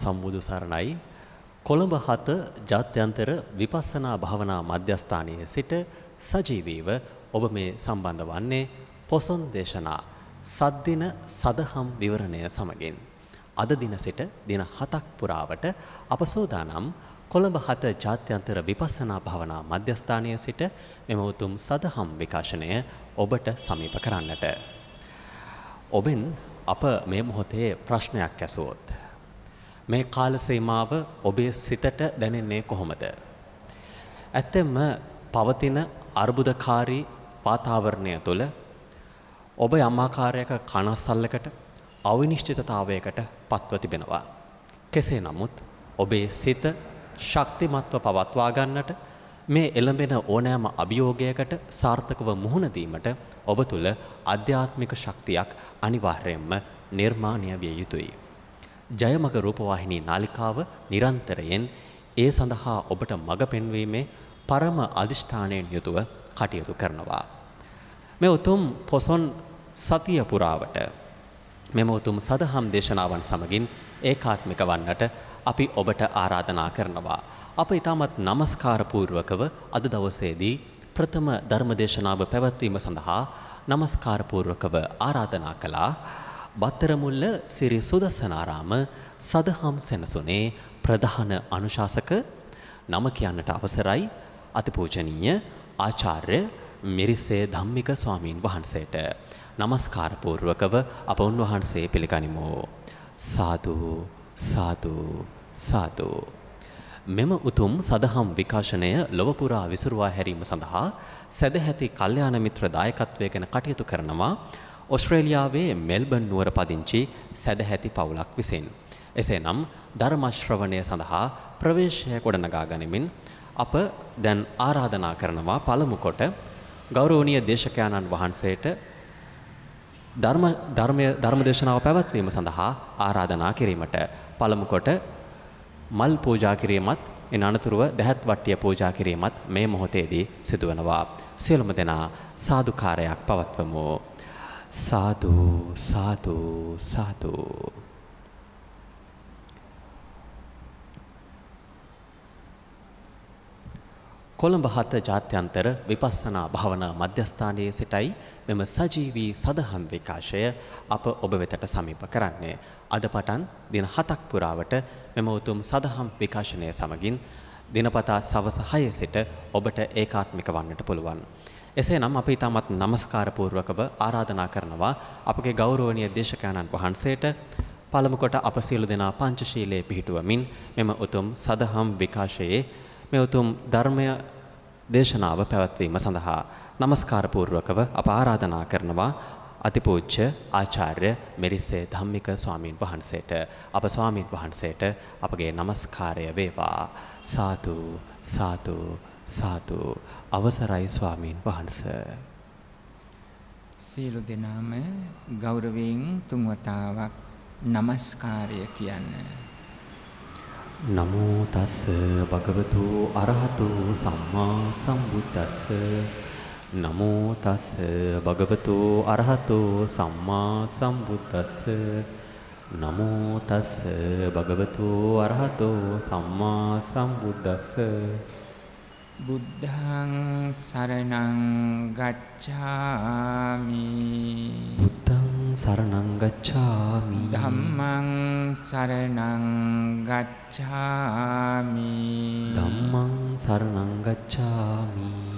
සම්මා සම්බුදු සරණයි කොළඹ 7 ජාත්‍යන්තර විපස්සනා භාවනා මධ්‍යස්ථානයේ සිට සජීවීව ඔබ මේ සම්බන්ධ වන්නේ පොසොන් දේශනා සද්දින සදහම් විවරණය සමගින් අද දින සිට දින 7ක් පුරාවට අප සෝදානම් කොළඹ 7 ජාත්‍යන්තර විපස්සනා භාවනා මධ්‍යස්ථානයේ සිට මෙම උතුම් සදහම් විකාශනය ඔබට සමීප කරන්නට ඔබෙන් අප මේ මොහොතේ ප්‍රශ්නයක් ඇසුවොත් මේ කාල සීමාව ඔබේ සිතට දැනෙන්නේ කොහොමද? ඇත්තෙන්ම පවතින අර්බුදකාරී වාතාවරණය තුළ ඔබ යම් ආකාරයක කනස්සල්ලකට අවිනිශ්චිතතාවයකට පත්ව තිබෙනවා. කෙසේ නමුත් ඔබේ සිත ශක්තිමත්ව පවත්වා ගන්නට මේ එළඹෙන ඕනෑම අභියෝගයකට සාර්ථකව මුහුණ දීමට ඔබ තුල අධ්‍යාත්මික ශක්තියක් අනිවාර්යයෙන්ම නිර්මාණය විය යුතුයි. ජයමග රූපවාහිනී නාලිකාව නිරන්තරයෙන් ඒ සඳහා ඔබට මඟ පෙන්වීමේ පරම අධිෂ්ඨානයෙන් යුතුව කටයුතු කරනවා. මේ උතුම් පොසොන් සතිය පුරාවට මෙම උතුම් සදහම් දේශනාවන් සමගින් ඒකාත්මික වන්නට අපි ඔබට ආරාධනා කරනවා. අප ඊටමත් নমස්කාරපූර්වකව අද දවසේදී ප්‍රථම ධර්මදේශනාව පැවැත්වීම සඳහා নমස්කාරපූර්වකව ආරාධනා කළා. බත්තරමුල්ල සිරි සුදස්සනාරාම සදහම් සැනසුනේ ප්‍රධාන අනුශාසක නම කියන්නට අවසරයි අතිපූජනීය ආචාර්ය මිරිසේ ධම්මික ස්වාමීන් වහන්සේට নমස්කාර පූර්වකව අප උන්වහන්සේ පිළිගනිමු සාදු සාදු සාදු මෙම උතුම් සදහම් විකාශනය ලොව පුරා විසුරුවා හැරීම සඳහා සදැහැති කල්යාණ මිත්‍ර දායකත්වය ගැන කටයුතු කරනවා ඔස්ට්‍රේලියාවේ මෙල්බන් නුවර පදිංචි සැදැහැති පවුලක් විසින්. එසේනම් ධර්මශ්‍රවණය සඳහා ප්‍රවේශය ගොඩනගා ගනිමින් අප දැන් ආරාධනා කරනවා පළමුකොට ගෞරෝණීය දේශකයාණන් වහන්සේට ධර්මදේශනාව පැවැත්වීම සඳහා ආරාධනා කිරීමට පළමුකොට මල් පූජා කිරීමත් එන අනතුරුව දැහැත් වට්ටිය පූජා කිරීමත් මේ මොහොතේදී සිදුවනවා. සියලුම දෙනා සාදුකාරයක් පවත්වමු. සාදු සාදු සාදු කොළඹ හත ජාත්‍යන්තර විපස්සනා භාවනා මධ්‍යස්ථානයේ සිටයි මෙම සජීවී සදහම් විකාශය අප ඔබ වෙතට සමීප කරන්නේ. අද පටන් දින 7ක් පුරාවට මෙම උතුම් සදහම් විකාශනය සමගින් දිනපතා සවස 6 සිට ඔබට ඒකාත්මික වන්නට පුළුවන්. එසේ නම් අපි ඉතාමත් නමස්කාරපූර්වකව ආරාධනා කරනවා අපගේ ගෞරෝණය දේශකයණන් වහන්සේට පළමුකොට අප සියලු දෙනා පංචශීලයේ පිහිටුවමින් මෙම උතුම් සදහම් විකාශයේ මෙ උතුම් ධර්මය දේශනාව පැවැත්වීම සඳහා නමස්කාරපූර්වකව අප ආරාධනා කරනවා අතිපූච්ච ආචාර්ය මෙරිස්සේ ධම්මික ස්වාමීන් වහන්සේට අප ස්වාමීන් වහන්සේට අපගේ නමස්කාරය වේවා සාතු සාතු සාදු අවසරයි ස්වාමීන් වහන්ස. සීලු දෙනාම ගෞරවයෙන් තුන්වතාවක් নমස්කාරය කියන්න. නමෝ තස්ස භගවතු අරහතු සම්මා සම්බුද්දස්ස නමෝ තස්ස භගවතු අරහතෝ සම්මා සම්බුද්දස්ස නමෝ තස්ස භගවතු අරහතෝ සම්මා සම්බුද්දස්ස බුද්ධං සරණං ගච්ඡාමි බුද්ධං සරණං ගච්ඡාමි ධම්මං සරණං ගච්ඡාමි ධම්මං සරණං ගච්ඡාමි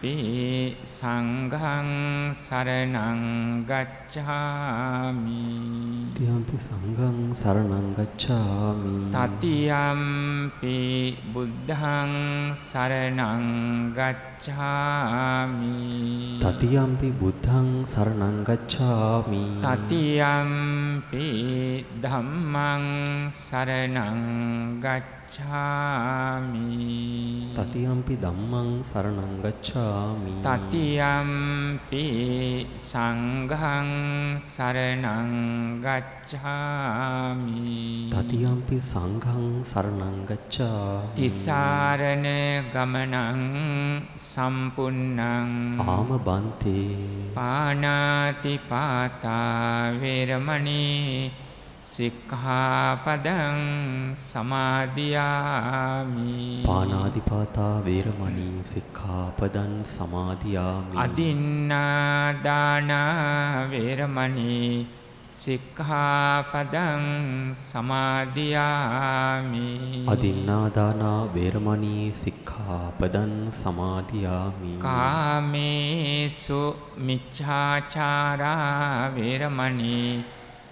තම්පි සංඝං සරණං ගච්ඡාමි තියම්පි සංඝං සරණං ගච්ඡාමි තතියම්පි බුද්ධං සරණං ගච්ඡාමි තතියම්පි බුද්ධං සරණං ගච්ඡාමි තතියම්පි ධම්මං සරණං ගච්ඡාමි ගච්ඡාමි තතියම්පි ධම්මං සරණං ගච්ඡාමි තතියම්පි සංඝං සරණං ගච්ඡාමි තතියම්පි සංඝං සරණං ගච්ඡාමි තිසරණ ගමනං සම්පුන්නං ආම බන්තේ පාණාති පාතා වේරමණී සික්හාපදං සමාධයාමි පානාධිපාතා වේරමණී සික්ඛාපදන් සමාධයාමි අදින්නාදානාවේරමණී සික්ඛාපදං සමාධයාමි අදින්නාදානා වේරමණී සික්ඛාපදන් සමාධයාමි කාමේසු මිච්ඡාචාරා වේරමණී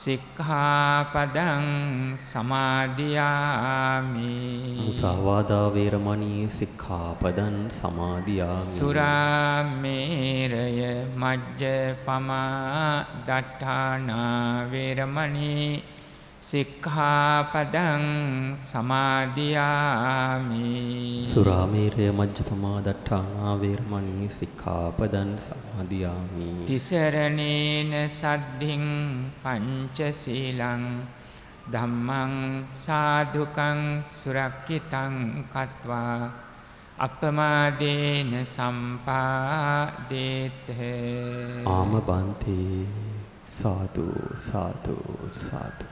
සික්ඛාපදං සමාදියාමි මුසාවාදා වේරමණී සික්ඛාපදං සමාදියාමි සුරාමේරය මජ්ජපමා දඨානා වේරමණී සික්ඛාපදං සමාදියාමි සුරාමේරය මජ්ජපමා දට්ඨානා වේරමණී සික්ඛාපදං සමාදියාමි තිසරණේන සද්ධින් පංචශීලං ධම්මං සාදුකං සුරක්කිතං කତ୍වා අපමාදේන සම්පාදේත ආම බන්ති සාදු සාදු සාදු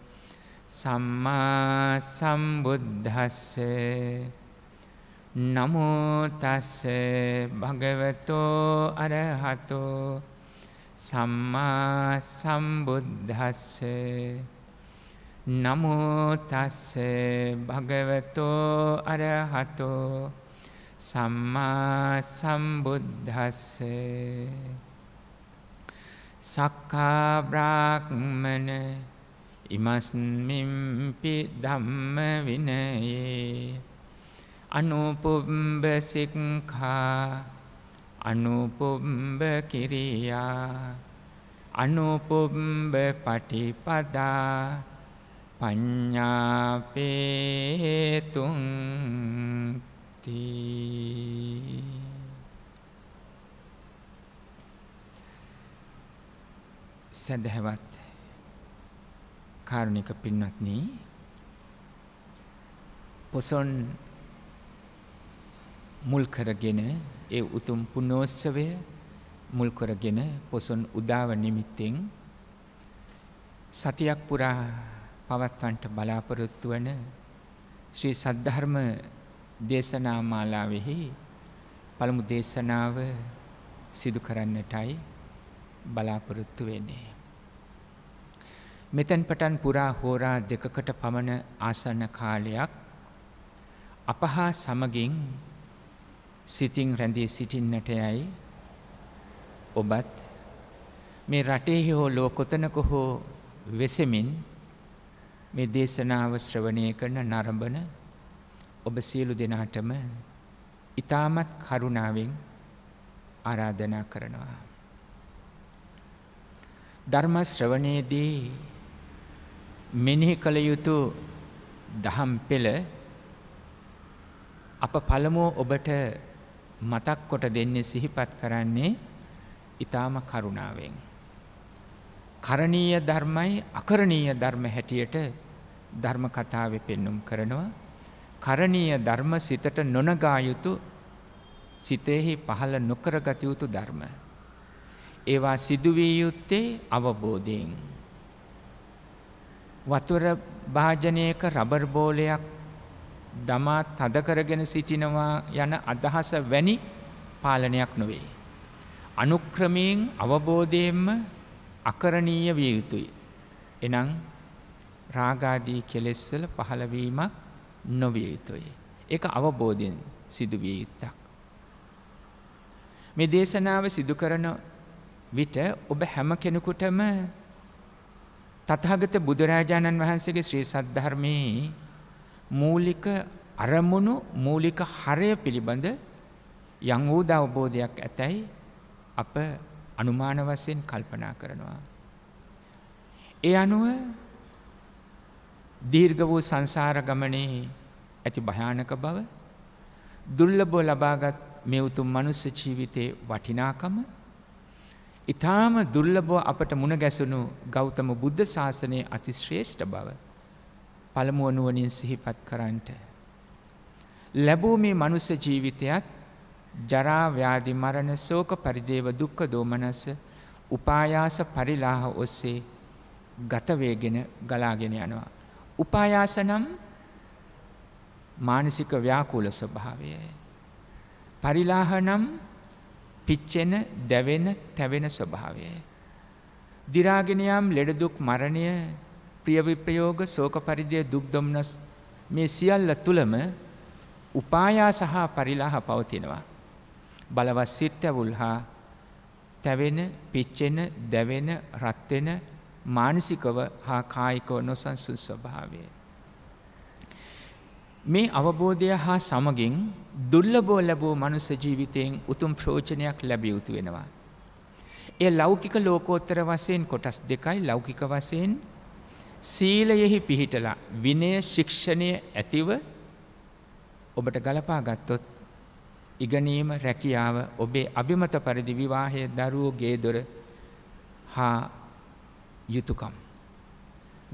සම්මා සම්බුද්ධස්ස නමෝතස්ස භගවතෝ අරහතෝ සම්මා සම්බුද්ධස්ස නමෝතස්ස භගවතෝ අරහතෝ සම්මා සම්බුද්ධස්ස සක්කා බ්‍රාක්්මන ඉමස්මිම්පි ධම්ම විනයේ අනුපුම්බ සික්ඛා අනුපුම්බ කිරියා අනුපුම්බ පටිපදා පඤ්ඤාපේතුං තී සදහවත් කාරුණික පින්වත්නි පොසොන් මුල් කරගෙන ඒ උතුම් පුණ්‍යෝත්සවය මුල් කරගෙන පොසොන් උදාව නිමිත්තෙන් සතියක් පුරා පවත්වන්නට බලාපොරොත්තු වන ශ්‍රී සද්ධර්ම දේශනා මාලාවෙහි පළමු දේශනාව සිදු කරන්නටයි බලාපොරොත්තු වෙන්නේ මෙතැන් පටන් පුරා හෝරා දෙකකට පමණ ආසන්න කාලයක් අපහා සමගින් සිතින් රැඳී සිටින්නට යයි ඔබත් මේ රටෙහි හෝ ලෝකොතනක හෝ වෙසමින් මේ දේශනාව ශ්‍රවණය කරන නරඹන ඔබ සියලු දෙනාටම ඉතාමත් කරුණාවෙන් ආරාධනා කරනවා. ධර්ම ශ්‍රවණයේදී මෙනෙහි කළ යුතු දහම් පෙළ අප පළමුුව ඔබට මතක් කොට දෙන්නේ සිහිපත් කරන්නේ ඊ타ම කරුණාවෙන්. කරණීය ධර්මයි අකරණීය ධර්ම හැටියට ධර්ම කතාවේ පෙන්눔 කරනවා. කරණීය ධර්ම සිතට නොනගා යුතු සිතෙහි පහළ නොකරගත යුතු ධර්ම. ඒවා සිදුවිය යුත්තේ අවබෝධයෙන්. වතුර භාජනයක රබර් බෝලයක් දමා තදකරගෙන සිටිනවා යන අදහස වැනි පාලනයක් නොවේ. අනුක්‍රමයෙන් අවබෝධයෙන්ම අකරණීය විය යුතුයි. එනම් රාගාදී කෙලෙස්වල පහළවීමක් නොවිය යුතුයි. එක අවබෝධයෙන් සිදුවිය යුත්තක්. මේ දේශනාව සිදු කරන විට ඔබ හැම කෙනෙකුටම තථාගත බුදුරජාණන් වහන්සේගේ ශ්‍රී සද්ධර්මයේ මූලික අරමුණු මූලික හරය පිළිබඳ යං වූ ද අවබෝධයක් ඇතැයි අප අනුමාන වශයෙන් කල්පනා කරනවා. ඒ අනුව දීර්ඝ වූ සංසාර ගමනේ ඇති භයානක බව දුර්ලභව ලබාගත් මේ උතුම් මනුස්ස ජීවිතේ වටිනාකම ඉතාම දුර්ලබෝ අපට මුණ ගැසුණු ගෞතම බුද්ධ ශාසනය අතිශ්‍රේෂ්ඨ බව පළමුුවනුවනින් සිහිපත් කරන්නට. ලැබූ මේ මනුස්ස ජීවිතයත් ජරාව්‍යාධි මරණ සෝක පරිදේව දුක්ක දෝමනස උපායාස පරිලාහ ඔස්සේ ගතවේගෙන ගලාගෙන යනවා. උපායාස නම් මානසික ව්‍යාකූල ස්වභාවයයි. පරිලාහ නම් පිච්චෙන දැවෙන තැවෙන ස්වභාවය. දිරාගෙනයම් ලෙඩදුක් මරණය ප්‍රියවිප්‍රයෝග සෝක පරිදිය දුක් දොම්නස් මේ සියල්ල තුළම උපායා සහ පරිලාහ පවතිනවා. බලවත් සිත්තැවුල් හා තැවෙන පිච්චෙන දැවෙන රත්වෙන මානසිකව හා කායිකව නොසන්සුන් ස්වභාවය. මේ අවබෝධය හා සමගින් දුර්ලබෝ ලැබූ මනුස ජීවිතයෙන් උතුම් ප්‍රෝචනයක් ලැබියයුතු වෙනවා. එය ලෞකික ලෝකෝත්තර වසයෙන් කොටස් දෙකයි ලෞකික වසයෙන් සීලයෙහි පිහිටලා විනය ශික්ෂණය ඇතිව ඔබට ගලපා ගත්තොත් ඉගනීම රැකියාව ඔබේ අභිමත පරිදි විවාහය දරුවෝ ගේදොර හා යුතුකම්.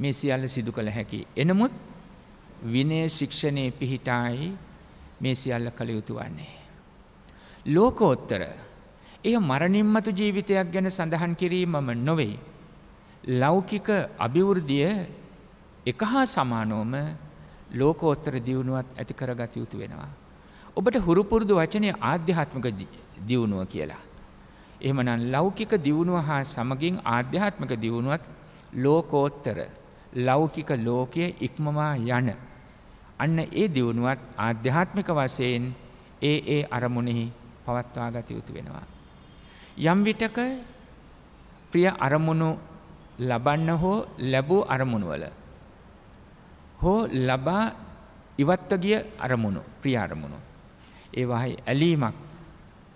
මේ සියල්ල සිදු කළ හැකි. එනමුත් විනය ශික්ෂණය පිහිටායි මේ සියල්ල කළ යුතු වන්නේ. ලෝකෝත්තර එය මරණින් මතු ජීවිතයක් ගැන සඳහන් කිරීමම නොවෙයි. ලෞකික අභිවෘද්ධිය එක හා සමානෝම ලෝකෝත්තර දියුණුවත් ඇති කරගත යුතු වෙනවා. ඔබට හුරුපුරුදු වචනය ආධ්‍යාත්මක දියුණුව කියලා. එහමනම් ලෞකික දියුණුව හා සමගින් ආධ්‍යාත්මක දියුණුවත් ලෝකෝත්තර ලෞකික ලෝකය ඉක්මවා යන අන්න ඒ දියුණුවත් ආධ්‍යාත්මික වශයෙන් ඒ ඒ අරමුණෙහි පවත්වා ගත යුතු වෙනවා. යම් විටක ප්‍රිය අරමුණු ලබන්න හෝ ලැබූ අරමුණුවල හෝ ලබා ඉවත්ව ගිය අරමුණු ප්‍රිය අරමුණු ඒ වහයි ඇලීමක්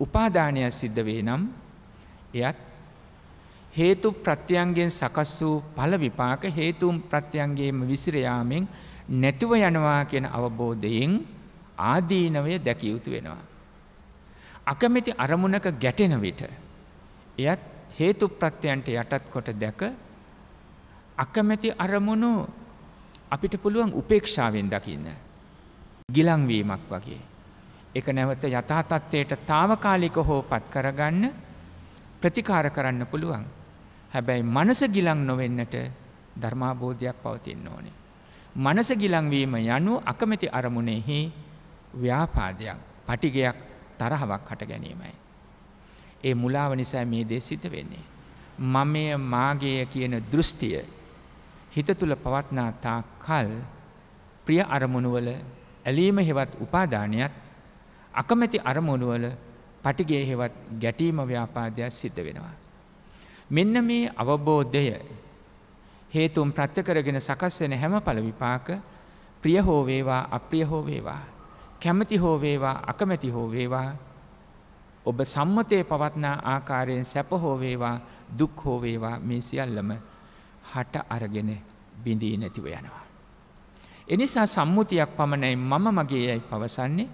උපාදානය සිද්ධ වේ නම් එයත් හේතු ප්‍රත්‍යයන්ගෙන් සකස් වූ ඵල විපාක හේතුම් ප්‍රත්‍යයන්ගේම විසිර යාමෙන් නැතුව යනවා කියන අවබෝධයෙන් ආදීනවය දැකිය යුතු වෙනවා. අකමැති අරමුණක ගැටෙන විට එයත් හේතු ප්‍රත්‍යයන්ට යටත් කොට දැක අකමැති අරමුණු අපිට පුළුවන් උපේක්ෂාවෙන් දකින්න. ගිලංවීමක් වගේ. එක නැවත යථා තත්ත්වයට తాවකාලික හෝ පත් කරගන්න ප්‍රතිකාර කරන්න පුළුවන්. හැබැයි මනස ගිලන් නොවෙන්නට ධර්මාබෝධයක් පවතින්න ඕනේ. මනස ගිලංවීම යනු අකමැති අරමුණෙහි ව්‍යාපාදයක් පටිගයක් තරහවක් හට ගැනීමයි. ඒ මුලාව නිසා මේ දේ සිත වෙන්නේ. මමය මාගේය කියන දෘෂ්ටිය හිත තුළ පවත්නා තා කල් ප්‍රිය අරමුණුවල ඇලීම හෙවත් උපාධානයත් අකමැති අරමුණුවල පටිගේ හෙවත් ගැටීම ව්‍යාපාදයක් සිද්ධ වෙනවා. මෙන්න මේ අවබෝධය හේතුම් ප්‍රත්‍ය කරගෙන සකස් වෙන හැම ඵල විපාක ප්‍රිය හෝ වේවා අප්‍රිය හෝ වේවා කැමැති හෝ වේවා අකමැති හෝ වේවා ඔබ සම්මතයේ පවත්නා ආකාරයෙන් සැප හෝ වේවා දුක් හෝ වේවා මේ සියල්ලම හට අරගෙන බිඳී නැතිව යනවා එනිසා සම්මුතියක් පමණයි මම මගේ යැයි පවසන්නේ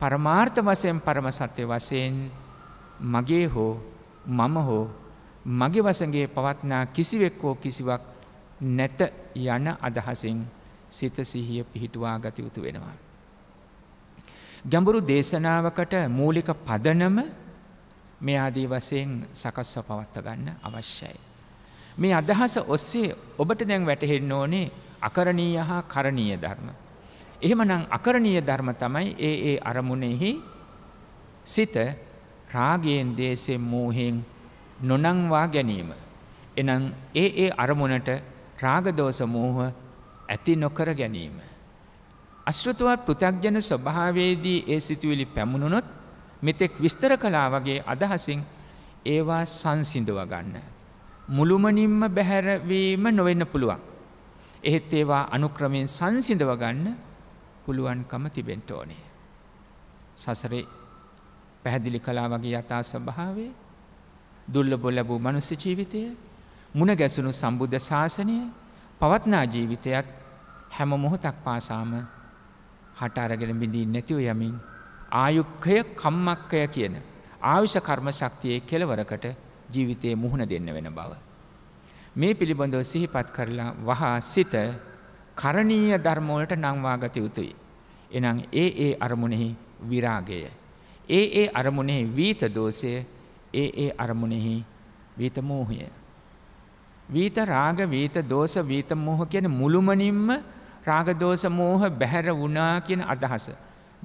පරමාර්ථ වසයෙන් පරම සත්‍යය වසයෙන් මගේ හෝ මම හෝ මගේ වසගේ පවත්නා කිසිවෙක් හෝ කිසිවක් නැත යන අදහසින් සිත සිහිය පිහිටුවා ගතයුතු වෙනවා. ගැඹුරු දේශනාවකට මූලික පදනම මේ ආදී වසයෙන් සකස්ව පවත්ව ගන්න අවශ්‍යයි. මේ අදහස ඔස්සේ ඔබට දැන් වැටහෙන්න ඕනේ අකරණීය හා කරණීය ධර්ම. එහෙමනම් අකරණීය ධර්ම තමයි ඒ ඒ අරමුණෙහි සිත රාගයෙන් දේශයෙන් මෝහෙන් නොනංවා ගැනීම. එනම් ඒ ඒ අරමුණට රාගදෝස මූහ ඇති නොකර ගැනීම. අශෘතුවත් පෘතක්ජන ස්වභාවේදී ඒ සිතුවිලි පැමුණුනොත් මෙතෙක් විස්තර කලා වගේ අදහසින් ඒවා සංසිඳව ගන්න. මුළුමනින්ම බැහැරවීම නොවෙන්න පුළුවන්. එහෙත් ඒවා අනුක්‍රමයෙන් සංසිඳව ගන්න පුළුවන්කම තිබෙන්ට ඕනේ. සසරේ පැහැදිලි කලා වගේ යථා ස්වභාවේ දුල්ල බොල්ලබූ මනුස්ස ජීවිතය මුණ ගැසුණු සම්බුද්ධ ශාසනය පවත්නා ජීවිතයත් හැම මොහොතක් පාසාම හට අරගෙන බිඳී නැතිව යමින් ආයුක්කය කම්මක්කය කියන ආවිෂ කර්ම ශක්තියේ කෙලවරකට ජීවිතයේ මුහුණ දෙන්න වෙන බව. මේ පිළිබඳව සිහිපත් කරලා වහා සිත කරණීය ධර්මෝලට නංවාගත යුතුයි. එනම් ඒ ඒ අරමුණෙහි විරාගය. ඒ ඒ අරමුණෙහි වීත දෝසය ඒ ඒ අරමුණෙහි වීතමෝහය. වීත රාග වීත දෝස වීත මෝහ කියන මුළුමනින්ම රාගදෝස මෝහ බැහැර වුණා කියන අදහස.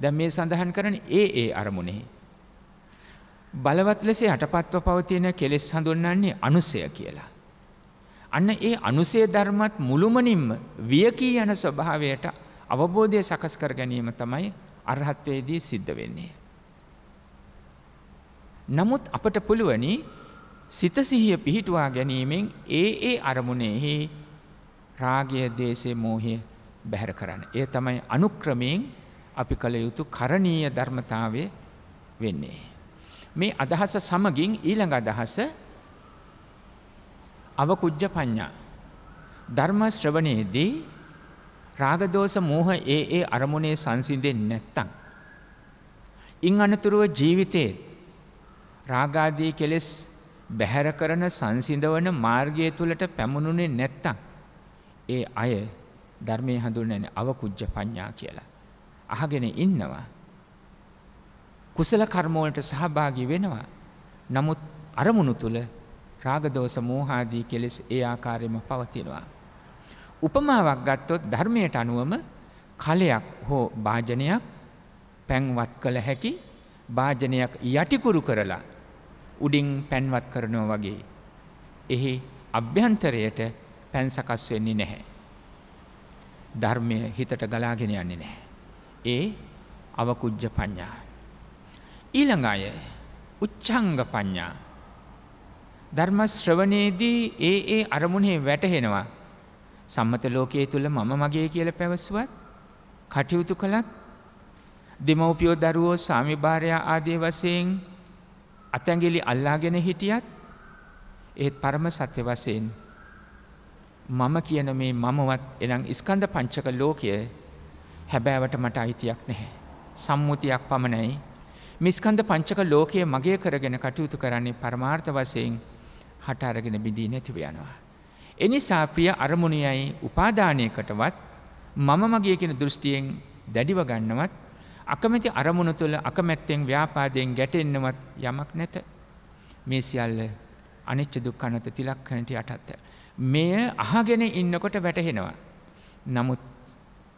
දැන් මේ සඳහන් කරන ඒ ඒ අරමුණෙහි. බලවත් ලෙස යටපත්ව පවතින කෙලෙස් හඳුන්වන්නේ අනුසය කියලා. අන්න ඒ අනුසය ධර්මත් මුළුමනින්ම වියකී යන ස්වභාවයට අවබෝධය සකස් කර ගැනීම තමයි අරහත්වයේදී සිද්ධ වෙන්නේ. නමුත් අපට පුළුවනි සිත සිහිය පිහිටුවා ගැනීමෙන් ඒ ඒ අරමුණෙහි රාගය දේශය මෝහය බැහැර කරන්න. ඒ තමයි අනුක්‍රමයෙන් අපි කළ යුතු කරණීය ධර්මතාවය වෙන්නේ. මේ අදහස සමගින් ඊළඟ අදහස අවකුජ්ජ පඤ්ඥා. ධර්ම ශ්‍රවණයේදී රාගදෝස මෝහ ඒ ඒ අරමුණේ සංසින්දෙන් නැත්තං. ඉන් අනතුරුව ජීවිතයේ රාගාදී කෙලෙස් බැහැර කරන සංසිඳවන මාර්ගය තුළට පැමුණුනේ නැත්තං. ඒ අය ධර්මය හඳුන්නන අවකුජ්ජ පඤ්ඥා කියලා. අහගෙන ඉන්නවා. කුසල කර්මෝලට සහභාගි වෙනවා. නමුත් අරමුණු තුළ රාගදෝස මෝහාදී කෙලෙස් ඒ ආකාරයම පවතිනවා. උපමාවක් ගත්තොත් ධර්මයට අනුවම කලයක් හෝ භාජනයක් පැන්වත් කළ හැකි භාජනයක් යටිකුරු කරලා උඩින් පැන්වත් කරනෝ වගේ. එහි අභ්‍යන්තරයට පැන් සකස් වෙන්නේ නැහැ. ධර්මය හිතට ගලාගෙන යන්නේ නැහැ. ඒ අවකුජ්ජ පඤ්ඥා. ඊළඟ අය උච්චංග පඤ්ඥා. ධර්ම ශ්‍රවණයේදී ඒ ඒ අරමුණේ වැටහෙනවා. සම්මත ලෝකයේ තුළ මම මගේ කියල පැවසුවත් කටයුතු කළත් දෙමවපියෝ දරුවෝ සාමිභාරයා ආදය වසයෙන් අතැඟෙලි අල්ලාගෙන හිටියත් ඒත් පරම සත්‍ය වසයෙන් මම කියන මේ මමවත් එනම් ඉස්කන්ධ පංචක ලෝකය හැබෑවට මට අයිතියක් නැහැ. සම්මුතියක් පමණයි. මිස්කන්ධ පංචක ලෝකයේ මගේ කරගෙන කටයුතු කරන්නේ පරමාර්ථ වසයෙන් හට අරගෙන බිඳී නැතිව යනවා. එනිසා ප්‍රිය අරමුණයයි උපාධානයකටවත් මම මගේ කියෙන දෘෂ්ටියෙන් දැඩිව ගන්නවත් අකමැති අරමුණු තුළ අකමැත්තෙන් ව්‍යාපාදයෙන් ගැටෙන්නවත් යමක් නැත. මේ සියල්ල අනිච්ච දුක් අනත තිලක්කනට යටත්ත. මෙය අහගෙන ඉන්නකොට වැටහෙනවා. නමුත්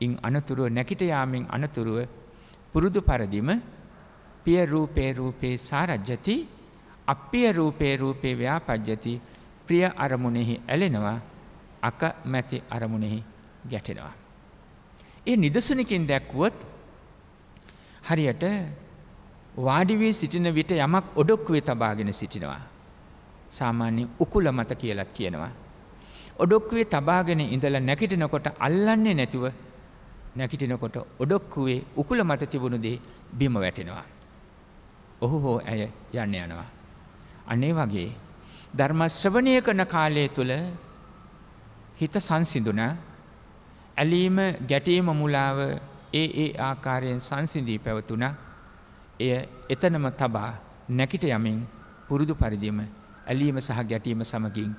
ඉන් අනතුරුව නැකිට යාමෙන් අනතුරුව පුරුදු පරදිම පිය රූපේ රූපේ සාරජ්‍යති අපිය රූපේ රූපේ ව්‍යාපජ්ජති ප්‍රිය අරමුණෙහි ඇලෙනවා අකමැති අරමුණෙහි ගැටෙනවා. ඒ නිදසුනකින් දැක්වුවොත් හරියට වාඩිවී සිටින විට යමක් ඔඩොක්වේ තබාගෙන සිටිනවා. සාමාන්‍ය උකුල මත කියලත් කියනවා. ඔඩොක්වේ තබාගෙන ඉඳලා නැකිටනකොට අල්ලන්නේ නැතිව නැකිටිනකොට ඔඩොක්කුවේ උකුල මත තිබුණු දේ බිම වැටෙනවා. ඔහු හෝ ඇය යන්න යනවා. අනේ වගේ ධර්මශ්‍රවණය කරන කාලය තුළ හිත සංසිඳුන ඇලීම ගැටීම මුලාව ඒ ඒ ආකාරයෙන් සංසිදී පැවතුන එය එතනම තබා නැකිට යමින් පුරුදු පරිදිම ඇලීම සහ ගැටීම සමගින්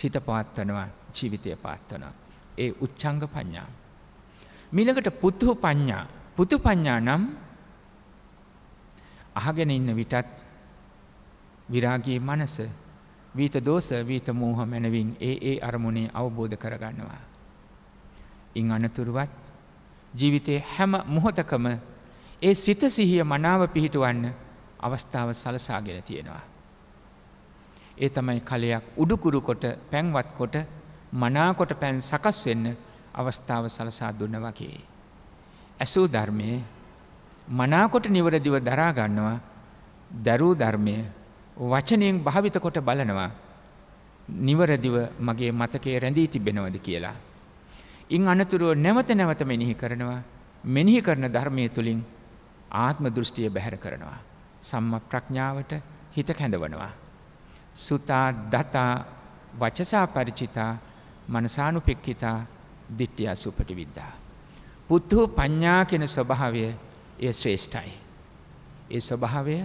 සිත පවත්වනවා ජීවිතය පාත්වනවා. ඒ උච්චංග ප්ඥා. මිලකට පුතුහු ප්ඥා පුතු ප්ඥා නම් අහගෙන ඉන්න විටත් විරාගේ මනස වීත දෝස වීත මූහ මැනවින් ඒ ඒ අරමුණේ අවබෝධ කරගන්නවා. ඉං අනතුරුවත් ජීවිතයේ හැම මොහොතකම ඒ සිත සිහිය මනාව පිහිටුවන්න අවස්ථාව සලසාගෙන තියෙනවා. ඒ තමයි කලයක් උඩුකුරු කොට පැන්වත් කොට මනාකොට පැන් සකස් වෙන්න අවස්ථාව සලසා දුන්න වගේ. ඇසූ ධර්මයේ මනාකොට නිවරදිව දරාගන්නවා දැරූ ධර්මය වචනයෙන් භාවිත කොට බලනවා නිවරදිව මගේ මතකයේ රැඳී තිබෙනවද කියලා. ඉන් අනතුරුව නැවත නැවත මෙනෙහි කරනවා මෙනෙහි කරන ධර්මය තුළින් ආත්ම දෘෂ්ටිය බැහැර කරනවා. සම්ම ප්‍රඥාවට හිත කැඳවනවා. සුතා දතා වචසා පරිචිතා මනසානුපෙක්කිතා දිට්ටියා සුපටි විද්දා. පුත්තුහු ප්ඥා කෙන ස්වභාවය ඒ ශ්‍රේෂ්ඨයි. ඒ ස්වභාවය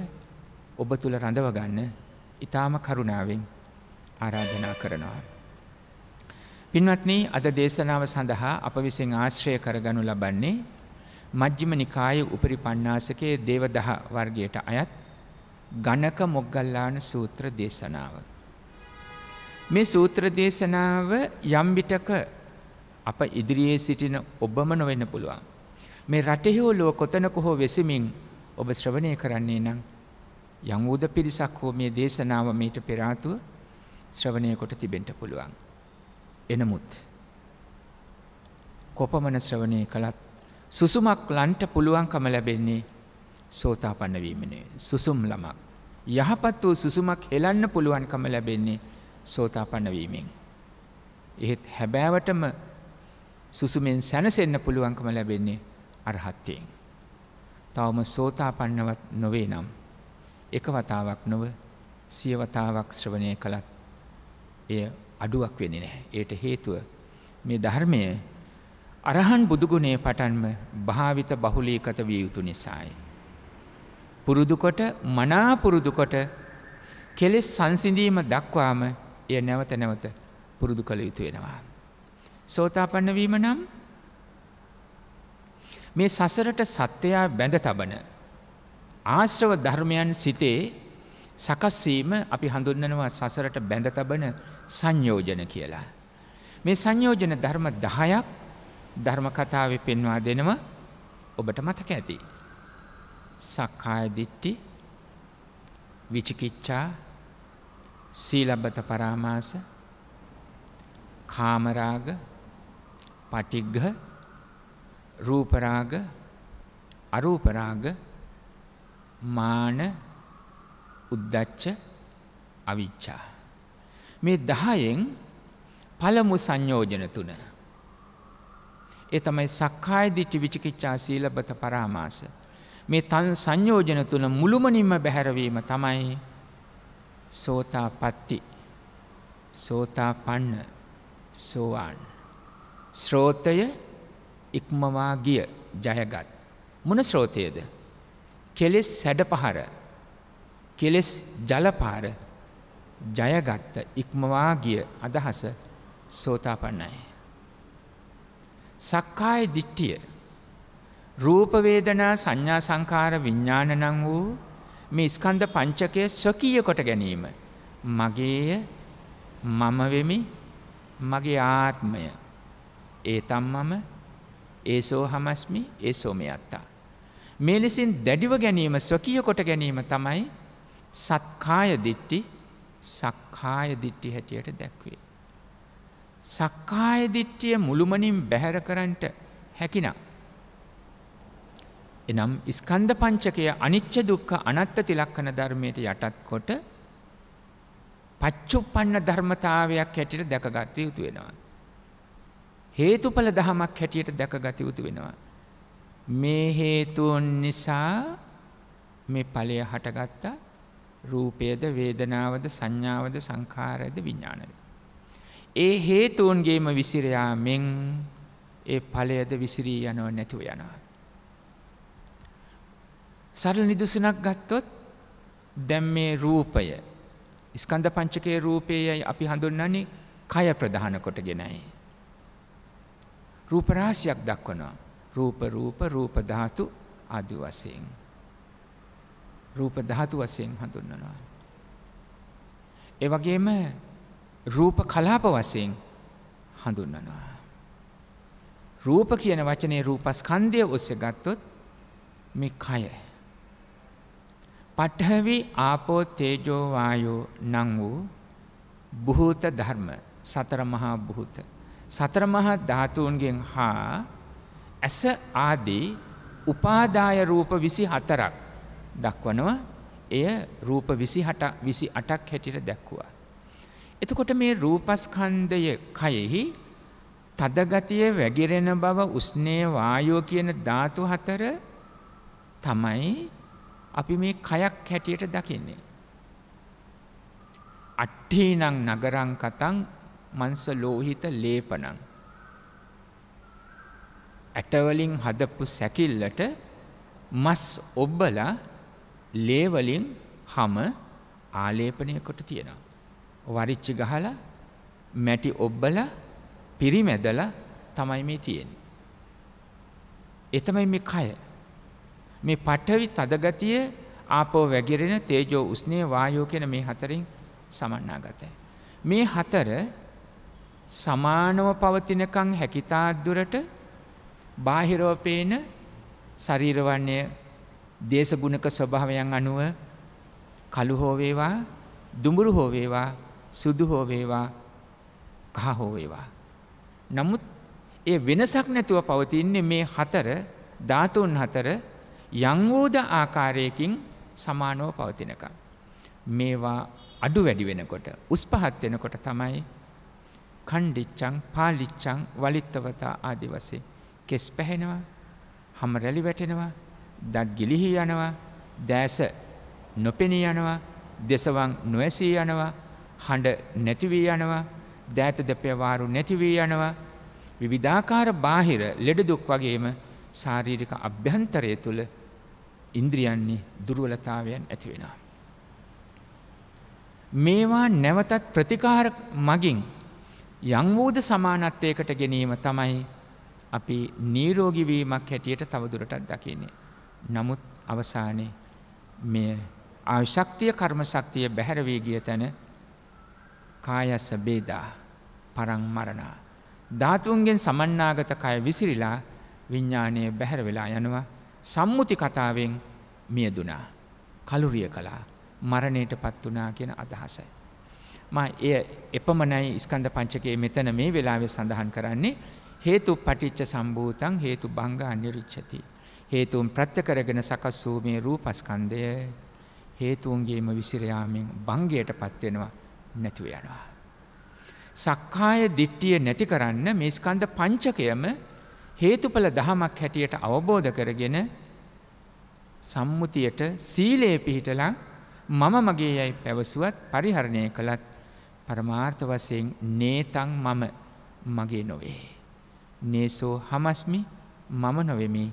ඔබ තුළ රඳවගන්න ඉතාම කරුණාවෙන් ආරාධනා කරනවා. පින්වත්නි අද දේශනාව සඳහා අප විසින් ආශ්‍රය කරගනු ලබන්නේ මජ්ජිම නිකාය උපරි පණ්ණාසකයේ දේවදහ වර්ගයට අයත් ගණක මොග්ගල්ලාන සූත්‍ර දේශනාව. මේ සූත්‍ර දේශනාව යම්බිටක අප ඉදිරියේ සිටින ඔබම නොවෙන්න පුළුවන්. මේ රටෙහිෝලුව කොතනක හෝ වෙසමින් ඔබ ශ්‍රවණය කරන්නේ නම් යංවූද පිරිසක් හෝ මේ දේශනාව මීට පෙරාතුව ශ්‍රවණය කොට තිබෙන්ට පුළුවන්. එනමුත් කොපමණ ශ්‍රවණය කළත් සුසුමක් ලන්ට පුළුවන්කම ලැබෙන්නේ සෝතාපන්න වීමනේ සුසුම් ළමක් යහපත් වූ සුසුමක් හෙලන්න පුළුවන්කම ලැබෙන්නේ සෝතාපන්න වීමෙන් එහෙත් හැබෑවටම සුසුමෙන් සැනසෙන්න පුළුවන්කම ලැබෙන්නේ අරහත්තයෙන් තවම සෝතාපන්නවත් නොවේ නම් එක වතාවක් නොව සියවතාවක් ශ්‍රවණය කළත් එය අඩුවක් වෙන්නේ නැහැ. ඒට හේතුව මේ ධර්මය අරහන් බුදුගුණේ පටන්ම භාවිත බහුලීකත විය යුතු නිසායි. පුරුදුකොට මනාපුරුදුකොට කෙලෙස් සංසිඳීම දක්වාම එය නැවත නැවත පුරුදු කළ යුතු වෙනවා. සෝතාපන්න වීම නම් මේ සසරට සත්‍යයා බැඳ තබන ආශ්‍රව ධර්මයන් සිතේ සකස්වීම අපි හඳුන්වනවා සසරට බැඳ තබන සංයෝජන කියලා. මේ සංයෝජන ධර්ම දහයක් ධර්මකතාවේ පෙන්වා දෙනව ඔබට මතක ඇති. සක්කාය දිට්ටි විචිකිච්ඡා සීලබ්බත පරාමාස කාමරාග පටිග්ග රූපරාග අරූපරාග මාන උද්දච්ච අවිච්චා. මේ දහයෙන් පළමු සංයෝජන තුන. ඒ තමයි සක්කාය දිට්ටි විචිකිච්ඡා සීලබත පරාමාස. මේ තන් සංයෝජන තුන මුළුමනින්ම බැහැරවීම තමයි සෝතාපත්ති සෝතාපන්න සෝවාන්. ශ්‍රෝතය ඉක්මවා ගිය ජයගත්. මොන ශ්‍රෝතයද. කෙලෙස් සැඩ පහර කෙලෙස් ජලපාර ජයගත්ත ඉක්මවාගිය අදහස සෝතාපන්නයි. සක්කාය දිට්ටිය රූපවේදනා සංඥා සංකාර විඤ්ඥානනං වූ මේ ස්කන්ධ පංචකය ස්වකීය කොට ගැනීම. මගේය මමවෙමි මගේ ආත්මය. ඒ තම් මම ඒසෝ හමස්මි ඒසෝමයත්තා. මේ ලෙසින් දැඩිව ගැනීම ස්වකීය කොට ගැනීම තමයි සත්කාය දිට්ටි සක්කාය දිට්ටි හැටියට දැක්වේ. සක්කාය දිට්ටිය මුළුමනින් බැහැර කරන්නට හැකිනම්. එනම් ඉස්කන්ධ පංචකය අනිච්ච දුක්ක අනත්ත තිලක්කන ධර්මයට යටත් කොට පච්චුපන්න ධර්මතාවයක් හැටියට දැකගත යුතු වෙනවා. හේතුඵල දහමක් හැටියට දැකගත යුතු වෙනවා. මේ හේතුවන් නිසා මේ ඵලය හටගත්තා රූපයද වේදනාවද සංඥාවද සංකාරයද විඤ්ඥානද. ඒ හේතුවන්ගේම විසිරයා මෙන් ඒ පලයද විසිරී යනව නැතුව යනවා. සරල නිදුසනක් ගත්තොත් දැම් මේ රූපය ස්කන්ධ පංචකයේ රූපයයි අපි හඳුන්නන්නේ කය ප්‍රධාන කොට ගෙනයි. රූපරාශයක් දක්වනවා රූප රූප රූපධාතු අදි වසයෙන්. රූප ධාතු වශයෙන් හඳුන්වනවා. ඒ වගේම රූප කලාප වශයෙන් හඳුන්වනවා. රූප කියන වචනේ රූපස්කන්ධය ඔස්සේ ගත්තොත් මේ කය. පඨවි ආපෝ තේජෝ වායෝ නම් වූ භූත ධර්ම සතර මහා භූත සතර මහා ධාතුන්ගෙන් හා ඇස ආදී උපාදාය රූප 24ක් දක්වනවා එය රූප විසි හට විසි අටක් හැටිට දැක්වවා. එතකොට මේ රූපස්කන්දය කයෙහි තදගතිය වැගිරෙන බව උස්නේ වායෝ කියන ධාතු හතර තමයි අපි මේ කයක් හැටියට දකින්නේ. අට්ඨීනං නගරං කතං මංස ලෝහිත ලේපනං ඇටවලින් හදපු සැකිල්ලට මස් ඔබ්බලා ලේවලින් හම ආලේපනය කොට තියෙනවා. වරිච්චි ගහලා මැටි ඔබ්බල පිරිමැදල තමයි මේ තියෙන්. එතමයි මේ කය. මේ පටවි තදගතිය ආපෝ වැගිරෙන තේජෝ උස්නේ වායෝ කෙන මේ හතරින් සමන්නා ගතයි. මේ හතර සමානව පවතිනකං හැකිතාත්දුරට බාහිරෝපේන ශරීරවන්නේ දේශගුණක ස්වභාවයන් අනුව කළු හෝ වේවා දුඹුරු හෝ වේවා සුදු හෝ වේවා කහ හෝ වේවා නමුත් ඒ වෙනසක් නැතුව පවතින්නේ මේ හතර ධාතුන් හතර යංවෝද ආකාරයකින් සමානව පවතිනකම් මේවා අඩු වැඩි වෙනකොට උස් පහත් වෙනකොට තමයි කණ්ඩිච්චං පාලිච්චං වලිත්තවතා ආදි වශයෙන් කෙස් පැහෙනවා හැම රැලි වැටෙනවා දත් ගිලිහි යනවා දෑස නොපෙනී යනවා දෙසවන් නොඇසී යනවා හඬ නැතිවී යනවා දෑත දෙපය වාරු නැතිවී යනවා විවිධාකාර බාහිර ලෙඩ දුක් වගේම ශාරීරික අභ්‍යන්තරය තුළ ඉන්ද්‍රියන්නේ දුර්වලතාවයන් ඇති වෙනවා. මේවා නැවතත් ප්‍රතිකාර මගින් යංවූද සමානත්වයකට ගැනීම තමයි අපි නීරෝගිවීමක් හැටියට තවදුරටත් දකින්නේ. නමුත් අවසානයේ මෙය ආශක්තිය කර්ම ශක්තිය බැහැර වී ගිය තැන කායස බේදා පරං මරණා ධාතුන්ගෙන් සමන්නාගත කය විසිරිලා විඥානය බැහැර වෙලා යනවා සම්මුති කතාවෙන් මියදුනා කලුරිය කළා මරණයටපත් වුණා කියන අදහසයි මා එය එපමණයි ස්කන්ධ පංචකයේ මෙතන මේ වෙලාවේ සඳහන් කරන්නේ හේතු පටිච්ච සම්භූතං හේතු බංග අනිරුච්ඡති හේතුන් ප්‍රත්‍ය කරගෙන සකස් වූ මේ රූපස්කන්ධය හේතුන්ගේම විසිරයාමෙන් බංගයට පත්වෙනවා නැතුව යනවා. සක්කාය දිට්ටිය නැති කරන්න මේ ස්කන්ධ පංචකයම හේතුඵල දහමක් හැටියට අවබෝධ කරගෙන සම්මුතියට සීලයේ පිහිටලා මම මගේ යයි පැවසුවත් පරිහරණය කළත් පරමාර්ථ වශයෙන් නේතං මම මගේ නොවේ. නේසෝ හමස්මි මම නොවෙමි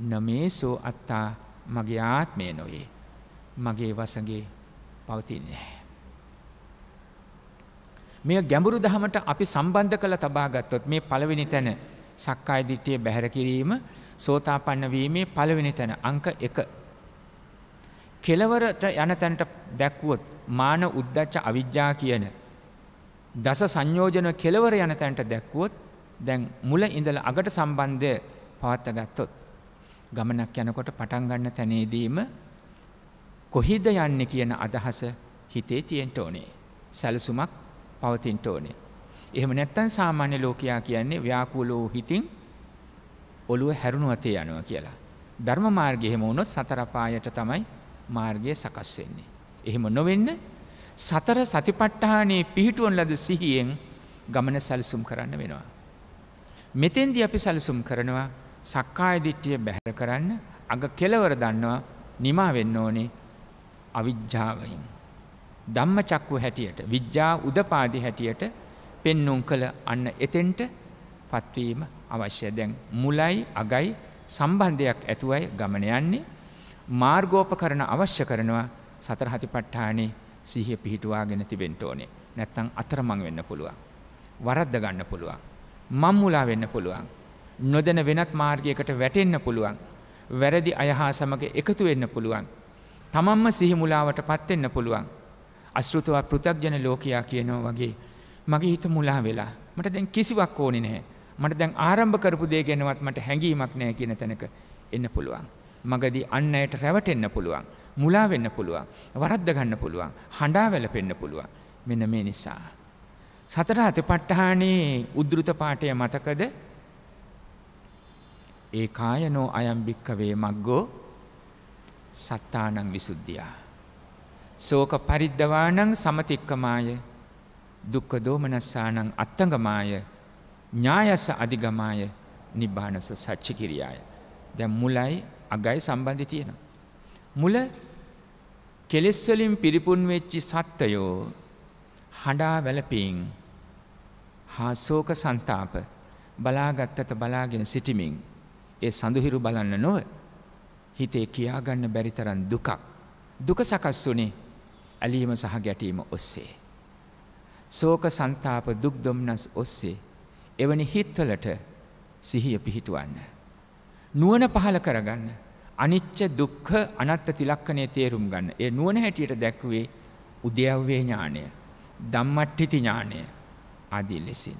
නමේසෝ අත්තා මගේ ආත්මය නොවේ මගේ වසගේ පවතින්නේ. මේ ගැඹුරු දහමට අපි සම්බන්ධ කළ තබා ගත්තොත් මේ පළවෙනි තැන සක්කාය දිට්ඨිය බැහැර කිරීම සෝතාපන්න වීමේ පළවෙනි තැන අංක 1 කෙලවරට යන තැනට දැක්වුවොත් මාන උද්දච්ච අවිජ්ජා කියන දස සංයෝජන කෙලවර යන තැනට දැක්වුවොත් දැන් මුල ඉඳලා අගට සම්බන්ධය පවත්වා ගත්තොත් ගමනක් යනකොට පටන් ගන්න තැනේදීම කොහිද යන්නේ කියන අදහස හිතේ තියෙන්න ඕනේ. සැලසුමක් පවතින්න ඕනේ. එහෙම නැත්නම් සාමාන්‍ය ලෝකයා කියන්නේ ව්‍යාකූලෝ හිතින් ඔළුව හැරුණු අතේ යනවා කියලා. ධර්ම මාර්ගයේ හැම වුණොත් සතර පායට තමයි මාර්ගය සකස් වෙන්නේ. එහෙම නොවෙන්න සතර සතිපට්ඨානයේ පිහිටුවන ලද සිහියෙන් ගමන සැලසුම් කරන්න වෙනවා. මෙතෙන්දී අපි සැලසුම් කරනවා සක්කාය දිට්ඨිය බැහැර කරන්න අග කෙලවර දන්නවා නිමා වෙන්න ඕනේ අවිජ්ජාවයෙන්. ධම්මචක්කු හැටියට විද්‍යා උදපාදි හැටියට පෙන්නුම් කළ අන්න එතෙන්ට පත්වීම අවශ්‍ය දැන් මුලයි අගයි සම්බන්ධයක් ඇතුවයි ගමන යන්නේ මාර්ගෝපකරණ අවශ්‍ය කරනවා සතර හතිපට්ඨානේ සිහිය පිහිටුවාගෙන තිබෙන්න ඕනේ. නැත්තම් අතරමං වෙන්න පුළුවන්. වරද්ද ගන්න පුළුවන්. මම්මුලා වෙන්න පුළුවන්. නොදැන වෙනත් මාර්ගයකට වැටෙන්න පුළුවන්. වැරදි අයහා සමඟ එකතු වෙන්න පුළුවන්. තමන්ම සිහිමුලාවට පත්වෙන්න පුළුවන්. අස්ෘතුවත් පෘතක්ජන ලෝකයා කියනවා වගේ. මගේ හිත මුලා වෙලා මට දැන් කිසිවක් ඕනි නැහැ. මට දැන් ආරම්භ කරපු දේ ගැනවත් මට හැඟීමක් නෑ කියන තැනක එන්න පුළුවන්. මගදී අන්න අයට රැවටෙන්න පුළුවන්. මුලා වෙන්න පුළුවන්. වරද්ද ගන්න පුළුවන්. හඬා වැළපෙන්න පුළුවන්. මෙන්න මේ නිසා. සතර හත පට්ටහානේ උද්දෘත පාටය මතකද ඒ කායනෝ අයම්භික්කවේ මක්ගෝ සත්තානං විසුද්ධියා. සෝක පරිද්ධවානං සමතික්කමාය දුක්ක දෝමනස්සානං අත්තගමාය ඥායස අධිගමාය නිබ්බානස සච්චි කිරියාය. දැම් මුලයි අගයි සම්බන්ධි තියෙන. මුල කෙලෙස්වලින් පිරිපුන් වෙච්චි සත්තයෝ හඩා වැලපීන් හා සෝක සන්තාප බලාගත්තත බලාගෙන සිටිමින් ඒ සඳුහිරු බලන්න නොව හිතේ කියාගන්න බැරි තරම් දුකක් දුක සකස් වුනේ ඇලීම සහ ගැටීම ඔස්සේ. සෝක සන්තාප දුක් දොම්නස් ඔස්සේ එවැනි හිත්වලට සිහිය පිහිටුවන්න. නුවන පහල කරගන්න අනිච්ච දුක්හ අනත්ත තිලක්කනය තේරුම් ගන්න ඒ නුවන හැටියට දැක්වේ උද්‍යව්වේ ඥානය දම්මට්ටිති ඥානය අදී ලෙසින්.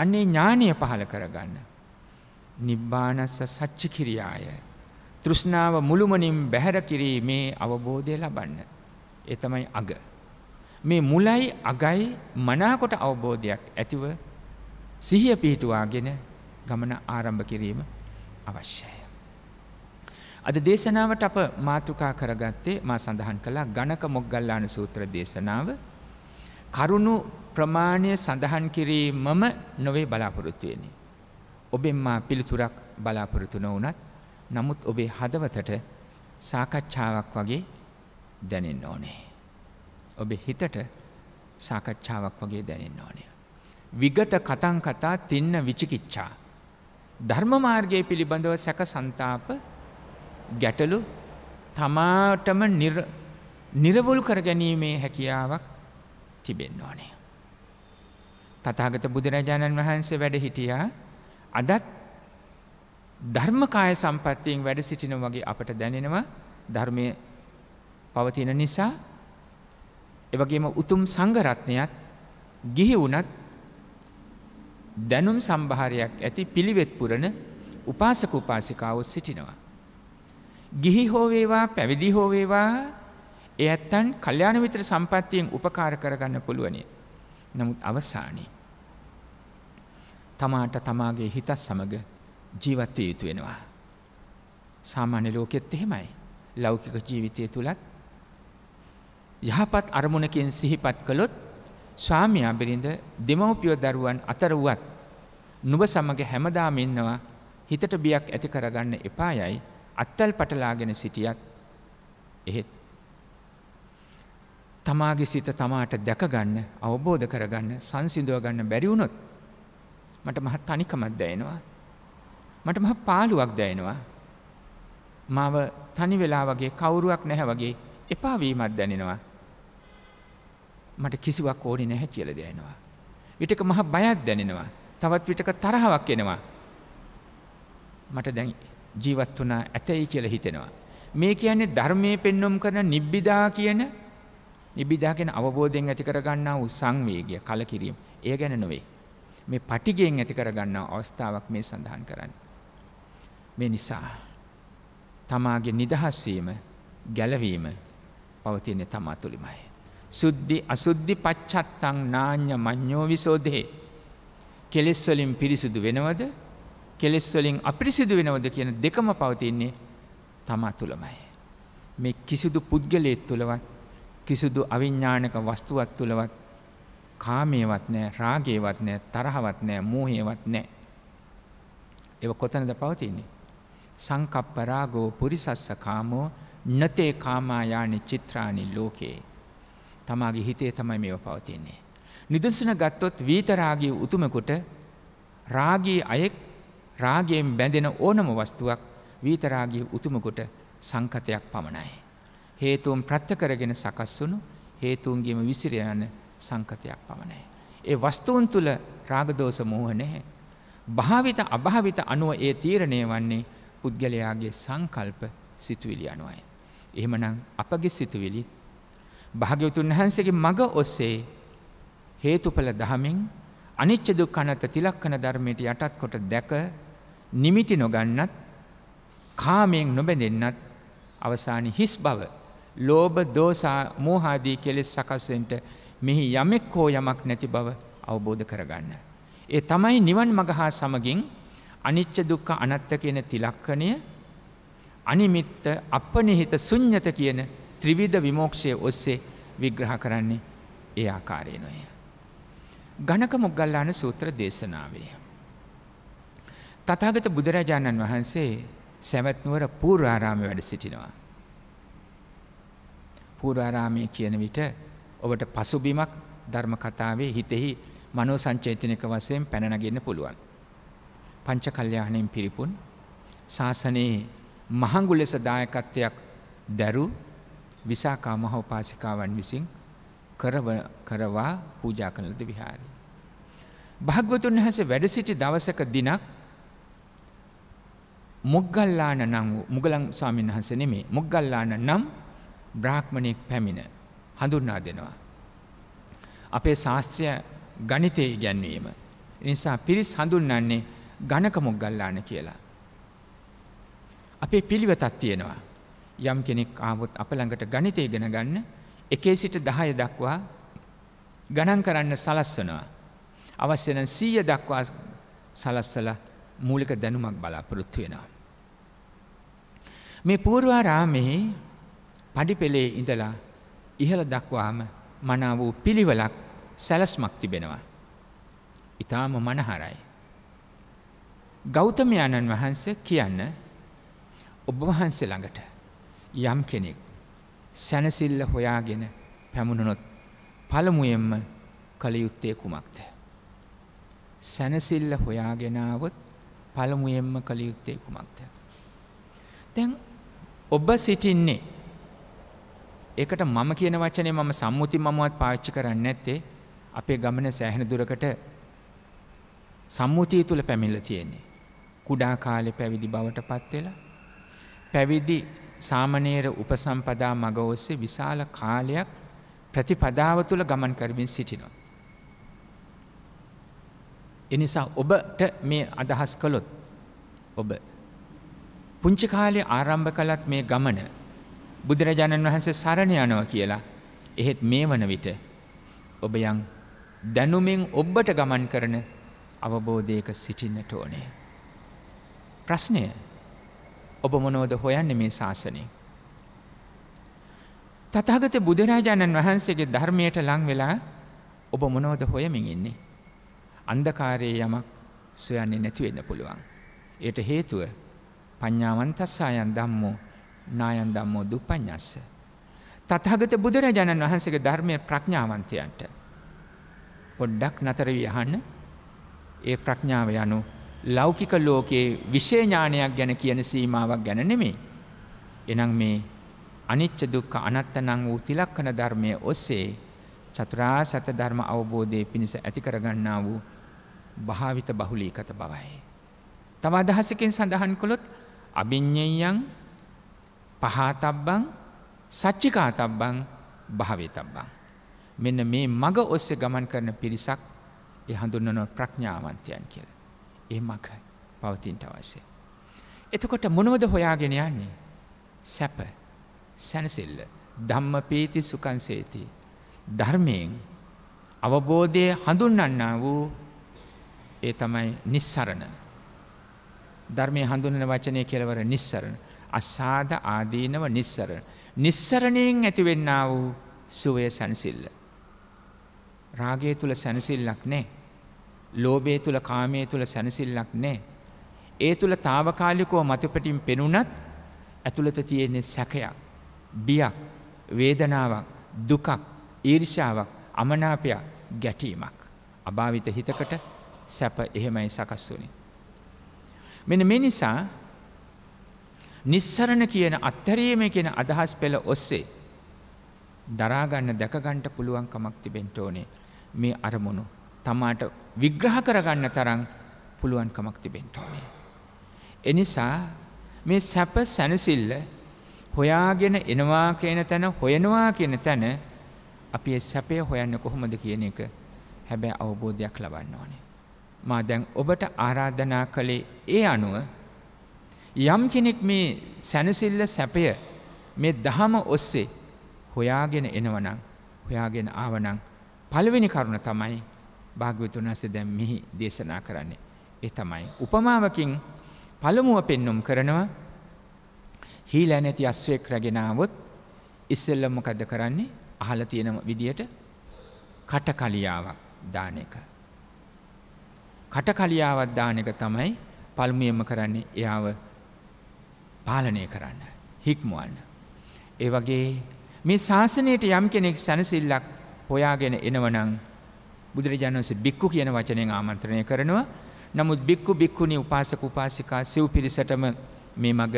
අන්නේ ඥානය පහල කරගන්න නිබ්බානස්ස සච්චි කිරියාය. තෘෂ්ණාව මුළුමනින් බැහැර කිරීමේ අවබෝධය ලබන්න. එතමයි අග. මේ මුලයි අගයි මනාකොට අවබෝධයක් ඇතිව සිහිය පිහිටුවාගෙන ගමන ආරම්භ කිරීම අවශ්‍යය. අද දේශනාවට අප මාතෘකා කරගත්තේ මා සඳහන් කළා ගණක මොග්ගල්ලාන සූත්‍ර දේශනාව කරුණු ප්‍රමාණය සඳහන් කිරීමම නොවේ බලාපොරොත්තු වෙන්නේ. ඔබෙන් මා පිළිතුරක් බලාපොරොතු නොවුනත් නමුත් ඔබේ හදවතට සාකච්ඡාවක් වගේ දැනෙන්න ඕනේ. ඔබේ හිතට සාකච්ඡාවක් වගේ දැනෙන්න ඕනේ. විගත කතන් කතා තින්න විචිකිච්ඡා. ධර්මමාර්ගය පිළිබඳව සැක සන්තාප ගැටලු තමාටම නිරවුල් කරගැනීමේ හැකියාවක් තිබෙන්න ඕනේ. තතාගත බුදුරජාණන් වහන්සේ වැඩ හිටියා අදත් ධර්මකාය සම්පත්තියෙන් වැඩ සිටින වගේ අපට දැනෙනවා ධර්මය පවතින නිසා එවගේම උතුම් සංගරත්නයත් ගිහි වුනත් දැනුම් සම්භාරයක් ඇති පිළිවෙත් පුරණ උපාසක උපාසිකාවෝ සිටිනවා. ගිහි හෝවේවා පැවිදි හෝවේවා එඇත්තන් කල්්‍යාන විතර සම්පත්තියෙන් උපකාර කරගන්න පුළුවනි. නමුත් අවසානී තමාට තමාගේ හිතත් සමඟ ජීවත්වය යුතු වෙනවා. සාමාන්‍ය ලෝකෙත් එහෙමයි ලෞකික ජීවිතය තුළත් යහපත් අරමුණකින් සිහිපත් කළොත් ස්වාමයා බිරිඳ දෙමව්පියෝ දරුවන් අතර වුවත් නුඹ සමග හැමදාම ඉන්නවා හිතට බියක් ඇති කරගන්න එපායයි අත්තල් පටලාගෙන සිටියත් එහෙත් තමාගේ සිත තමාට දැකගන්න අවබෝධ කරගන්න සංසිඳුව ගන්න බැරි වුණොත් මට මහ තනිකමක් දැනෙනවා. මට මහ පාළුවක් දැනෙනවා. මාව තනි වෙලා වගේ කවුරුවක් නැහැ වගේ එපා වීමක් දැනෙනවා. මට කිසිවක් ඕනේ නැහැ කියලා දැනෙනවා. විටක මහ බයක් දැනෙනවා. තවත් විටක තරහවක් එනවා. මට දැන් ජීවත් වුණා ඇතැයි කියලා හිතෙනවා. මේ කියන්නේ ධර්මයේ පෙන්වම් කරන නිබ්බිදා කියන නිබ්බිදා කියන අවබෝධයෙන් ඇති කරගන්නා වූ සංවේගය කලකිරීම. එය ගැන නෙවෙයි. මේ පටිගෙන් ඇති කරගන්නා අවස්ථාවක් මේ සඳහන් කරන්න. මේ නිසා තමාගේ නිදහස්වීම ගැලවීම පවතින්නේ තමා තුළිමයි. සුද්ධි අසුද්ධි පච්චත්තං නාඤ්‍ය මඤ්ඤෝ විසෝදේ. කෙලෙස් වලින් පිරිසිදු වෙනවද? කෙලෙස් වලින් අපිරිසිදු වෙනවද කියන දෙකම පවතින්නේ තමා තුළමයි. මේ කිසිදු පුද්ගලයෙක් තුලවත් කිසිදු අවිඥානික වස්තුවක් තුලවත් කාමේවත් නෑ රාගේවත් නෑ තරහවත් නෑ මෝහේවත් නෑ. එව කොතනද පවතින්නේ. සංකප්පරාගෝ පුරිසස්ස කාමෝ නතේ කාමායානි චිත්‍රානි ලෝකයේ. තමාගේ හිතේ තමයි මේව පවතින්නේ. නිදසුන ගත්තොත් වීතරාගී උතුමකුට රාගී අයෙක් රාගයෙන් බැඳෙන ඕනම වස්තුවක් වීතරාගී උතුමකුට සංකතයක් පමණයි. හේතුවම් ප්‍රත්්‍ය කරගෙන සකස් වුණු හේතුන්ගේම විසිරයන්න සංකතයක් පමණයි. ඒ වස්තුූන් තුළ රාගදෝස මෝහ නැහැ. භාවිත අභාවිත අනුව ඒ තීරණය වන්නේ පුද්ගලයාගේ සංකල්ප සිතුවිලි අනුවයි. එහෙමනම් අපගේ සිතුවිලි භාග්‍යවතුන් වහන්සේගේ මඟ ඔස්සේ හේතුඵල දහමින් අනිච්ච දුක්ඛ අනත තිලක්කන ධර්මයට යටත් කොට දැක නිමිති නොගන්නත් කාමයෙන් නොබැඳෙන්නත් අවසානයේ හිස් බව ලෝභ දෝසා මෝහ ආදී කෙලෙස් සකසෙන්ට මෙහි යමෙක් හෝ යමක් නැති බව අවබෝධ කරගන්න. ඒ තමයි නිවන් මඟ හා සමගින් අනිච්ච දුක්ක අනත්ත කියන තිලක්කනය අනිමිත්ත අපනිහිත සුඥ්ඥත කියන ත්‍රිවිධ විමෝක්ෂය ඔස්සේ විග්‍රහ කරන්නේ ඒ ආකාරය නොය. ගණක මුොගල්ලාන සූත්‍ර දේශනාවේ. තතාගත බුදුරජාණන් වහන්සේ සැවැත්නුවර පූර්ආරාමි වැඩ සිටිනවා. පූරාරාමය කියන විට ඔබට පසුබිමක් ධර්ම කතාවේ හිතෙහි මනෝ සංචේතනික වශයෙන් පැනනගන්න පුළුවන්. පංච කල්යාණයෙන් පිරිපුන් ශාසනයේ මහඟු ලෙස දායකත්වයක් දැරු විසාකා මහෝපාසිකාවන් විසින් කරවා පූජා කළද විහාරය. භාග්‍යවතුන් වහන්සේ වැඩ සිටි දවසක දිනක් මුගල්ලාන නම් මුගලන් ස්වාමීන් වහන්සේ නෙමේ මුගල්ලාන නම් බ්‍රාහ්මණෙක් පැමිණ හඳුන්වා දෙනවා. අපේ ශාස්ත්‍රය ගණිතය ගැන්වීම. නිසා පිරිස් හඳුන්න්නේ ගණක මොග්ගල්ලාන කියලා. අපේ පිළිවතත් තියෙනවා. යම් කෙනෙක් ආවොත් අප ළඟට ගණිතය ඉගෙන ගන්න එකේ සිට දහය දක්වා ගණන් කරන්න සලස්සනවා. අවශ්‍ය නම් 100 දක්වා සලස්සලා මූලික දැනුමක් බලාපොරොත්තු වෙනවා. මේ පූර්වාරාමෙහි පඩිපෙළේ ඉඳලා ඉහළ දක්වාම මනා වූ පිළිවලක් සැලස්මක් තිබෙනවා. ඉතාම මනහරයි. ගෞතමයාණන් වහන්ස කියන්න ඔබ වහන්ස ළඟට යම් කෙනෙක් සැනසිල්ල හොයාගෙන පැමුණනොත් පළමුයෙන්ම කළයුත්තේ කුමක්ද. සැනසිල්ල හොයාගෙනාවත් පළමුයෙන්ම කළයුත්තේ කුමක්ද. තැන් ඔබ සිටින්නේ ඒකට මම කියන වචනේ මම සම්මුති මමවත් පාවිච්චි කරන්නේ නැත්තේ අපේ ගමන සෑහෙන දුරකට සම්මුතිය තුල පැමිණලා තියෙන්නේ. කුඩා කාලේ පැවිදි බවටපත් වෙලා පැවිදි සාමණේර උපසම්පදා මග ඔස්සේ විශාල කාලයක් ප්‍රතිපදාව තුළ ගමන් කරමින් සිටිනවා. එනිසා ඔබට මේ අදහස් කළොත් ඔබ පුංචි කාලේ ආරම්භ කළත් මේ ගමන බුදුරජාණන් වහන්සේ සරණ යනවා කියලා. එහෙත් මේ වන විට ඔබ යම් දැනුමින් ඔබ්බට ගමන් කරන අවබෝධයක සිටින්නට ඕනේ. ප්‍රශ්නය ඔබ මොනෝද හොයන්න මේ ශාසනය. තතාගත බුදුරජාණන් වහන්සේගේ ධර්මයට ලං වෙලා ඔබ මොනෝද හොයමින් ඉන්නේ. අන්දකාරයේ යමක් සොයන්නේ නැතිවෙන්න පුළුවන්. එයට හේතුව පඤ්ඥාවන්තස්සායන් දම්මෝ නායන් දම්මෝ දුප්පඥස්ස. තතහගත බුදුරජාණන් වහන්සේගේ ධර්මය ප්‍රඥාවන්තයන්ට. පොඩ්ඩක් නතරවී අහන්න ඒ ප්‍රඥාව යනු ලෞකික ලෝකයේ විශේඥානයක් ගැන කියන සීමාවක් ගැන නෙමේ. එනම් මේ අනිච්ච දුක්ක අනත්තනං වූ තිලක්කන ධර්මය ඔස්සේ චතුරා සත ධර්ම අවබෝධය පිණිස ඇතිකරගන්නා වූ භාවිත බහුලීකත බවයි. තම අදහසකින් සඳහන් කොළොත් අභිඤ්ඥයන් පහතබ්බං සච්චිකාතබ්බං භාවිතබ්බං. මෙන්න මේ මග ඔස්සේ ගමන් කරන පිරිසක් එ හඳුන්වන ප්‍රඥාවන්තයන් කියලා. ඒ මග පවතින්ට අවශ්‍යය. එතකොට මොනවද හොයාගෙන යන්නේ. සැප සැනසිල්ල ධම්ම පීති සුකන්සේති. ධර්මයෙන් අවබෝධය හඳුන්න්න වූ ඒ තමයි නිස්සරණ. ධර්මය හඳුන්නන වචනය කෙලවර නිස්සරණ අසාධ ආදීනව නිස්සරණ. නිස්සරණයෙන් ඇතිවෙන්න වූ සුවය සැනසිල්ල. රාගය තුළ සැනසිල්ලක් නෑ. ලෝබේ තුළ කාමය තුළ සැනසිල්ලක් නෑ. ඒ තුළ තාවකාලිකෝ මතපටින් පෙනුනත් ඇතුළත තියෙන්නේ සැකයක්. බියක් වේදනාවක් දුකක් ඊර්ෂාවක් අමනාපයක් ගැටීමක්. අභාවිත හිතකට සැප එහෙමයි සකස් වනේ. මෙන මේ නිසා නිස්සරණ කියන අත්හැරීම කියන අදහස් පෙළ ඔස්සේ දරාගන්න දැකගන්ට පුළුවන් කමක් තිබෙන්ට ඕනේ මේ අරමුණු තමාට විග්‍රහ කරගන්න තරම් පුළුවන් කමක් තිබෙන්ට ඕනේ. එනිසා මේ සැප සැනසිල්ල හොයාගෙන එනවා කියන තැන හොයනවා කියන තැන අපි ඒ සැපය හොයන්න කොහොමද කියන එක හැබැයි අවබෝධයක් ලබන්න ඕනේ. මා දැන් ඔබට ආරාධනා කළේ ඒ අනුව යම් කෙනෙක් මේ සැනසිල්ල සැපය මේ දහම ඔස්සේ හොයාගෙන එනවනං හොයාගෙන ආවනං පළවෙනි කරුණ තමයි භාග්‍යවතුන් වහන්සේ දැන් මෙහි දේශනා කරන්නේ. ඒ තමයි උපමාවකින් පළමුව පෙන්눔 කරනවා හීලා නැති අස්වැක් රැගෙන આવොත් ඉස්සෙල්ල මොකද කරන්නේ? අහලා තියෙන විදියට කටකලියාවක් දාන එක. කටකලියාවක් දාන එක තමයි පළමුවෙන්ම කරන්නේ එයාව පාලනය කරන්න හික්මුවන්න. ඒ වගේ මේ ශාසනයට යම් කෙනෙක් සැනසිල්ලක් හොයාගෙන එනවනං බුදුරජාණන්ස බික්කු කියන වචනයෙන් ආමන්ත්‍රණය කරනවා නමුත් බික්කු බික්කුණි උපාසක උපාසිකා සිව් පිරිසටම මේ මග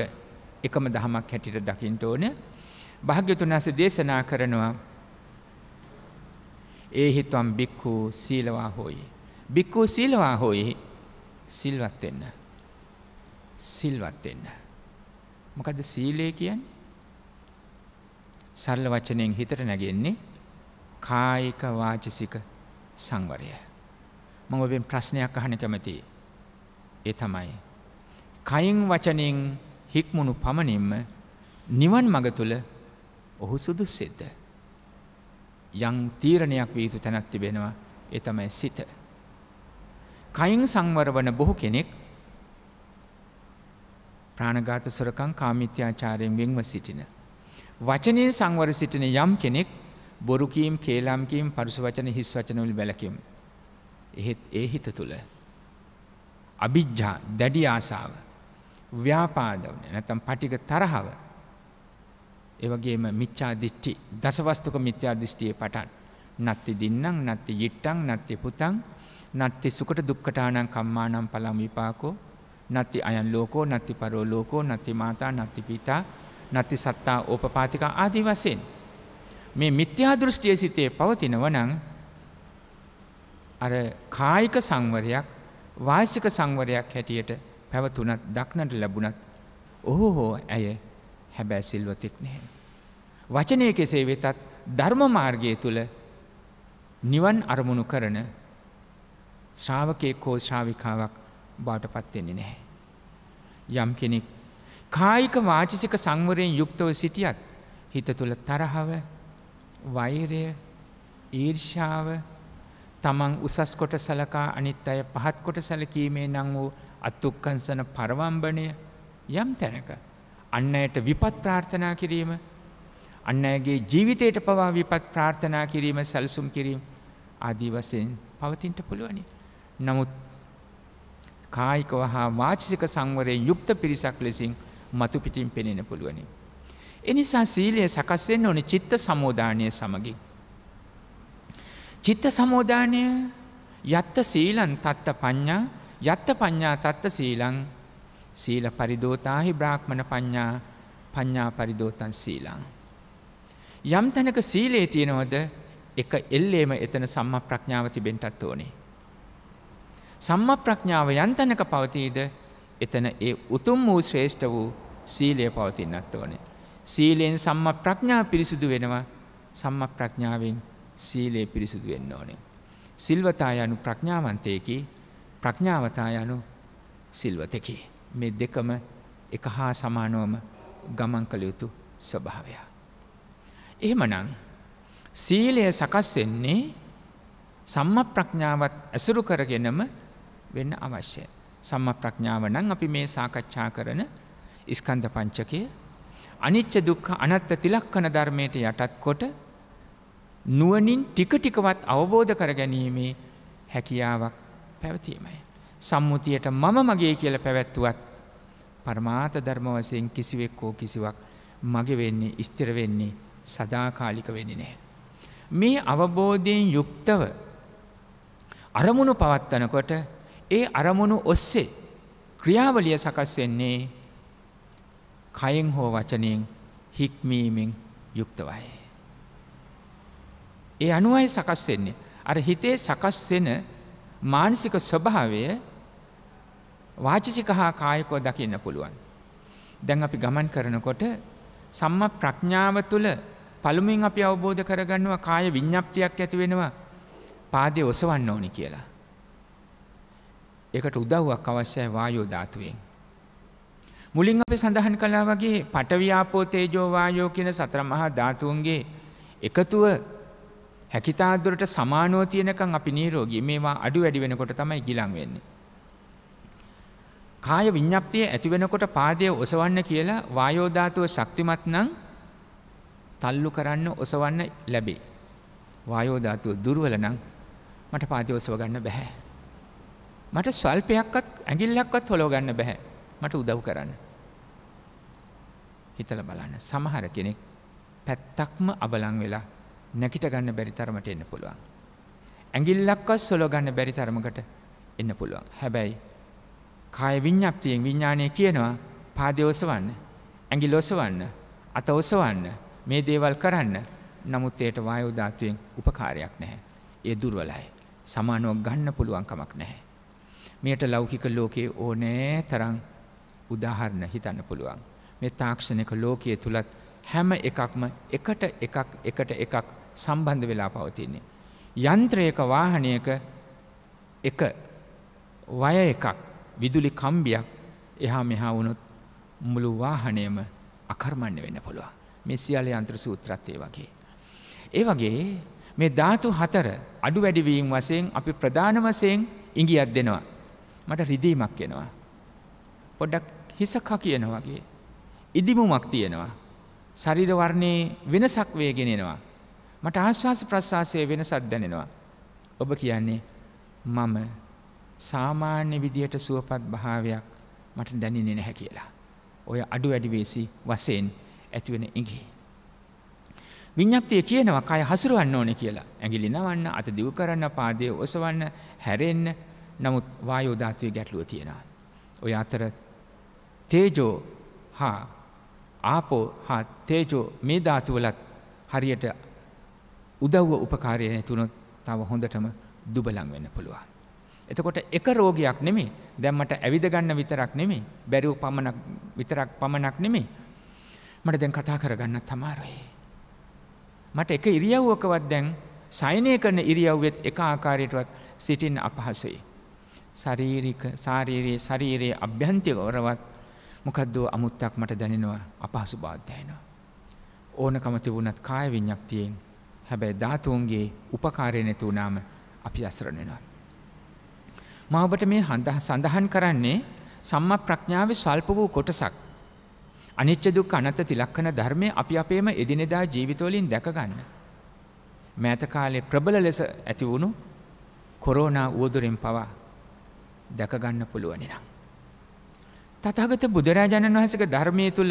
එකම දහමක් හැටිට දකිින්ට ඕන භාග්‍යතුන් අස දේශනා කරනවා ඒ හිතුවම් බික්කු සීලවා හෝයි. බික්කු සීලවා හෝයි සිල්වත් වෙන්න. සිල්වත් වෙන්න. මොකද සීලය කියන්නේ? සරල වචනයෙන් හිතට නැගෙන්නේ කායික වාචසික සංවරය. මම ඔබෙන් ප්‍රශ්නයක් අහන්න කැමතියි. ඒ තමයි කයින් වචනෙන් හික්මුණු පමණින්ම නිවන් මඟ තුල ඔහු සුදුස්සෙද්ද. යම් තීරණයක් විය යුතු තැනක් තිබෙනවා ඒ තමයි සිත. කයින් සංවර වන බොහෝ කෙනෙක් ප්‍රාණඝාත සොරකං කාමිත්‍යාචාරයෙන් වෙන්ව සිටින. වචනයෙන් සංවර සිටින යම් කෙනෙක් බොරුකීම් කේලාම්කීම් පරුස වචන හිස් වචනවල බැලකම්. එහෙත් ඒ හිත තුළ. අභිජ්ජා දැඩි ආසාාව ව්‍යාපාදවන නැතම් පටික තරහව ඒවගේම මිච්චා දිට්ටි දසවස්තුක මිත්‍යා දිෂ්ටියේ පටන් නත්ති දින්නම් නත්ති යිට්ටං නත්ති පුතං නත්ති සුකට දුක්කටානං කම්මානම් පළම් විපාකෝ නත්ති අයන් ලෝකෝ නත්ති පරෝ ලෝකෝ නත්ති මාතා නත්ති පිතා නත්ති සත්තා ඕපපාතික ආදී වසයෙන්. මේ මිත්‍යා දෘෂ්ටිය සිතේ පවතිනව නං අර කායික සංවරයක් වාසික සංවරයක් හැටියට පැවතුනත් දක්නට ලැබුණත් ඔහු හෝ ඇය හැබෑ සිල්වතෙක් නැහැ. වචනය කෙසේ වෙතත් ධර්ම මාර්ගය තුළ නිවන් අරමුණු කරන ශ්‍රාවකයෙක් හෝ ශ්‍රාවිකාවක් බාටපත් වෙන්නේ නැහැ. යම් කෙනෙක් කායික වාචිසික සංවරයෙන් යුක්තව සිටියත් හිත තුළ තරහව වෛරය ඊර්ෂාව තමන් උසස් කොට සලකා අනිත් අය පහත් කොට සැලකීමේ නං වූ අත්තුක්කංසන පරවම්බනය යම් තැනක අන්න අයට විපත් ප්‍රාර්ථනා කිරීම අන්න ඇගේ ජීවිතයට පවා විපත් ප්‍රාර්ථනා කිරීම සැලසුම් කිරීම ආදී වසයෙන් පවතින්ට පුළුවනි. නමුත් කායිකව හා වාචිසික සංවරයෙන් යුක්ත පිරිසක් ලෙසින් මතු පිටින් පෙනෙන පුළුවනි. එනිසා සීලය සකස්වෙන්න ඕන චිත්ත සමෝධානය සමගින්. චිත්ත සමෝධානය යත්ත සීලන් තත්ත ප්ඥා යත්ත ප්ඥා තත්ත සීලං සීල පරිදෝතාහි බ්‍රාහ්මණ ප්ඥා ප්ඥා පරිදෝතන් සීලං. යම් තැනක සීලයේ තියෙනවද එක එල්ලේම එතන සම්ම ප්‍රඥාව තිබෙන්ටත් ඕනේ. සම්ම ප්‍රඥාව යන්තනක පවතීද එතන ඒ උතුම් වූ ශ්‍රේෂ්ඨ වූ සීලය පවතින්නත් ඕනේ. සීලයෙන් සම්ම ප්‍රඥා පිරිසුදු වෙනවා සම්ම ප්‍රඥාවෙන් සීලයේ පිරිසුදු වෙන්න ඕනේ. සිල්වතා යනු ප්‍රඥාවන්තයකි ප්‍රඥාවතා යනු සිල්වතකි. මේ දෙකම එක හා සමානෝම ගමන් කළ යුතු ස්වභාවය. එහෙමනං සීලය සකස් වෙන්නේ සම්ම ප්‍රඥාවත් ඇසුරු කරගෙනම වෙන්න අවශ්‍යය. සම්ම ප්‍රඥාව නම් අපි මේ සාකච්ඡා කරන ඉස්කන්ධ පංචකය අනිච්ච දුක්ඛ අනත්ත තිලක්කන ධර්මයට යටත් කොට නුවණින් ටික ටිකවත් අවබෝධ කර ගැනීමේ හැකියාවක් පැවතීමයි. සම්මුතියට මම මගේ කියලා පැවැත්තුවත් පරමාත ධර්ම වශයෙන් කිසිවෙක් හෝ කිසිවක් මගේ වෙන්නේ ස්ථිර වෙන්නේ සදාකාලික වෙන්නේ නැහැ. මේ අවබෝධයෙන් යුක්තව අරමුණු පවත්වනකොට ඒ අරමුණු ඔස්සේ ක්‍රියාවලිය සකස් වෙන්නේ කයෙන් හෝ වචනයෙන් හික්මීමෙන් යුක්තවයි. ඒ අනුවයි සකස් වෙන්නේ. අර හිතේ සකස් වෙන මානසික ස්වභාවය වාචසික හා කායකෝ දකින්න පුළුවන්. දැන් අපි ගමන් කරනකොට සම්ම ප්‍රඥාව තුළ පළමුවෙන් අපි අවබෝධ කරගන්නවා කාය විඤ්ඥප්තියක් ඇති වෙනවා පාදය ඔසවන්න ඕනි කියලා. ඒකට උදව්වක් අවශ්‍යයි වායෝ ධාතුවෙන්. මුලින් අපි සඳහන් කළා වගේ පටවියාපෝ තේජෝ වායෝ කියන සතර මහා ධාතුන්ගේ එකතුව හැකිතාදුරට සමානෝ තියෙනකන් අපි නිරෝගී මේවා අඩු වැඩි වෙනකොට තමයි ගිලන් වෙන්නේ. කාය විඤ්ඤාප්තිය ඇති වෙනකොට පාදයේ ඔසවන්න කියලා වායෝ ධාතුව ශක්තිමත් නම් තල්ලු කරන්න ඔසවන්න ලැබේ. වායෝ ධාතුව දුර්වල නම් මට පාදයේ ඔසව ගන්න බෑ. මට ස්වල්පයක්වත් ඇඟිල්ලක්වත් හොලව ගන්න බෑ. මට උදව් කරන්න. හිතලා බලන්න සමහර කෙනෙක් පැත්තක්ම අබලන් වෙලා නැගිට ගන්න බැරි තරමට එන්න පුළුවන්. ඇඟිල්ලක්වත් සොලව ගන්න බැරි තරමකට එන්න පුළුවන්. හැබැයි කාය විඤ්ඤාප්තියෙන් විඥාණය කියනවා පාදේ ඔසවන්න, ඇඟිල්ල ඔසවන්න, අත ඔසවන්න, මේ දේවල් කරන්න. නමුත් ඒට වායු ධාතුවෙන් උපකාරයක් නැහැ. ඒ දුර්වලයි. සමානව ගන්න පුළුවන් කමක් නැහැ. මෙයට ලෞකික ලෝකයේ ඕනෑ තරම් උදාහරණ හිතන්න පුළුවන්. මේ තාක්ෂණක ලෝකයේ තුළත් හැම එකක්ම එකට එකක් එකට එකක් සම්බන්ධ වෙලා පවතින්නේ. යන්ත්‍රයක වාහනයක එක වය එකක් විදුලි කම්බියක් එහා මෙහා වුණොත් මුළු වාහනයම අකර්මණ්‍ය වෙන්න පුළුවන්. මේ සියල යන්ත්‍ර සූත්‍රත්වය වගේ. ඒ වගේ මේ ධාතු හතර අඩු වැඩිවීම් වසයෙන් අපි ප්‍රධාන වසයෙන් ඉඟියත් දෙනවා. මට රිදීමක් එනවා. පොඩ්ඩක් හිසකා කියන වගේ. ඉදිමුමක් තියෙනවා. ශරීර වර්ණයේ වෙනසක් වේගෙන එනවා. මට ආශ්වාස ප්‍රශ්වාසයේ වෙනසක් දැනෙනවා. ඔබ කියන්නේ මම සාමාන්‍ය විදියට සුවපත් භාවයක් මට දැනෙන්නේ නැහැ කියලා. ඔය අඩු වැඩි වෙසි වශයෙන් ඇති වෙන ඉඟි. විඤ්ඤාප්තිය කියනවා කය හසුරවන්න ඕනේ කියලා. ඇඟිලි නවන්න, අත දියු කරන්න, පාදයේ ඔසවන්න, හැරෙන්න, නමුත් වායෝධාතුවේ ගැටලුව තියෙනවා. ඔය අතර තේජෝ හා ආපෝ හා තේජෝ මේ ධාතුවලත් හරියට උදව්ව උපකාරය නැතුනොත් තව හොඳටම දුබලං වෙන්න පුළුවන්. එතකොට එක රෝගයක් නෙමේ දැම්මට ඇවිද ගන්න විතරක් නෙමේ බැරිව පමණක් විතරක් පමණක් නෙමේ මට දැන් කතා කරගන්න තමාරුයි. මට එක ඉරියව්වකවත් දැන් සයනය කරන ඉරියව්වෙත් එක ආකාරයටවත් සිටින් අපහසයි. ශරීරික ශාරීරයේ ශරීරයේ අභ්‍යන්තිකවරවත් මොකද්දෝ අමුත්තක් මට දැනෙනවා අපහසු බාධ්‍යයනවා. ඕනකම තිබුණත් කාය විඤ්ඤප්තියෙන් හැබැයි ධාතුන්ගේ උපකාරය නැති වුණාම අපි අසරණ වෙනවා. මා ඔබට මේ සඳහන් කරන්නේ සම්මා ප්‍රඥාවේ සල්ප වූ කොටසක්. අනිච්ච දුක්ඛ අනත්ත තිලක්කන ධර්මයේ අපි අපේම එදිනෙදා ජීවිතවලින් දැක ගන්න. මෑත කාලේ ප්‍රබල ලෙස ඇති වුණු කොරෝනා උවදුරෙන් පවා දැකගන්න පුළුවනි නම්. තථාගත බුදුරජාණන් වහන්සේගේ ධර්මයේ තුල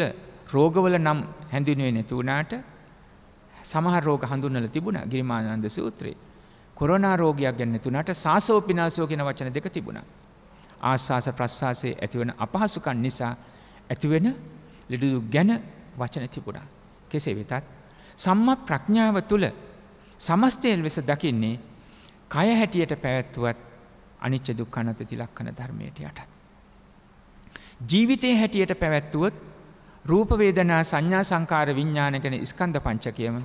රෝගවල නම් හැඳින්වෙන්නේ නැති වුණාට සමහර රෝග හඳුන්වලා තිබුණා ගිරිමානන්ද සූත්‍රයේ. කොරෝනා රෝගයක් ගැන නැතුණාට සාසෝ පිනාසෝ කියන වචන දෙක තිබුණා. ආස්වාස ප්‍රස්වාසයේ ඇතිවන අපහසුකම් නිසා ඇතිවෙන ලෙඩදු ගැන වචන තිබුණා. කෙසේ වෙතත් සම්මා ප්‍රඥාව තුල සමස්තය ලෙස දකින්නේ කය හැටියට පැවැත්වුවත් අනිච්ච දුක්ඛ අනාත්ම තිලක්කන ධර්මයට යටත්. ජීවිතයේ හැටියට පැවැත්වුවොත් රූප වේදනා සංඥා සංකාර විඥාන කියන ස්කන්ධ පංචකයම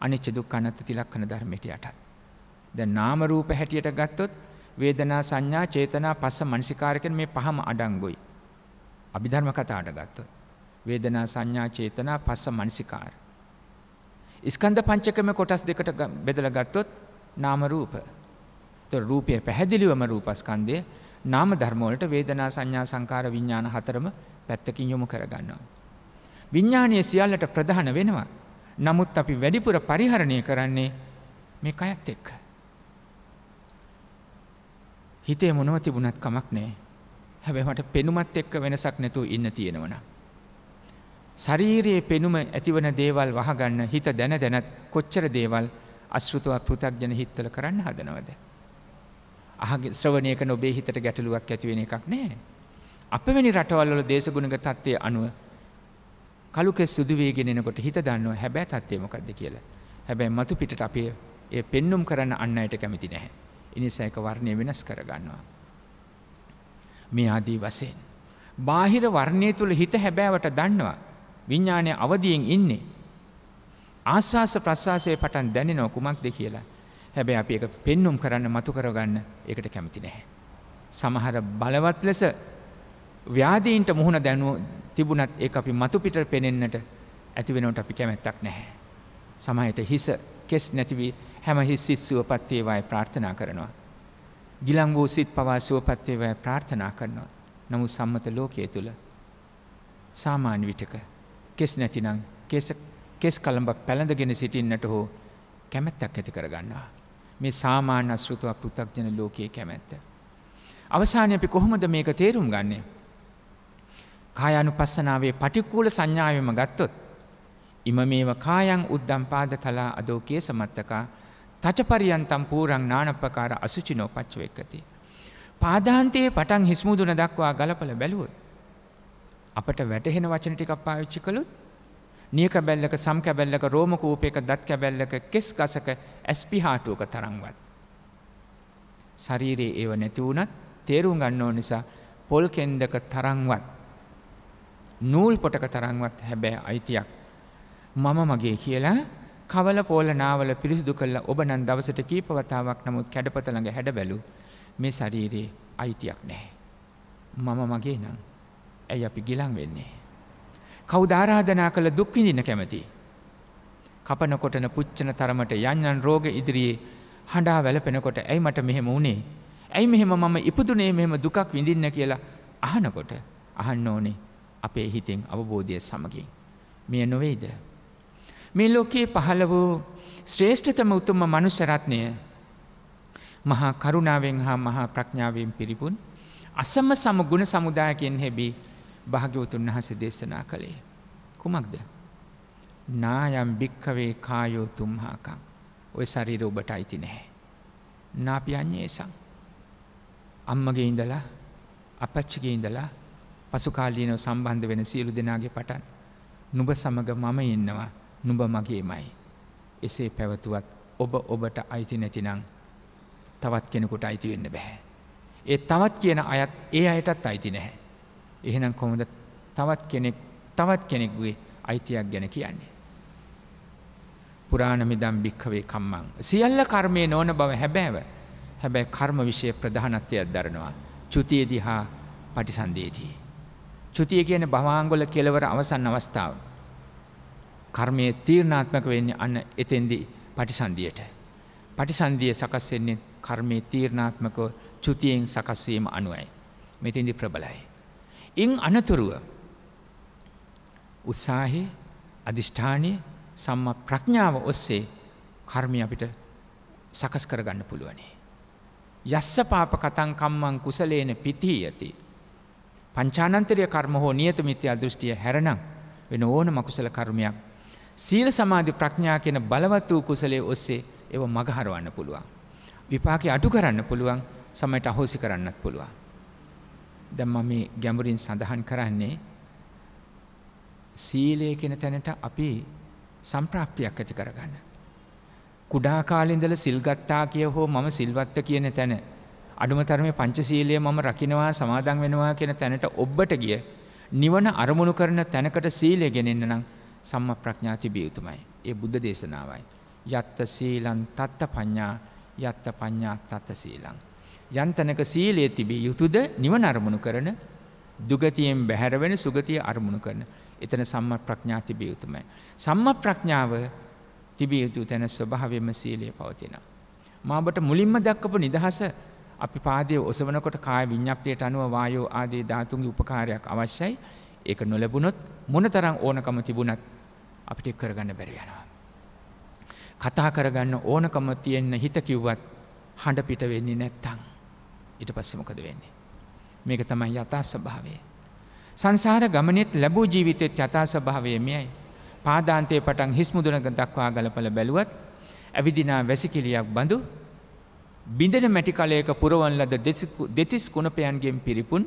අනිච්ච දුක්ඛ අනාත්ම තිලක්කන ධර්මයට යටත්. දැන් නාම රූප හැටියට ගත්තොත් වේදනා සංඥා චේතනා පස්ස මනසිකාර කියන මේ පහම අඩංගුයි. අභිධර්ම කතාවට ගත්තොත් වේදනා සංඥා චේතනා පස්ස මනසිකාර. ස්කන්ධ පංචකම කොටස් දෙකට බෙදලා ගත්තොත් නාම රූප තොර රූපය පැහැදිලිවම රූපස්කන්දය නාම ධර්මෝලට වේදනා සංඥා සංකාර විඤ්ඥාන හතරම පැත්තකින් යොමු කරගන්නවා. විඤ්ඥානය සියල්ලට ප්‍රධාන වෙනවා. නමුත් අපි වැඩිපුර පරිහරණය කරන්නේ මේ අයත් එක්ක. හිතේ මොනව තිබුණත් කමක් නෑ හැබැමට පෙනුමත් එක්ක වෙනසක් නැතුව ඉන්න තියෙනවන. ශරීරයේ පෙනුම ඇතිවන දේවල් වහගන්න හිත දැන දැනත් කොච්චර දේවල් අස්ෘතුව පෘතක් ජන හිත්තල කරන්න හදනවද. අහගේ ශ්‍රවණය කරන ඔබේ හිතට ගැටලුවක් ඇති වෙන එකක් නැහැ. අපවැනි රටවල් වල දේශගුණික தත්ත්වයේ අනුව කලුකෙස් සුදු වේගෙන එනකොට හිත දන්නව හැබැයි தත්ත්වය මොකද්ද කියලා. හැබැයි මතු පිටට අපි ඒ පෙන්눔 කරන්න අන් අයට කැමති නැහැ. ඒ නිසා ඒක වර්ණය වෙනස් කරගන්නවා. මේ ආදී වශයෙන්. බාහිර වර්ණය තුල හිත හැබෑවට දන්නවා. විඥානය අවදියෙන් ඉන්නේ. ආස්වාස ප්‍රසවාසයේ පටන් දැනෙනව කුමක්ද කියලා. හැබැයි අපි එක පෙන්නුම් කරන්න මතු කරගන්න ඒකට කැමති නැහැ. සමහර බලවත් ලෙස ව්‍යාදීන්ට මුහුණ දැනුව තිබුණත් ඒ අපි මතුපිට පෙනෙන්නට ඇතිවෙනට අපි කැමැත්තක් නැහැ. සමහයට හිස කෙස් නැතිවී හැම හිස් සිත් සුවපත්තේවාය ප්‍රාර්ථනා කරනවා. ගිලං වූ සිත් පවා සුවපත්තේවය ප්‍රාර්ථනා කරනවා. නමුත් සම්මත ලෝකයේ තුළ සාමාන්‍ය විටක කෙස් නැතිනම් කෙස් කළඹ පැළඳගෙන සිටින්නට හෝ කැමැත්තක් ඇති කරගන්නවා. මේ සාමාන්‍ය අශ්‍රෘතව පෘථග්ජන ලෝකයේ කැමැත්ත. අවසානය අපි කොහොමද මේක තේරුම් ගන්නේ. කායනුපස්සනාවේ පටිකූල සංඥාවම ගත්තොත්. ඉම මේව කායන් උද්දම් පාද තලා අදෝකය සමත්තකා තචපරියන්තම් පූරං නානපකාර අසුචිනෝ පච්චව එක්කති. පාදාන්තයේ පටන් හිස්මුදුන දක්වා ගලපල බැලුවොත්. අපට වැටහෙන වචන ටිකක් පාවිච්චි කළුත් නියකැබැල්ලක සම්කැබැල්ලක රෝමකූපයක දත් කැබැල්ලක කෙස් ගසක ඇස්පිහාටුවක තරංවත්. ශරීරයේ ඒව නැතිවුණත් තේරුම් ගන්නෝ නිසා පොල් කෙන්දක තරංවත්. නූල් පොටක තරංවත් හැබැ අයිතියක්. මම මගේ කියලා කවල පෝල නාවල පිරිසිදු කල්ල ඔබ නන් දවසට කීපවතාවක් නමුත් කැඩපතළඟ හැඩ බැලු මේ ශරීරයේ අයිතියක් නැහැ. මම මගේ නම් ඇයි අපි ගිලන් වෙන්නේ. කෞදාරාධනා කළ දුක් විඳින්න කැමති. කපනකොටන පුච්චන තරමට යන්යන් රෝග ඉදිරියේ හඬා වැලපෙනකොට ඇයි මට මෙහෙම වුණේ. ඇයි මෙහෙම මම ඉපදුනේ මෙහෙම දුකක් විඳින්න කියලා අහනකොට අහන්න ඕනේ අපේ හිතෙන් අවබෝධය සමගින්. මෙය නොවෙයිද. මේ ලෝකයේ පහළ වූ ශ්‍රේෂ්ඨතම උතුම්ම මනුසරත්නය මහා කරුණාවෙන් හා මහා ප්‍රඥාවෙන් පිරිපුන් අසම සමගුණ සමුදායකෙන් හැබී භාග්‍යවතුන් වහස දේශනා කළේ. කුමක්ද. නායම් භික්කවේ කායෝ තුම්හාකං ඔය සරීර ඔබට අයිති නැහැ. නාපියන්නේ ඒසං. අම්මගේ ඉඳලා අපච්චගේ ඉඳලා පසුකාලීනව සම්බන්ධ වෙන සියලු දෙනාගේ පටන්. නුබ සමඟ මම ඉන්නවා නුබ මගේමයි. එසේ පැවතුවත් ඔබ ඔබට අයිති නැතිනං තවත් කෙනෙකුට අයිතිවෙන්න බැහැ. ඒ තවත් කියන අයත් ඒ අයටත් අයිති නැහැ. එහෙනම් කොහොමද තවත් කෙනෙක් තවත් කෙනෙක්ගේ අයිතියක් ගැන කියන්නේ. පුරාණ මිදම් භික්කවේ කම්මං. සියල්ල කර්මය නොන බව හැබෑව. හැබැයි කර්ම විෂය ප්‍රධානත්වයක් දරනවා. චුතිය දිහා පටිසන්දේදී. චුතිය කියන භවාංගොල කෙලවර අවසන් අවස්ථාව. කර්මය තීරණාත්මක වෙන්නේ අන්න එතෙන්දි පටිසන්දියට. පටිසන්දිය සකස් වෙන්නේ කර්මයේ තීරණාත්මකව චුතියෙන් සකස් වීම අනුවයි. මෙතෙන්දි ප්‍රබලයි. ඉන් අනතුරුව උත්සාහි අධිෂ්ඨානය සම්ම ප්‍රඥාව ඔස්සේ කර්මය අපිට සකස් කරගන්න පුළුවනේ. යස්ස පාප කතන් කම්මං කුසලේන පිතිී ඇති. පංචානන්තරය කර්ම හෝ නියත මිත්‍ය අදෘෂ්ටිය හැරනම් වෙන ඕන මකුසල කර්මයක් සීල සමාධි ප්‍රඥා කියන බලවත් වූ කුසලේ ඔස්සේ එව මගහරවන්න පුළුවන්. විපාකි අඩු කරන්න පුළුවන් සමයට අහෝසි කරන්නත් පුළුවන්. දැන් මම මේ ගැඹුරින් සඳහන් කරන්නේ සීලය කියන තැනට අපි සම්ප්‍රාප්තියක් ඇති කරගන්න. කුඩා කාලේ ඉඳලා සිල් ගත්තා කිය හෝ මම සිල්වත්ත කියන තැන අඩුම තරමේ පංචශීලය මම රකින්නවා සමාදන් වෙනවා කියන තැනට ඔබට ගිය නිවන අරමුණු කරන තැනකට සීලය ගෙනෙන්න නම් සම්ම ප්‍රඥා තිබිය යුතුමයි. ඒ බුද්ධ දේශනාවයි. යත්ත සීලන් තත්ත පඤ්ඤා යත්ත පඤ්ඤා තත්ත සීලං යන්තනක සීලයේ තිබිය යුතුද නිවන අරමුණු කරන දුගතියෙන් බැහැරවෙන සුගතිය අරමුණු කරන. එතන සම්ම ප්‍රඥා තිබිය යුතුමයි. සම්ම ප්‍රඥාව තිබිය යුතු තැන ස්වභාවම සීලයේ පවතින. මාබට මුලින්ම දක්කපු නිදහස අපි පාදය ඔසවනකොට කාය විඤ්ඥප්තියට අනුව වායෝ ආදේ ධාතුන්ගේ උපකාරයක් අවශ්‍යයි ඒක නොලැබුණොත් මොන තරං ඕනකම තිබුණත් අපිට කරගන්න බැරියනවා. කතා කරගන්න ඕනකම තියෙන්න හිත කිව්වත් හඬ පිට වෙන්නේ නැත්තං. ඉට පස්සෙමොකද වෙන්නේ. මේක තමයි යථා ස්භාවය. සංසාර ගමනෙත් ලැබූ ජීවිතෙත් යථා ස්භාවයමයයි. පාදාන්තය පටන් හිස්මුදුනක දක්වා ගලපල බැලුවත් ඇවිදිනා වැසිකිලියක් බඳු බිඳෙන මැටි කලයක පුරවන් ලද දෙතිස් කුණපයන්ගෙන් පිරිපුන්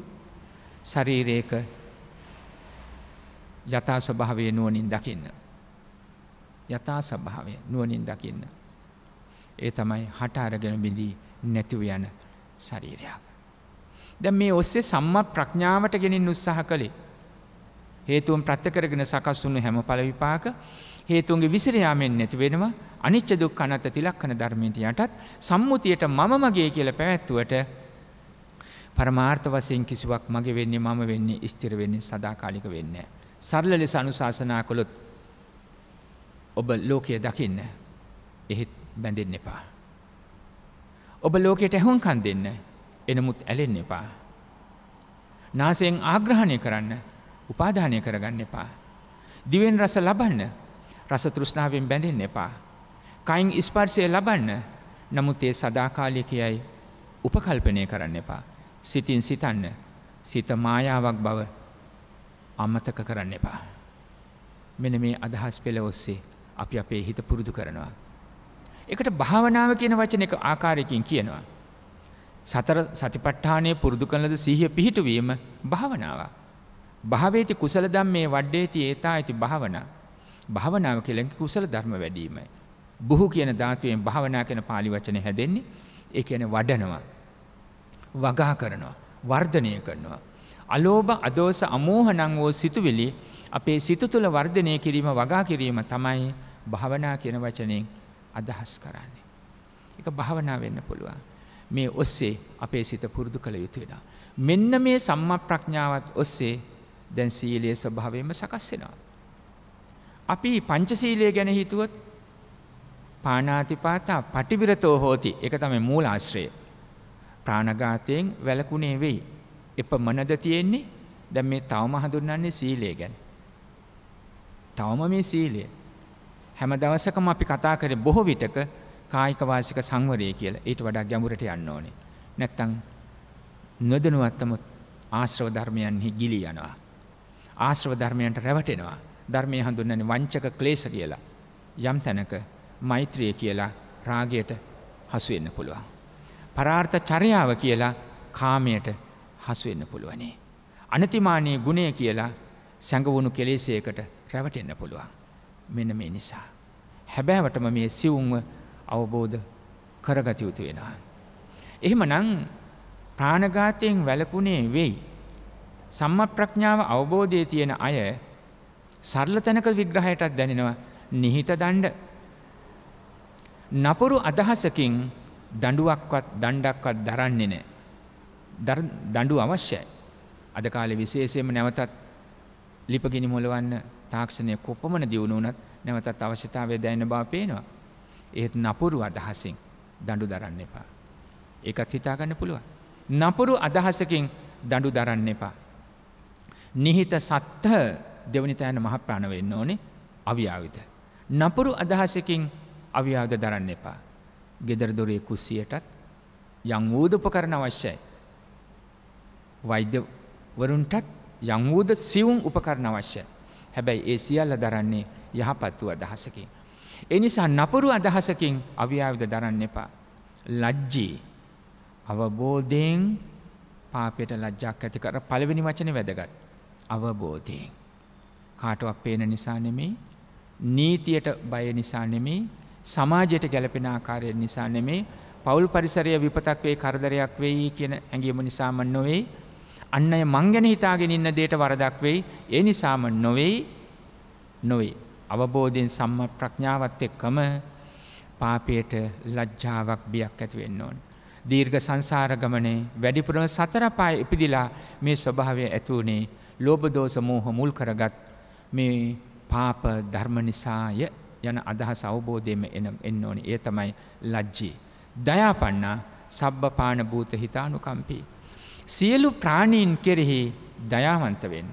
ශරීරයක යථා ස්භාවය නුවනින් දකින්න. යථා ස්භාවය නුවනින් දකින්න. ඒ තමයි හට අරගෙන බිඳී නැතිව යන ශරීරයක්. දැ මේ ඔස්සේ සම්ම ප්‍රඥාවට ගෙනින් උත්සාහ කළේ. හේතුවන් ප්‍රත්්‍යකරගෙන සකස් වුණු හැම පලවිපාක හේතුන්ගේ විසිරයාමෙන් නැති වෙනවා අනිච්ච දුක් අනත තිලක්කන ධර්මීට යටත් සම්මුතියට මම මගේ කියල පැවැත්තුවට පරමාර්ථ වසයෙන් කිසිවක් මගේ වෙන්නේ මම වෙන්නේ ස්තිර වෙන්නේ සදාකාලික වෙන්න. සරල ලෙස අනුශාසනා කළොත් ඔබ ලෝකය දකින්න එහෙත් බැඳෙන්න එපා. ඔබ ලෝකයට ඇහුන්කන් දෙන්න එනමුත් ඇලෙන් එපා. නාසයෙන් ආග්‍රහණය කරන්න උපාධානය කරගන්න එපා. දිවෙන් රස ලබන්න රස තෘෂ්ණාවෙන් බැඳෙන් එපා. කයින් ඉස්පර්සය ලබන්න නමුත් ඒ සදාකාලිකයයි උපකල්පනය කරන්න එපා. සිතින් සිතන්න සිත මායාවක් බව අම්මතක කරන්න එපා. මෙන මේ අදහස් පෙළ ඔස්සේ අපි අපේ හිත පුරුදු කරනවා. එකට භාවනාව කියන වචන එක ආකාරයකින් කියනවා. සතර සතිපට්ඨානය පුරුදු කළද සීහ පිහිටුවීම භාවනාව. භාවේති කුසල ධම්මේ වඩ්ඩේති ඒතා ඇති භාවනා. භාවනාව කියලකි කුසල ධර්ම වැඩීමයි. බුහු කියන ධාතුවෙන් භාවනා කියන පාලි වචනය හැදෙන්නේ ඒ කියන වඩනවා. වගා කරනවා. වර්ධනය කරනවා. අලෝභ අදෝස අමෝහනං වූ සිතුවිලි අපේ සිත තුළ වර්ධනය කිරීම වගා කිරීම තමයි භාවනා කියන වචනයෙන් අදහස් කරන්නේ. එක භාවනා වෙන්න පුළුවන්. මේ ඔස්සේ අපේ සිත පුරුදු කළ යුතු වෙනවා. මෙන්න මේ සම්මා ප්‍රඥාවත් ඔස්සේ දැන් සීලයේ ස්වභාවයෙන්ම සකස් වෙනවා. අපි පංචශීලය ගැන හිතුවොත් පාණාතිපාතා පටිවිරතෝ හෝති. ඒක තමයි මූල ආශ්‍රය. ප්‍රාණඝාතයෙන් වැළකුණේ වෙයි. එපමණද තියෙන්නේ? දැන් මේ තවම හඳුන්වන්නේ සීලය ගැන. තවම මේ සීලය. හැම දවසකම අපි කතා කරේ බොහෝ විටක කායික වාසික සංවරය කියලා. ඊට වඩා ගැඹුරට යන්න ඕනේ. නැත්තම් නොදැනුවත්වම ආශ්‍රව ධර්මයන්හි ගිලී යනවා. ආශ්‍රව ධර්මයන්ට රැවටෙනවා. ධර්මයේ හඳුන්වන්නේ වංචක ක්ලේශ කියලා. යම් තැනක මෛත්‍රිය කියලා රාගයට හසු වෙන්න පුළුවන්. පරාර්ථ චර්යාව කියලා කාමයට හසු වෙන්න පුළුවනේ. අනතිමානී ගුණය කියලා සැඟවුණු කෙලෙසයකට රැවටෙන්න පුළුවන්. මෙන මේ නිසා. හැබෑවටම මේ සිවුම්ව අවබෝධ කරගතයුතු වෙනවා. එහෙම නං ප්‍රාණඝාතයෙන් වැලකුණේ වෙයි. සම්ම ප්‍රඥාව අවබෝධය තියෙන අය සරල තැනක විග්‍රහයටත් දැනෙනවා නිහිත දණ්ඩ. නපුරු අදහසකින් දඩුවක්වත් දණ්ඩක්වත් දරන්නේ නෑ. දඩු අවශ්‍යයි. අද කාලෙ විශේෂයම නැවතත් ලිපගිනි මුලවන්න තාක්ෂණය කොපමණ දියුණු වනත් නැවතත් අවශ්‍යතාවය දැන්න බව පේනවා. ඒත් නපුරු අදහසින් දඩු දරන්න එපා. ඒකත් හිතාගන්න පුළුවන්. නපුරු අදහසකින් දඩු දරන්න එපා. නිහිත සත්හ දෙවනිතයන මහප්‍රාණ වෙන්න ඕනේ අව්‍යාවිත. නපුරු අදහසකින් අව්‍යාවද දරන්න එපා. ගෙදරදොරේ කුස්සියටත් යං වූදප කරන අවශ්‍යයි. වෛද්‍යවරුන්ටත් යංවූද සිවුම් උපකරණ අවශ්‍ය. හැබැයි ඒ සියල්ල දරන්නේ යහපත්තුව අදහසකින්. එනිසා නපුරු අදහසකින් අව්‍යාවිද දරන්න එපා. ලජ්ජී අවබෝධයෙන් පාපයට ලජ්ජක් ඇති කර පළවෙනි වචන වැදගත්. අවබෝධයෙන්. කාටුවක් පේන නිසා නෙමෙයි නීතියට බය නිසා නෙමෙයි සමාජයට ගැලපෙන ආකාරයෙන් නිසා නෙමේ පවුල් පරිසරය විපතක් වේ කරදරයක් වෙයි කියන ඇඟීම නිසාම නොවේ අන්න අය මං ගැන හිතාගෙන ඉන්න දෙයට වරදක් වෙයි. ඒ නිසාම නොවේයි නොවේ. අවබෝධයෙන් සම්ම ප්‍රඥාවත් එක්කම පාපයට ලජ්ජාවක් බියක් ඇති වෙන්න ඕන. දීර්ඝ සංසාර ගමනේ වැඩිපුරම සතර පාය ඉපිදිලා මේ ස්වභාවය ඇති උනේ ලෝභ දෝෂ මෝහ මුල් කරගත් මේ පාප ධර්ම නිසාය යන අදහස අවබෝධයෙන්ම එන්න ඕනේ. ඒ තමයි ලැජ්ජී. දයාපන්නා සබ්බපාන භූත හිතානුකම්පී. සියලු ප්‍රාණීන් කෙරෙහි දයාවන්ත වෙන්න.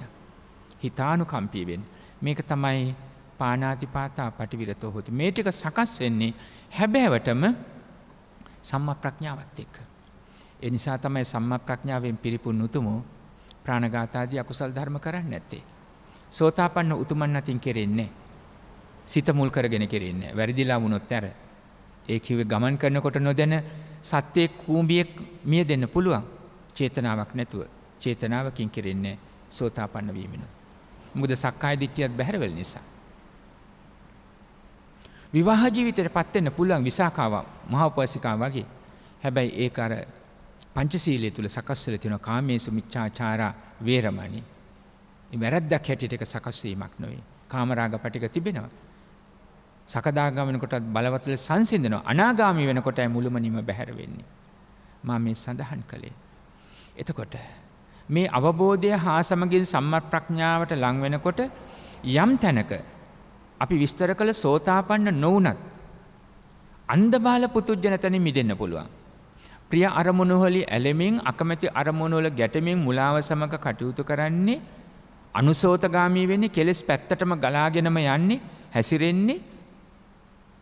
හිතානු කම්පීවෙන්. මේක තමයි පානාතිපාතා පටිවිරත හොතු මේ ටික සකස් වෙන්නේ හැබෑවටම සම්ම ප්‍රඥාවත් එක්ක. එනිසා තමයි සම්ම ප්‍රඥාවෙන් පිරිපුන් උතුමු ප්‍රාණගාතාදී අකුසල් ධර්ම කරන්න නැත්තේ. සෝතාපන්න උතුමන් අතින් කෙරෙන්නේ. සිත මුල් කරගෙන කෙරෙන්නේ. වැරදිලා වුණොත් ඇර. ඒ කිව්වේ ගමන් කරනකොට නොදැන සත්‍යයේ කූඹියක් මිය දෙන්න පුළුවන්. චේතනාවක් නැතුව චේතනාවකින් කෙරෙන්නේ සෝතාපන්න වීමෙන. මුද සක්කාය දිට්ටියත් බැහැරවල නිසා. විවාහ ජීවිතයට පත්වෙන්න පුළුවන් විසාකාව මහපසිකා වගේ හැබැයි ඒ අර පංචසීලය තුළ සකස්වල තින කාමේසු මිච්චාචාරා වේරමණි. වැරද්දක් හැටියට එක සකස්වීමක් නොවේ. කාමරාග පටික තිබෙනවා. සකදාගමනකොටත් බලවතුල සංසිදනවා අනාගාමී වෙනකොට ඇ මුළුමනිම බැහැරවෙන්නේ. මා මේ සඳහන් කළේ. එතකොට මේ අවබෝධය හා සමගින් සම්මර් ප්‍රඥාවට ලංවෙනකොට යම් තැනක අපි විස්තර කළ සෝතාපන්න නොවනත් අන්දබාල පුතුජ්ජන තැන මිදෙන්න පුළුවන්. ප්‍රිය අරමුණුහලි ඇලෙමින් අකමැති අරමුණුවල ගැටමින් මුලාව සමඟ කටයුතු කරන්නේ අනුසෝතගාමී වෙන්නේ කෙලෙස් පැත්තටම ගලාගෙනම යන්නේ හැසිරෙන්නේ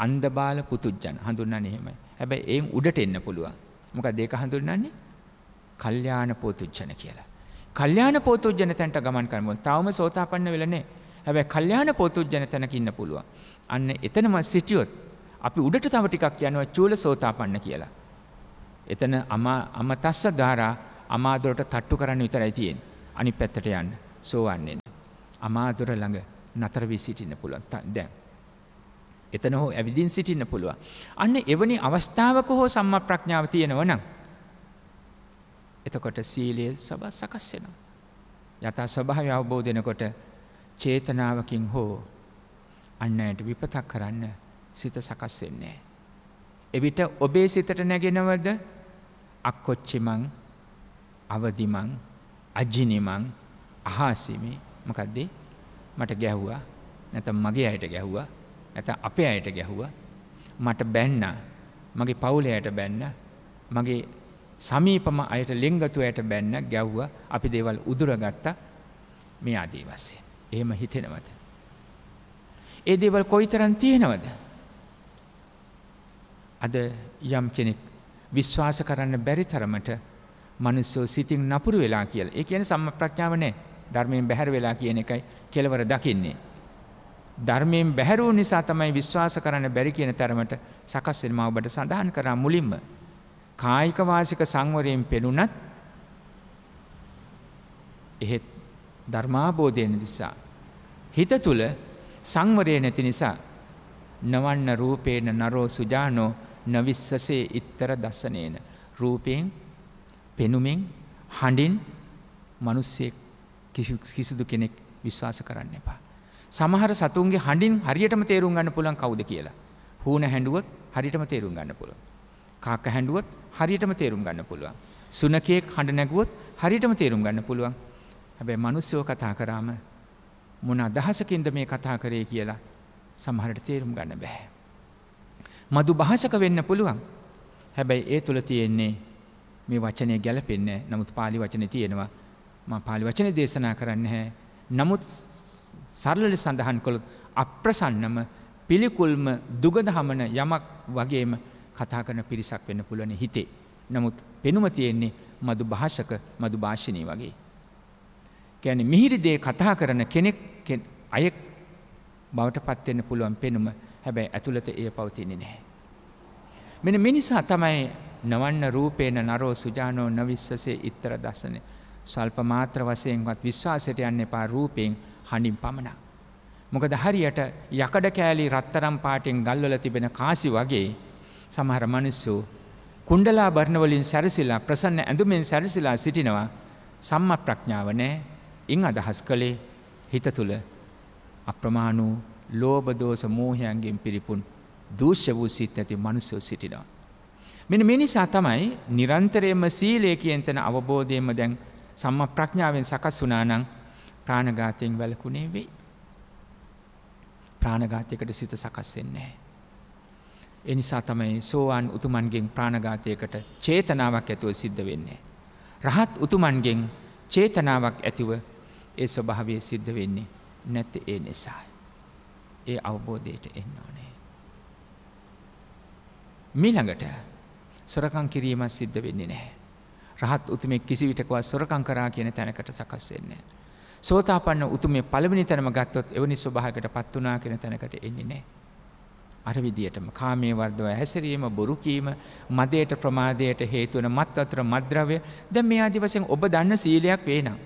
අන්දබාල පුතුජ්ජන් හඳුන්නන්නේ එහෙමයි. හැබැයි එයින් උඩට එන්න පුළුවන්. මොකද ඒක හඳුන්නන්නේ කල්්‍යාන පෝතුජ්ජන කියලා. කල්්‍යාන පෝතුජ්ජන තැන්ට ගමන් කරමුව තවම සෝතාපන්න වෙලනේ හැබැ කල්්‍යාන පෝතුජ්ජන තැනකින්න පුළුවන්. අන්න එතනම සිටියොත් අපි උඩට තව ටිකක් යනවා චූල සෝතාපන්න කියලා. එතන අම තස්ස ධාරා අමාදොරට තට්ටු කරන්න විතරයි තියෙන් අනි පැත්තට යන්න සෝවන්නේ. අමාදොර ළඟ නතරවී සිටින්න පුළුවන් දැන්. එතන හෝ ඇවිදින් සිටින්න පුළුවන්. අන්න එවැනි අවස්ථාවක හෝ සම්ම ප්‍රඥාව තියෙනවනම්. එතකොට සීලිය සබ සකස් වෙනවා. යථා ස්වභාවය අවබෝධනකොට චේතනාවකින් හෝ අන්නයට විපතක් කරන්න සිත සකස් වෙන්නේ. එවිට ඔබේ සිතට නැගෙනවද අක්කොච්චිමං අවදිමං අජිනිමං අහාසිමේ මොකක්දේ මට ගැහ්වා නැතම් මගේ අයට ගැහ්වා ඇත අපේ අයට ගැහ්වා මට බැන්න මගේ පවුලයට බැන්න මගේ සමීපම අයට ලෙංගතු ඇයට බැන්න ගැව්ව අපි දේවල් උදුරගත්ත මේ අදී වස්සේ. එහෙම හිතෙනවද. ඒ දේවල් කොයිතරන් තියෙනවද. අද යම් කෙනෙක් විශ්වාස කරන්න බැරි තරමට මනුස්සෝ සිතින් නපුරු වෙලා කියල ඒ කියන සම්ම ප්‍රඥාව නෑ ධර්මයෙන් බැහැර වෙලා කියන එකයි කෙලවර දකින්නේ. ධර්මයෙන් බැහැරූ නිසා තමයි විශ්වාස කරන්න බැරි කියන තරමට සකස්සෙන්ම ඔබට සඳහන් කරා මුලින්ම කායික වාසික සංවරයෙන් පෙනුනත් එහෙත් ධර්මාබෝධය නිසා හිත තුල සංවරය නැති නිසා නවන්න රූපේන නරෝ සුජානෝ නවිස්සසේ ඉත්තර දසනේන රූපයෙන් පෙනුමෙන් හඬින් මිනිස්සෙක් කිසිදු කෙනෙක් විශ්වාස කරන්න එපා. සමහර සතුන්ගේ හඬින් හරියටම තේරුම් ගන්න පුළුවන් කවුද කියලා. හූන හැඬුවොත් හරියටම තේරුම් ගන්න පුළුවන්. කාක හැඩුවත් හරියටම තේරුම් ගන්න පුළුවන්. සුනකයෙක් හඬ නැගුවොත් හරියටම තේරුම් ගන්න පුළුවන්. හැබැයි මිනිස්සුෝ කතා කරාම මොන අදහසකින්ද මේ කතා කරේ කියලා සමහරට තේරුම් ගන්න බෑ. මදු භාෂක වෙන්න පුළුවන්. හැබැයි ඒ තුළ තියෙන්නේ මේ වචනය ගැලපෙන්නේ නමුත් පාලි වචන තියෙනවා ම පාලි වචන දේශනා කරන්න හැ. නමුත් සරලලි සඳහන් කොළොත් අප්‍රසන්නම පිළිකුල්ම දුගදහමන යමක් වගේම කතා කරන පිරිසක් වෙන්න පුළුවන් හිතේ. නමුත් පෙනුම තියෙන්නේ මදු භාෂක මදු භාෂණී වගේ. කියන්නේ මිහිරි දේ කතා කරන කෙනෙක් අයෙක් බවට පත් වෙන්න පුළුවන් පෙනුම හැබැයි ඇතුළත එය පවතින්නේ නැහැ. මෙන්න මේ නිසා තමයි නවන්න රූපේන නරෝ සුජානෝ නවිස්සසේ ඉතර දසන සල්ප මාත්‍ර වශයෙන්වත් විශ්වාසයට යන්න එපා රූපයෙන් හඬින් පමණක්. මොකද හරියට යකඩ කෑලි රත්තරම් පාටෙන් ගල්වල තිබෙන කාසි වගේ සමහර මිනිස්සු කුණ්ඩලා බර්ණ වලින් සැරසිලා ප්‍රසන්න ඇඳුමෙන් සැරසිලා සිටිනවා සම්මා ප්‍රඥාව නැහැ. ඉන් අදහස් කළේ හිත තුල අප්‍රමාණ වූ ලෝභ දෝෂ මෝහයන්ගෙන් පිරිපුන් දූෂ්‍ය වූ සිත් ඇති මිනිස්සු සිටිනවා. මෙන්න මේ නිසා තමයි නිරන්තරයෙන්ම සීලය කියන තැන අවබෝධයෙන්ම දැන් සම්මා ප්‍රඥාවෙන් සකස් වුණා නම් ප්‍රාණඝාතයෙන් වැළකුණේ වෙයි. ප්‍රාණඝාතයකට සිත සකස් වෙන්නේ නැහැ. එනිසා තමයි සෝවාන් උතුමන්ගෙන් ප්‍රාණඝාතයකට චේතනාවක් ඇතුව සිද්ධ වෙන්නේ. රහත් උතුමන්ගෙන් චේතනාවක් ඇතිව ඒ ස්වභාවය සිද්ධ වෙන්නේ නැත්ත ඒ නිසා. ඒ අවබෝධයට එන්න ඕනේ. මිළඟට සොරකං කිරීමත් සිද්ධ වෙන්නේ නැහැ. රහත් උතුමෙක් කිසි විටකවා සොරකං කරා කියන තැනකට සකස් වෙන්නේ. සෝතාපන්න උතුමේ පළවෙනි තැනම ගත්තොත් එවැනි ස්වභාවයකට පත් වුණා කියන තැනකට එන්නේ නැහැ. අර විදියටම කාමේ වර්ධව හැසිරීම බොරු කීම මදයට ප්‍රමාදයට හේතු වෙන මත්වතුර මද්ද්‍රව්‍ය දැන් මේ ආදි වශයෙන් ඔබ දන්න සීලයක් වේනම්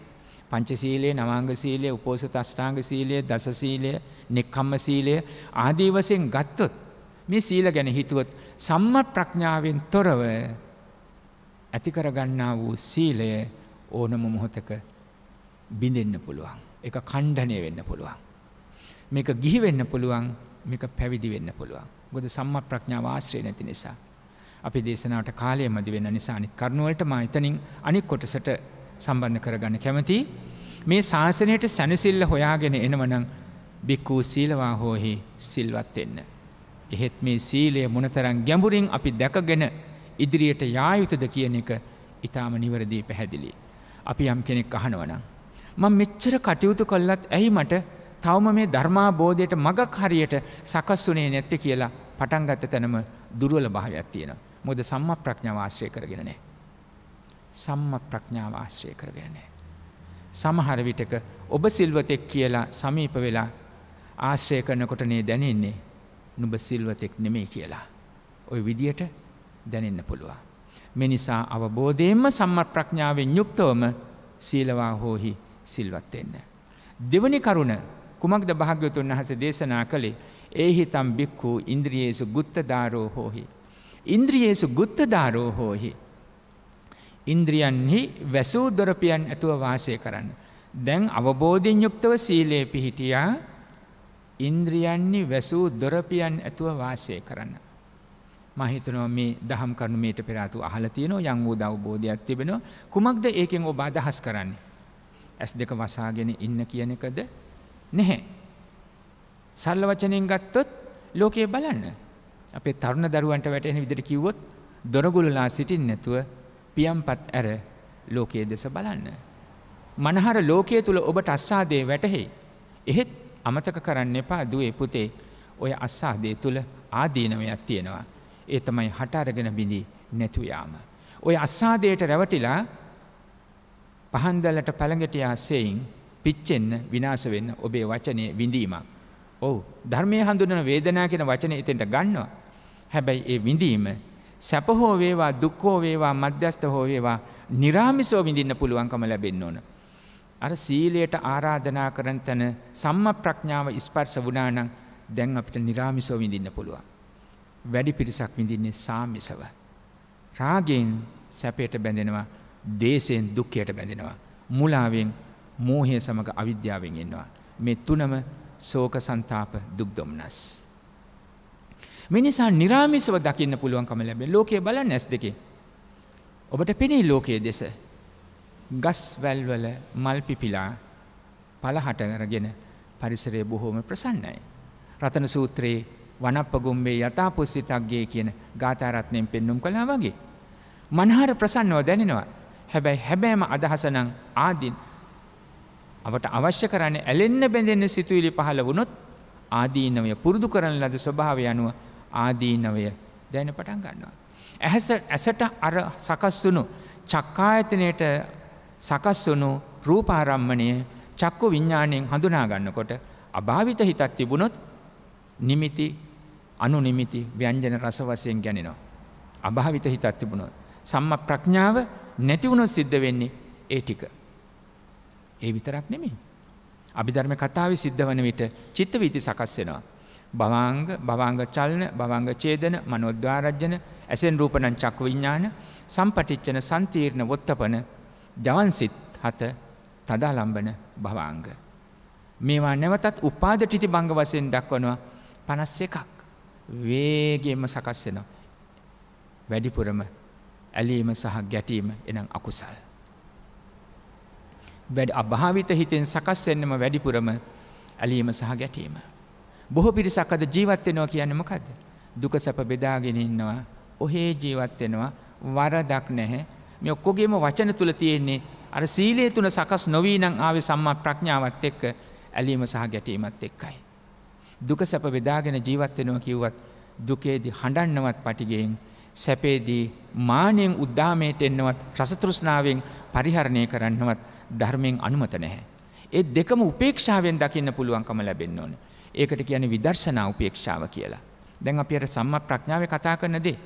පංච සීලය නවාංග සීලය උපෝසත අෂ්ටාංග සීලය දස සීලය නෙක්ඛම්ම සීලය ආදී වශයෙන් ගත්තොත් මේ සීල ගැන හිතුවොත් සම්මා ප්‍රඥාවෙන් තොරව ඇති කරගන්නා වූ සීලය ඕනම මොහොතක බිඳෙන්න පුළුවන් ඒක ඛණ්ඩණය වෙන්න පුළුවන් මේක ගිහි වෙන්න පුළුවන් මේක පැවිදි වෙන්න පුළුවන්. ගොද සම්ම ප්‍රඥාව ආශ්‍රය නැති නිසා. අපි දේශනාවට කාලය මදි වෙන්න නිසා අනිත් කරුණුවලට මා එතනින් අනික් කොටසට සම්බන්ධ කරගන්න කැමති. මේ ශාසනයට සැනසිල්ල හොයාගෙන එනවනං බික්කූ සීලවා හෝහි සිල්වත් එන්න. එහෙත් මේ සීලය මොනතරං ගැඹුරින් අපි දැකගෙන ඉදිරියට යායුතද කියන එක ඉතාම නිවරදී පැහැදිලි. අපි යම් කෙනෙක් අහනවනම්. මං මෙච්චර කටයුතු කොල්ලත් ඇයි මට තවම මේ ධර්මාබෝධයට මගක් හරියට සකස්වුනේ නැත්ත කියලා පටන් ගත්ත තැනම දුර්වල භාවයක් තියෙනවා. මොද සම්ම ප්‍රඥාව ආශ්‍රය කරගෙන නෑ. සම්ම ප්‍රඥාව ආශ්‍රය කරගෙන නෑ. සමහර විටක ඔබ සිල්වතෙක් කියලා සමීප වෙලා ආශ්‍රය කරනකොට නේ දැනෙන්නේ නුබ සිල්වතෙක් නෙමේ කියලා. ඔය විදියට දැනෙන්න පුළුවන්. මෙනිසා අවබෝධයෙන්ම සම්මත් ප්‍රඥාවෙන් යුක්තවම සීලවා හෝහි සිල්වත් වෙන්න. දෙවනි කරුණ කුමක්ද භාග්‍යතුන් වහස දේශනා කළේ ඒහිතම් බික්කු ඉන්ද්‍රියේසු ගුත්තධාරෝ හෝහි. ඉන්ද්‍රියේසු ගුත්තධාරෝ හෝහි. ඉන්ද්‍රියන්හි වැසූ දොරපියන් ඇතුව වාසය කරන්න. දැන් අවබෝධයෙන් යුක්තව සීලයේ පිහිටියා ඉන්ද්‍රියන්නේ වැසූ දොරපියන් ඇතුව වාසය කරන්න. මහිතනව මේ දහම් කරුණුමට පෙරාතු අහලතියනෝ යං වූ දවබෝධයක් තිබෙනවා කුමක්ද ඒකෙන් ඔබ අදහස් කරන්නේ. ඇස් දෙක වසාගෙන ඉන්න කියන එකද නැහැ. සරල වචනයෙන් ගත්තොත් ලෝකය බලන්න. අපේ තරුණ දරුවන්ට වැටෙන විදිහට කිව්වොත් දොරගුලලා සිටින්නේ නැතුව පියම්පත් ඇර ලෝකයේ දෙස බලන්න. මනහර ලෝකයේ තුල ඔබට අස්සාදේ වැටහෙයි. එහෙත් අමතක කරන්න එපා දුවේ පුතේ. ඔය අස්සාදේ තුල ආදීනමයක් තියෙනවා. ඒ තමයි හට අරගෙන බිඳී නැතු යාම. ඔය අස්සාදයට රැවටිලා පහන්දලට පළඟට යා සෙයින් පිච්චෙන්න විනාස වෙන්න ඔබේ වචනය විඳීමක්. ඔහු ධර්මය හඳුනන වේදනා කියෙන වචනය එතෙන්ට ගන්නවා. හැබැයි ඒ විඳීම සැපහෝ වේවා දුක්කෝ වේවා මධ්‍යස්ථ හෝ වේවා නිරාමිසෝ විඳින්න පුළුවන්කම ලැබෙන්න ඕන. අර සීලයට ආරාධනා කරන තැන සම්ම ප්‍රඥාව ඉස්පර්ස වනානං දැන් අපිට නිරාමිසෝ විඳින්න පුළුවන්. වැඩි පිරිසක් විඳින්නේ සාමිසව. රාගෙන් සැපයට බැඳෙනවා දේශයෙන් දුක්කයට බැඳෙනවා. මුලාවෙන් මෝහය සමඟ අවිද්‍යාවෙන් එන්නවා. මේ තුනම සෝක සන්තාප දුක්දොම්නස්. මිනිසා නිරාමිසව දකින්න පුළුවන්කම ලැබේ ලෝකයේ බල නැස් දෙකේ. ඔබට පෙනෙයි ලෝකයේ දෙස. ගස් වැල්වල මල් පිපිලා පලහටරගෙන පරිසරය බොහෝම ප්‍රසන්නයි. රතන සූත්‍රයේ වනප්පගුම්බේ යථාපොස්සිතක්ගේ කියන ගාතාරත්නයෙන් පෙන්නුම් කළා වගේ. මනහර ප්‍රසන්නව දැනෙනවා. හැබැයි හැබෑම අදහසනං ආදින් අපට අවශ්‍ය කරන්න ඇලෙන්න බැඳෙන්න සිතුවිලි පහළ වුණොත් ආදීනවය පුරුදු කරන ලද ස්වභාවය අනුව ආදීනවය දැන පටන් ගන්නවා. ඇහැස ඇසට අර සකස් වුණු චක්කායතනයට සකස් වුණු රූපාරම්මණය චක්කු විඤ්ඥාණයෙන් හඳුනා ගන්නකොට අභාවිත හිතත් තිබුණොත් නිමිති අනුනිමිති ව්‍යංජන රස වසයෙන් ගැනෙනවා. අභාවිත හිතත් තිබුණොත් සම්ම ප්‍රඥාව නැතිවුණොත් සිද්ධ වෙන්නේ ඒ ටික. ඒ විතරක් නෙමේ. අභිධර්ම කතාව සිද්ධ වන විට චිත්ත වීති සකස් වෙනවා. භවාංග භවාංග චලන භවංග චේදන මනෝද්වාරජ්‍යන ඇසෙන් රූපණං චක්ක විඥාන සම්පටිච්චන සන්තීර්ණ වොත්තපන ජවන්සිත් හත තදාලම්බන භවාංග මේවා නැවතත් උපාද ටිති බංග වශයෙන් දක්වනවා 51ක් වේගයෙන්ම සකස් වෙනවා වැඩිපුරම ඇලීම සහ ගැටීම එනම් අකුසල් වැඩ අභාවිත හිතෙන් සකස් වෙන්නම වැඩිපුරම ඇලීම සහ ගැටීම. බොහෝ පිරිසක් අද ජීවත් වෙනවා කියන්නේ මොකද්ද? දුක සැප බෙදාගෙන ඉන්නවා. ඔහේ ජීවත් වෙනවා. වරදක් නැහැ. මේ ඔක්කොගේම වචන තුල තියෙන්නේ අර සීලයේ තුන සකස් නොවී නම් ආවේ සම්මා ප්‍රඥාවත් එක්ක ඇලීම සහ ගැටීමත් එක්කයි. දුක සැප බෙදාගෙන ජීවත් වෙනවා කිව්වත් දුකේදී හඬන්නවත් පටිගෙන් සැපේදී මානෙන් උද්දාමයට එන්නවත් රස තෘෂ්ණාවෙන් පරිහරණය කරන්නවත් ධර්මයෙන් අනුමත නැහැ. ඒ දෙකම උපේක්ෂාවෙන් දකින්න පුළුවන්කම ලැබෙන්න ඕන. ඒකට කියන්නේ විදර්ශනා උපේක්ෂාව කියලා. දැන් අපි අර සම්මා ප්‍රඥාවේ කතා කරන දේ.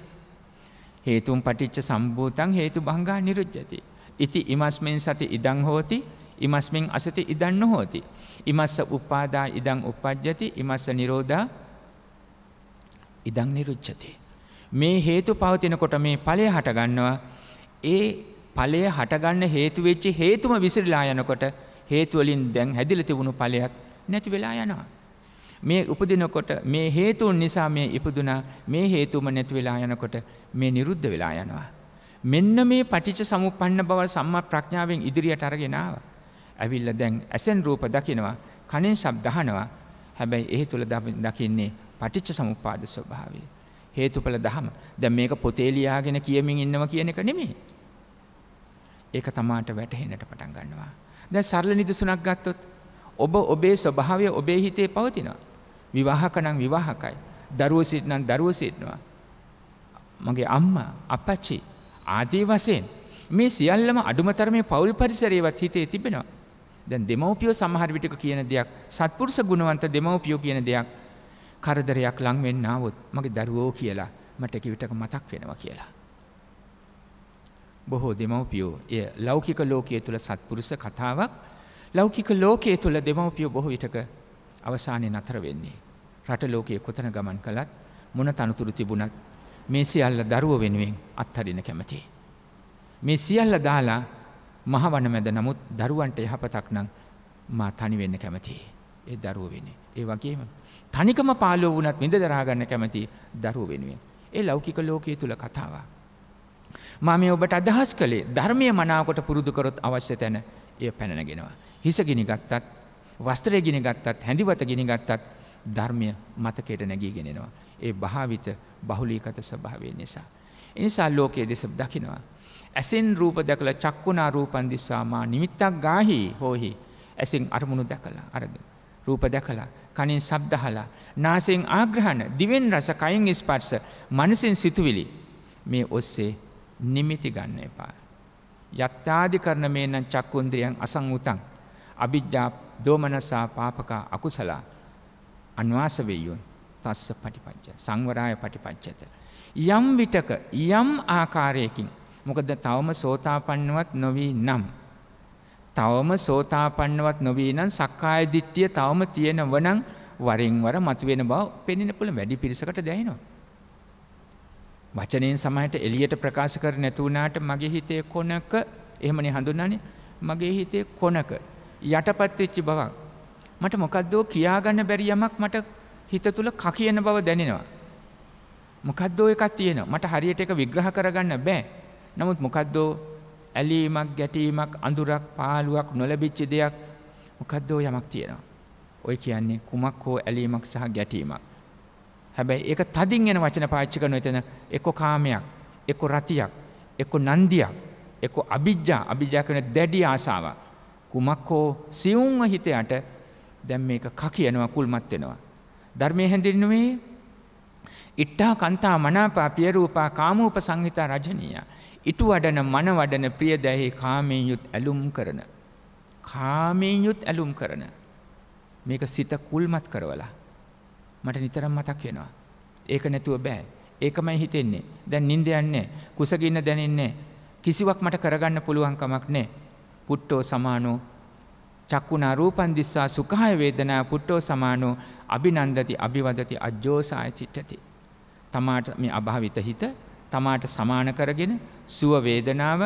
හේතුම් පටිච්ච සම්භූතං හේතු භංගා නිරුජ්ජති. ඉති ඉමස්මින් සති ඉදං හෝති ඉමස්මින් අසති ඉදන් නොහෝති. ඉමස්ස උපාදා ඉදං උපජ්ජති ඉමස්ස නිරෝධා ඉදං නිරුච්චති. මේ හේතු පවතිනකොට මේ ඵලය හටගන්නවා ඒ ඵලය හටගන්න හේතු වෙච්ච හේතුම විසිරලා යනකොට හේතු වලින් දැන් හැදිලා තිබුණු ඵලයක් නැති වෙලා යනවා. මේ උපදිනකොට මේ හේතුන් නිසා මේ ඉපදුනා මේ හේතුම නැති වෙලා යනකොට මේ නිරුද්ධ වෙලා යනවා. මෙන්න මේ පටිච්ච සමුප්පන්න බව සම්මා ප්‍රඥාවෙන් ඉදිරියට අරගෙන ආවා. ඇවිල්ලා දැන් ඇසෙන් රූප දකිනවා, කනෙන් ශබ්ද අහනවා. හැබැයි ඒ තුල දකින්නේ පටිච්ච සමුප්පාද ස්වභාවය. හේතුඵල ධම. දැන් මේක පොතේ ලියාගෙන කියමින් ඉන්නවා කියන එක නෙමෙයි. ඒක තමාට වැටහෙනට පටන් ගන්නවා. දැ සරල නිදසුනක් ගත්තොත් ඔබ ඔබේ ස්වභාවය ඔබේ හිතේ පවතිනවා. විවාහකනං විවාහකයි. දරුව සිටනන් දරුව සිටනවා. මගේ අම්මා අපච්චි ආදී වසයෙන් මේ සියල්ලම අඩුමතරමේ පවුල් පරිසරේවත් හිතේ තිබෙනවා. දැන් දෙමවපියෝ සමහරවිටක කියන දෙයක් සත්පුරුෂ ගුණවන්ත දෙමවපියෝ කියන දෙයක් කරදරයක් ලංවෙන්නාවොත් මගේ දරුවෝ කියලා මට කිවිටක මතක් වෙනවා කියලා. බොහෝ දෙමව්පියෝ එය ලෞකික ලෝකයේ තුළ සත්පුරුෂ කතාවක් ලෞකික ලෝකයේ තුළ දෙමව්පියෝ බොහෝ විටක අවසානය නතර වෙන්නේ. රට ලෝකයේ කොතන ගමන් කළත් මොන තනතුරු තිබුණත් මේ සියල්ල දරුව වෙනුවෙන් අත්හරින කැමති. මේ සියල්ල දාලා මහවන මැද නමුත් දරුවන්ට යහපතක් නම් මා තනි වෙන්න කැමති. ඒ දරුව වෙන. ඒ වගේම තනිකම පාලෝ වුණත් විඳ දරාගන්න කැමති දරුව වෙනුවෙන්. ඒ ලෞකික ලෝකයේ තුළ කතාවක්. මම ඔබට අදහස් කළේ ධර්මය මනාකොට පුරුදුකරොත් අවශ්‍ය තැන එය පැනගෙනවා. හිස ගිනිගත්තත් වස්ත්‍රය ගිනිගත්තත් හැඳිවත ගිනිගත්තත් ධර්මය මතකයට නැගීගෙනෙනවා. ඒ භාවිත බහුලීකත ස්භාවය නිසා. එනිසා ලෝකයේ දෙස දකිනවා. ඇසෙන් රූප දැකළ චක්කුණා රූපන් දිස්සාමා නිමිත්තක් ගාහි හෝහි ඇසින් අරමුණු දැකලා අරගෙන. රූප දැකලා කනින් සබ්දහලා නාසයෙන් ආග්‍රහණ දිවෙන් රස කයින් ස්පර්ශ මනසින් සිතුවිලි මේ ඔස්සේ නිමිති ගන්න එපා. යත්තාදි කරන මේ නම් චක්කුන්ද්‍රියන් අසංවතන්. අභිද්‍යා දෝමනසා පාපකා අකුසලා අන්වාස වෙයුන් තස්ස පටිපච්ච සංවරාය පටිපච්චත. යම් විටක යම් ආකාරයකින් මොකද තවම සෝතාපන්නවත් නොවී නම්. තවම සෝතාපන්නවත් නොවී නම් සක්කාය දිට්ටිය තවම තියෙන වනං වරින්වර මතුවෙන බව පෙනෙන පුළ වැඩි පිරිසකට දැයිනවා. වචනයෙන් සමහට එලියට ප්‍රකාශ කර නැතුවනාට මගේ හිතේ කොනක එහෙමනේ හඳුන්නනේ මගේ හිතේ කොනක යටපත්වෙච්චි බවක් මට මොකක්දෝ කියාගන්න බැරි යමක් මට හිත තුළ ක කියන බව දැනෙනවා. මොකක්දෝ එකක් තියෙන මට හරියට එක විග්‍රහ කරගන්න බෑ නමුත් මොකක්දෝ ඇලීමක් ගැටීමක් අඳුරක් පාලුවක් නොලබිච්චි දෙයක් මොකක්දෝ යමක් තියෙනවා. ඔය කියන්නේ කුමක් හෝ ඇලීමක් සහ ගැටීමක්. හැබැයි ඒක තදින් එන වචන පාච්චි කරන එතන එකො කාමයක් එකො රතියක් එකො නන්දියක් එකො අභිජ්ජා අභිජ්ජා කරන දැඩි ආසාාව කුමක් හෝ සියුම්ව හිතයට දැම් මේක ක කියනවා කුල්මත් වෙනවා. ධර්මය හැඳින්නුවේ ඉට්ටා කන්තා මනාපා පියරූපා කාමූප සංහිතා රජනීය. ඉටු වඩන මන වඩන ප්‍රිය දැහි කාමයෙන් යුත් ඇලුම් කරන. කාමයෙන් යුත් ඇලුම් කරන. මේක සිත කුල්මත් කරවලා. මට නිතරම මතක් වෙනවා. ඒක නැතුව බෑ. ඒකමයි හිතෙන්නේ. දැන් නිින්ද යන්නේ, කුසගින්න දැනෙන්නේ. කිසිවක් මට කරගන්න පුළුවන් කමක් නැහැ. පුට්ටෝ සමානෝ චක්කුණා රූපන් දිස්සා සුඛාය වේදනා පුට්ටෝ සමානෝ අබිනන්දති අබිවදති අජ්ජෝසාය චිත්තති. තමාට මේ අභාවිත හිත තමාට සමාන කරගෙන සුව වේදනාව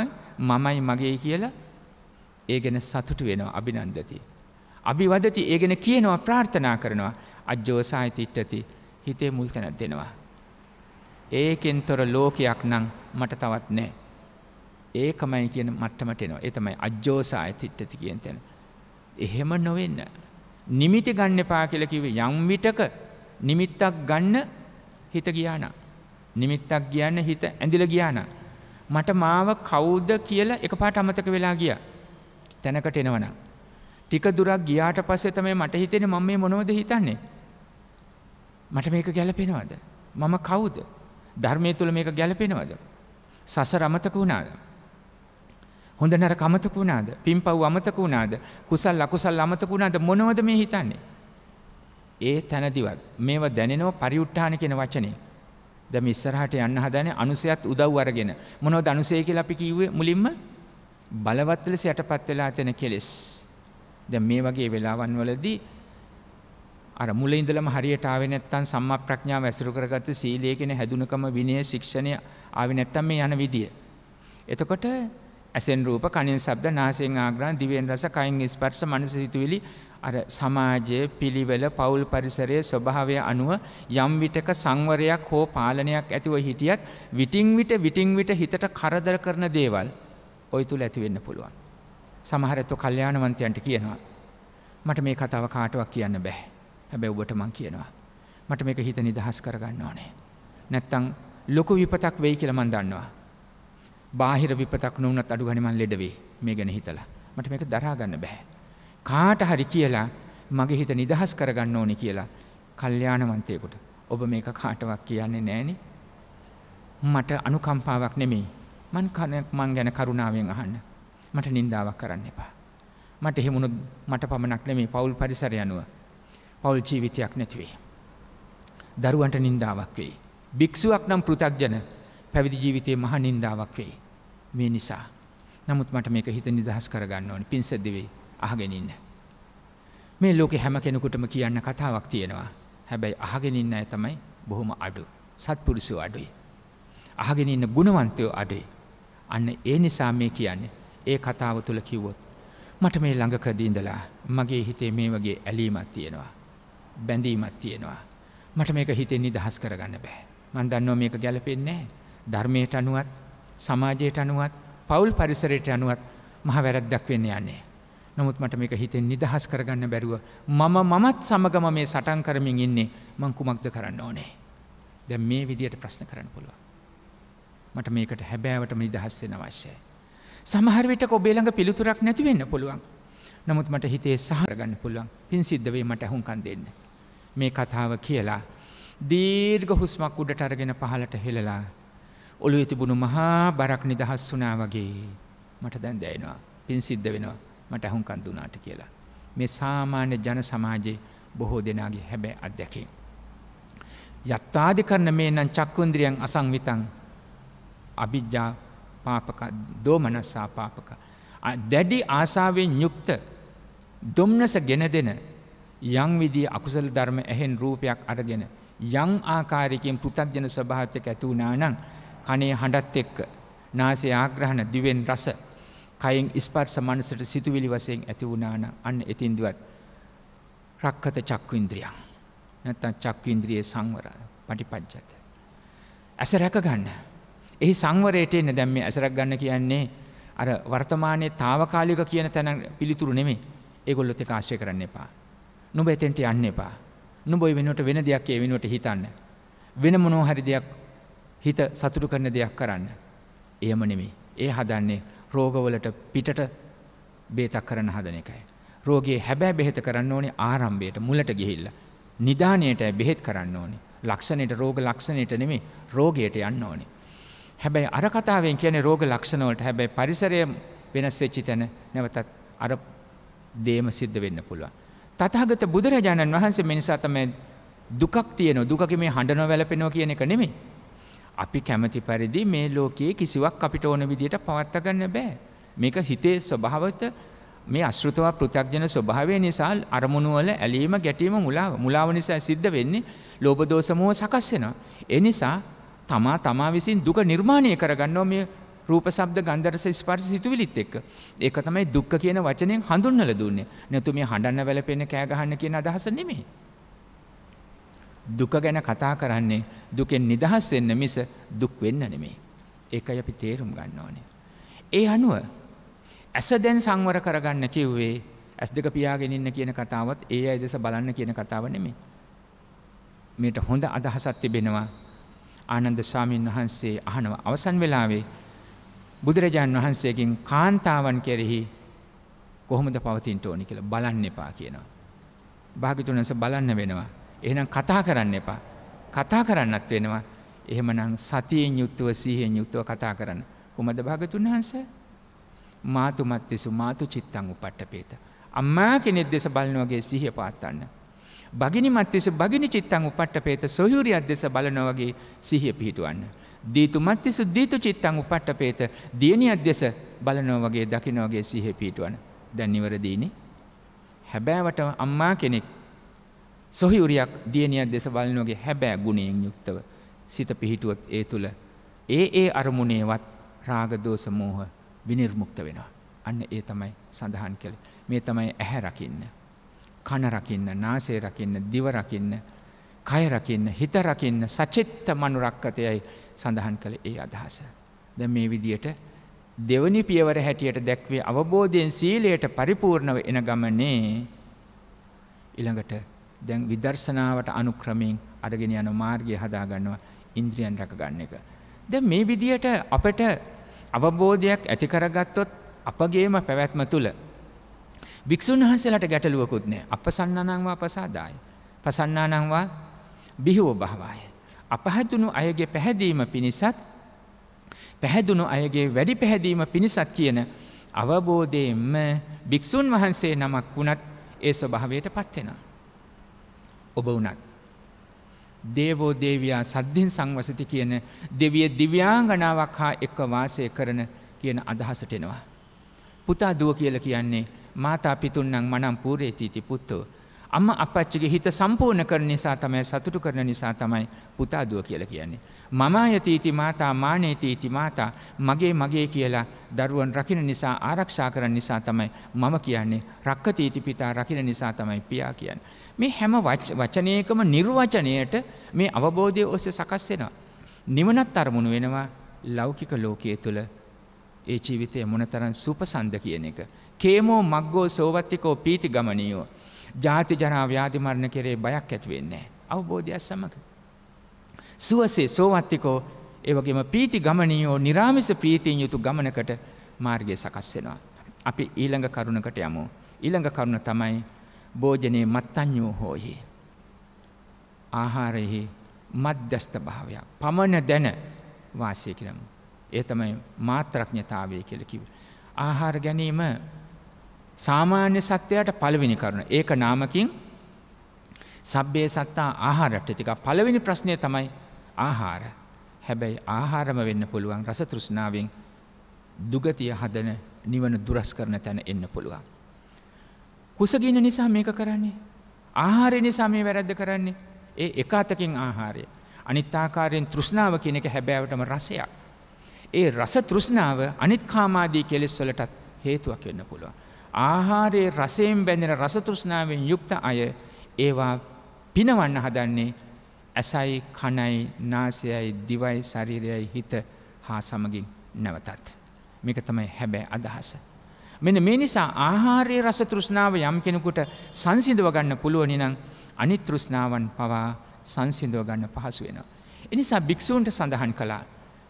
මමයි මගේ කියලා ඒ ගැන සතුටු වෙනවා අබිනන්දති. අභිවදති ඒ ගැන කියනවා ප්‍රාර්ථනා කරනවා අජ්‍යෝසායි තිට්ටති හිතේ මුල් තැනැත් දෙෙනවා. ඒකෙන් තොර ලෝකයක් නං මට තවත් නෑ. ඒකමයි කියන මට්ටමටනවා එතමයි අජ්‍යෝසාය තිට්ටති කියෙන් තැන. එහෙම නොවෙන්න. නිමිති ගන්න එපා කියලකිව යම්විටක නිමිත්තක් ගන්න හිත ගියාන. නිමිත්තක් කියන්න හිත ඇඳිල ගියාන. මට මාව කෞද්ද කියලා එක පාට අමතක වෙලා ගිය. තැනකට එනවනම්. ටික දුරක් ගියාට පස්සෙ තමයි මට හිතෙන මම මේ මොනවද හිතන්නේ මට මේක ගැලපෙනවද? මම කවුද? ධර්මයේ තුල මේක ගැලපෙනවද? සසර අමතක වුණාද? හොඳ නරක අමතක වුණාද? පින්පව් අමතක වුණාද? කුසල් අකුසල් අමතක වුණාද? මොනවද මේ හිතන්නේ? ඒ තැනදිවත් මේව දැනෙනව පරිඋත් ทาน කියන වචනේ. දැන් මේ ඉස්සරහට යන්න හදනේ අනුසයත් උදව් අරගෙන. මොනවද අනුසය කියලා අපි කිව්වේ මුලින්ම? බලවත් ලෙස යටපත් වෙලා තියෙන කෙලෙස්. දැන් මේ වගේ වෙලාවන් වලදී අර මුල ඉඳලම හරියට ආවේ නැත්නම් සම්මා ප්‍රඥාව ඇසුරු කරගත්ත සීලය කියන හැදුනකම විනය ශික්ෂණය ආවේ නැත්නම් මේ යන විදිය. එතකොට ඇසෙන් රූප, කනෙන් ශබ්ද, නාසයෙන් ආග්‍රහණ, දිවෙන් රස, කයින් ස්පර්ශ, මනස හිතුවිලි අර සමාජයේ පිළිවෙල, පෞල් පරිසරයේ ස්වභාවය අනුව යම් විටක සංවරයක් හෝ පාලනයක් ඇතිව හිටියත් විටින් විට විටින් විට හිතට කරදර කරන දේවල් ওই තුල ඇති වෙන්න පුළුවන්. සමහරතු කල්යාණවන්තයන්ට කියනවා මට මේ කතාව කාටවත් කියන්න බෑ. හැබැ ඔබට මං කියනවා. මට මේක හිත නිදහස් කරගන්න ඕනේ. නැත්තං ලොකු විපතක් වෙයි කියල මන් දන්නවා. බාහිර විපතක් නොවනත් අඩු ගනිමන් ලෙඩවේ මේ ගැන හිතලා මට මේක දරාගන්න බැහැ. කාට හරි කියලා මගේ හිත නිදහස් කරගන්න ඕනි කියලා කල්්‍යානවන්තයකුට ඔබ මේක කාටවක් කියන්නේ නෑනේ. මට අනුකම්පාවක් නෙමෙයි මන් කනක් මං ගැන කරුණාවෙන් අහන්න මට නින්දාවක් කරන්න එපා. මට එහෙමුණු මට පමණක් නෙමේ පවුල් පරිසර යනුව පවුල් ජීවිතයක් නැතිවෙයි. දරුවන්ට නින්දාවක් වෙයි. භික්ෂුවක් නම් පෘතක්ජන පැවිදි ජීවිතයේ මහ නින්දාවක් වෙයි. මේ නිසා. නමුත් මට මේක හිත නිදහස් කරගන්න ඕනි පින්සද්දිවෙයි අහගෙනන්න. මේ ලෝකෙ හැම කෙනෙකුටම කියන්න කතාවක් තියෙනවා. හැබැයි අහගෙනන්න ඇ තමයි බොහොම අඩු සත්පුරුසු අඩුයි. අහගෙන ඉන්න ගුණවන්තයෝ අඩේ. අන්න ඒ නිසා මේ කියන්නේ ඒ කතාව තුළ කිව්වොත්. මට මේ ළඟකදීඳලා මගේ හිතේ මේ වගේ ඇලීමත් තියෙනවා. බැඳීමක් තියෙනවා. මට මේක හිතෙන් නිදහස් කරගන්න බෑ. මන් දන්නවා මේක ගැලපෙන්නේ නැහැ. ධර්මයට අනුවත් සමාජයට අනුවත් පවුල් පරිසරයට අනුවත් මහ වැරද්දක් වෙන්න යන්නේ. නමුත් මට මේක හිතෙන් නිදහස් කරගන්න බැරුව මම මමත් සමගම මේ සටන් කරමින් ඉන්නේ මං කුමක්ද කරන්න ඕනේ. දැන් මේ විදියට ප්‍රශ්න කරන්න පුළුවන්. මට මේකට හැබෑවටම නිදහස් වෙන අවශ්‍යයි. සමහර විටක ඔබේ ළඟ පිළිතුරක් නැති වෙන්න පුළුවන්. නමුත් මට හිතේ සහර ගන්න පුළුවන්. පින් සිද්ධ වේ මට අහුම්කම් දෙන්න. මේ කතාව කියලා. දීර්ග හුස්මක් උඩට අරගෙන පහලට හෙළලා. ඔළු තිබුණු මහා බරක් නිදහස් වනා වගේ මට දැන් දැයනවා පින් සිද්ධ වෙනවා මට ඇහුම් කන්දුනාට කියලා. මේ සාමාන්‍ය ජන සමාජයේ බොහෝ දෙනාගේ හැබැ අත්දැකින්. යත්තාදි කරන මේ නම් චක්කුන්ද්‍රියන් අසංවිතන් අභිජ්ජා පාපක දෝමනස්සා පාපක. දැඩි ආසාාවෙන් යුක්ත දුම්නස ගෙන දෙන යම් විදිහේ අකුසල ධර්ම ඇහෙන් රූපයක් අරගෙන යම් ආකාරයකින් පෘථග්ජන ස්වභාවයක් ඇති වුණා නම් කනේ හඬත් එක්ක නාසයේ ආග්‍රහණ දිවෙන් රස කයෙන් ස්පර්ශ මනසට සිතුවිලි වශයෙන් ඇති වුණා නම් අන්න එතින්දිවත් රක්කත චක්කුඉන්ද්‍රියං නැත්නම් චක්කුඉන්ද්‍රියේ සංවරය පටිපඤ්චත ඇස රැක ගන්න. එහි සංවරයට එන්න දැන් මේ ඇස රැක ගන්න කියන්නේ අර වර්තමානයේ తాවකාලික කියන තැන පිළිතුරු නෙමෙයි. ඒගොල්ලොත් ඒක ආශ්‍රය කරන්න එපා. නුඹ එතෙන්ට යන්න එපා. නුඹ වෙනුවට වෙන දෙයක් ඒ වෙනුවට හිතන්න. වෙන මොනෝ හරි දෙයක් හිත සතුටු කරන දෙයක් කරන්න. එයම නෙමේ. ඒ හදන්නේ රෝගවලට පිටට බේතක් කරන හදන එකයි. රෝගයේ හැබෑ බෙහෙත කරන්න ඕනේ ආරම්භයට මුලට ගිහිල්ලා. නිදානයට බෙහෙත් කරන්න ඕනේ. ලක්ෂණයට රෝග ලක්ෂණයට නෙමේ රෝගයට යන්න ඕනේ. හැබැයි අර කතාවෙන් කියන්නේ රෝග ලක්ෂණ වලට හැබැයි පරිසරය වෙනස් වෙච්ච තැන නැවතත් අර දේම සිද්ධ වෙන්න පුළුවන්. තතහගත බුදුරජාණන් වහන්සේ මිනිසා තමයි දුකක් තියෙන දුකක මේ හඬනො වැලපෙනෝ කියන එක නෙමෙයි. අපි කැමති පරිදි මේ ලෝකයේ කිසිවක් අපිට ඕන විදියට පවත්වා ගන්න බෑ. මේක හිතේ ස්වභාවත මේ අශෘතව පෘථග්ජන ස්වභාවය නිසා අරමුණු වල ඇලීම ගැටීම මුලාව. මුලාව නිසා සිද්ධ වෙන්නේ ලෝභ දෝෂ මොහ සකස් වෙනවා. ඒ නිසා තමා තමා විසින් දුක නිර්මාණය කරගන්නෝ මේ රූප සබ්ද ගන්ධරස ස්පර්ශ සිතුවිලිත් එක්ක. ඒක තමයි දුක්ඛ කියන වචනයෙන් හඳුන්වලා දුන්නේ. නැතු මේ හඬන්න වැළපෙන්න කෑ ගහන්න කියන අදහස නෙමෙයි. දුක ගැන කතා කරන්නේ දුකෙන් නිදහස් වෙන්න මිස දුක් වෙන්න නෙමෙයි. ඒකයි අපි තේරුම් ගන්න ඕනේ. ඒ අනුව ඇස දැන් සංවර කරගන්න කිව්වේ ඇස් දෙක පියාගෙන ඉන්න කියන කතාවත් ඒ අය දෙස බලන්න කියන කතාව නෙමෙයි. මේට හොඳ අදහසක් තිබෙනවා. ආනන්ද ස්වාමීන් වහන්සේ අහනවා අවසන් වෙලාවේ බුදුරජාණන් වහන්සේකින් කාන්තාවන් කෙරෙහි කොහොමද පවතින්ට ඕනි කියලා බලන්න එපා කියනවා. භාගිතුනස බලන්න වෙනවා. එහෙනම් කතා කරන්න එපා. කතා කරන්නත් වෙනවා. එහෙමනම් සතියෙන් යුක්තව සීහෙන් යුක්තව කතා කරන්න. කුමද භාගතුන් වහන්ස? මාතු මත්තිසු මාතු චිත්තං උපට්ඨපේත. අම්මා කෙනෙක් දෙස බලන වගේ සිහිය පාත්තන්න. බගිනි මත්තිසු බගිනි චිත්තං උපට්ඨපේත සොයුරියක් දෙස බලන වගේ සිහිය පිහිටුවන්න. දීතු මත්තිසු දීතු චිත්තං උපට්ට පේත දියණියක් දෙස බලනෝ වගේ දකිනෝගේ සිහෙ පිටුවන දැන්නිවරදීනි. හැබෑවට අම්මා කෙනෙක් සොහිවරයක් දියණියක් දෙස බලනෝගේ හැබෑ ගුණයෙන් යුක්තව සිත පිහිටුවත් ඒ තුළ ඒ ඒ අරමුණේවත් රාගදෝස මෝහ විනිර්මුක්ත වෙනවා. අන්න ඒ තමයි සඳහන් කළ මේ තමයි ඇහැ රකින්න. කන රකින්න නාසේ රකින්න දිව රකින්න කය රකින්න හිත රකින්න සචිත්ත මනුරක්කතයයි සඳහන් කළ ඒ අදහස. ද මේ විදියට දෙවනි පියවර හැටියට දැක්වේ අවබෝධයෙන් සීලයට පරිපූර්ණව එන ගමනේ ඉළඟට දැන් විදර්ශනාවට අනුක්‍රමයෙන් අරගෙන යන මාර්ගය හදාගන්නවා ඉන්ද්‍රියන් රැකගන්න එක. ද මේ විදියට අපට අවබෝධයක් ඇතිකරගත්තොත් අපගේම පැවැත්ම තුළ. භික්‍ෂූන් වහන්සේලට ගැටලුවකුත් නෑ අප සන්නනංවා පසාදායි. පසන්නානංවා බිහිවෝ භාවාය. අපහැදුණු අයගේ පැහැදීම පිණිසත් පැහැදුණු අයගේ වැඩි පැහැදීම පිණිසත් කියන අවබෝධයෙන්ම භික්‍ෂූන් වහන්සේ නමක් වුණත් ඒ ස්වභාවයට පත්වෙන. ඔබ වනත්. දේවෝ දේවයා සද්ධින් සංවසති කියන දෙවිය දිව්‍යාංගනාවක් හා එක්ක වාසය කරන කියන අදහසටෙනවා. පුතා දුව කියල කියන්නේ මාතා පිතුන්නන් මනම් පූරේතීති පුත්තෝ අම්ම අපච්චගේ හිත සම්පූර්ණ කරන නිසා තමයි සතුටු කරන නිසා තමයි පුතා දුව කියලා කියන්නේ. මම අයතීති මාතා මානේතීති මාතා මගේ මගේ කියලා දරුවන් රකින නිසා ආරක්ෂා කරන නිසා තමයි මම කියන්නේ රක්කතීති පිතා රකින නිසා තමයි පියා කියන්නේ. මේ හැම වචනයකම නිර්වචනයට මේ අවබෝධය ඔස්සේ සකස් වෙනවා. නිවනත් අරමුණු වෙනවා ලෞකික ලෝකයේ තුල ඒ ජීවිතය මොනතරම් සුපසන්ද කියන එක. කේමෝ මග්ගෝ සෝවත්තිකෝ පීති ගමනියෝ ජාති ජරා ව්‍යාධි මරණ කෙරේ බයක් ඇති වෙන්නේ අවබෝධයක් සමග. සුවසේ සෝවත්තිකෝ ඒ වගේම පීති ගමනියෝ නිරාමිස ප්‍රීතියෙන් යුතු ගමනකට මාර්ගය සකස් වෙනවා. අපි ඊළඟ කරුණකට යමු. ඊළඟ කරුණ තමයි භෝජනේ මත්තඤ්ඤෝ හෝහි. ආහාරෙහි මධ්‍යස්ත භාවයක්. පමණ දැන වාසය කරමු. ඒ තමයි මාත්‍රඥතාවය කියලා කිව්වේ. ආහාර ගැනීම සාමාන්‍ය සත්‍යයට පළවෙනි කරුණ ඒක නාමකින් සබ්බේ සත්තා ආහාරට ටික පළවෙනි ප්‍රශ්නය තමයි ආහාර හැබැයි ආහාරම වෙන්න පුළුවන් රස තෘෂ්ණාවෙන් දුගතිය හදන නිවන දුරස් කරන තැන එන්න පුළුවන්. කුසගින්න නිසා මේක කරන්නේ. ආහාරය නිසා මේ වැරද්ද කරන්නේ ඒ එක අතකින් ආහාරය. අනිත් ආකාරයෙන් තෘෂ්ණාව කියන එක හැබෑවටම රසයක්. ඒ රස තෘෂ්ණාව අනිත් කාමාදී කෙලෙස් වලටත් හේතුවක් වෙන්න පුළුවන්. ආහාරයේ රසයෙන් බැඳෙන රසතෘෂ්ණාවෙන් යුක්ත අය ඒවා පිනවන්න හදන්නේ ඇසයි කණයි නාසයයි දිවයි ශරීරයයි හිත හා සමගින් නැවතත්. මේක තමයි හැබැ අදහස. මෙන මේ නිසා ආහාරයේ රස තෘෂ්ණාව යම් කෙනෙකුට සංසිඳව ගන්න පුළුවනි නම් අනිත් තෘෂ්ණාවන් පවා සංසිඳව ගන්න පහසු වෙනවා. එනිසා භික්ෂූන්ට සඳහන් කළා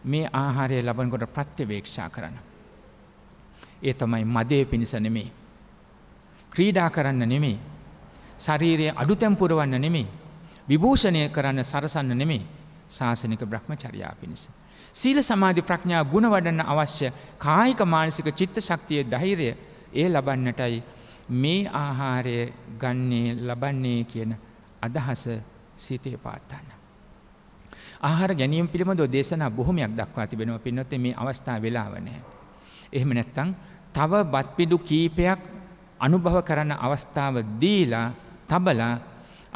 මේ ආහාරය ලබනකොට ප්‍රත්‍යවේක්ෂා කරන්න. ඒ තමයි මදේ පිණිස නෙමේ. ක්‍රීඩා කරන්න නෙමේ. ශරීරයේ අඩු තැම්පුරවන්න නෙමේ. විභූෂණය කරන්න සරසන්න නෙමේ ශාසනික බ්‍රහ්ම චරියා පිණිස. සීල සමාධි ප්‍රඥා ගුණ වඩන්න අවශ්‍ය කායික මානසික චිත්ත ශක්තිය ධෛරය ඒ ලබන්නටයි මේ ආහාරය ගන්නේ ලබන්නේ කියන අදහස සිතේ පාත්තන්න. ආහාර ගැනීම පිළිබඳව දේශනා බොහොමයක් දක්වා තිබෙනවා පින්නොත් මේ අවස්ථා වෙලාව නැහැ. එහෙම නැත්නම් තව බත්පිඩු කීපයක් අනුභව කරන අවස්ථාව දීලා තබලා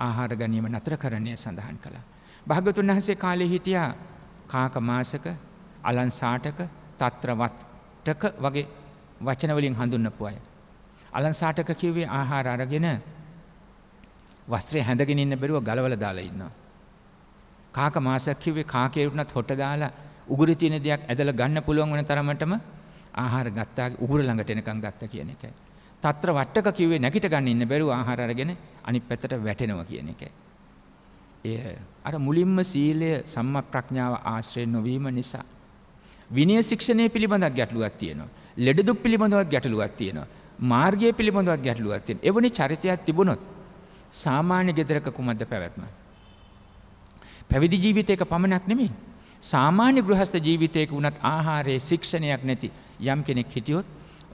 ආහාර ගැනීම නතර කරණය සඳහන් කළ. භාගතුන් වහසේ කාලෙ හිටියා කාකමාසක අලන්සාටක තත්‍රවටක වගේ වචනවලින් හඳුන්නපු අය. අලන්සාටක කිව්වේ ආහාර අරගෙන වස්ත්‍රය හැඳගෙන ඉන්න බැරුව ගලවල දාලා ඉන්නවා. කාක මාසක් කිව්වේ කාකේරුණත් හොට දාලා උගුරු තියෙන දෙයක් ඇදලා ගන්න පුළුවන් වෙන තරමටම ආහාර ගත්තා උගුර ළඟට එනකම් ගත්ත කියන එකයි. తත්‍ර වට්ටක කිව්වේ නැගිට ගන්න ඉන්න බැරුව ආහාර අරගෙන අනිත් පැත්තට වැටෙනවා කියන එකයි. එය අර මුලින්ම සීලය සම්මා ප්‍රඥාව ආශ්‍රය නොවීම නිසා විනය ශික්ෂණය පිළිබඳත් ගැටලුවක් තියෙනවා. ලෙඩදුක් පිළිබඳවත් ගැටලුවක් තියෙනවා. මාර්ගය පිළිබඳවත් ගැටලුවක් තියෙනවා. එවැනි චරිතයක් තිබුණොත් සාමාන්‍ය ගෙදරක කුමද්ද පැවැත්ම. පැවිදි ජීවිතයක පමණක් නෙමෙයි. සාමාන්‍ය ගෘහස්ත ජීවිතයක වුණත් ආහාරයේ ශික්ෂණයක් නැති යම් කෙනෙක් හිටියොත්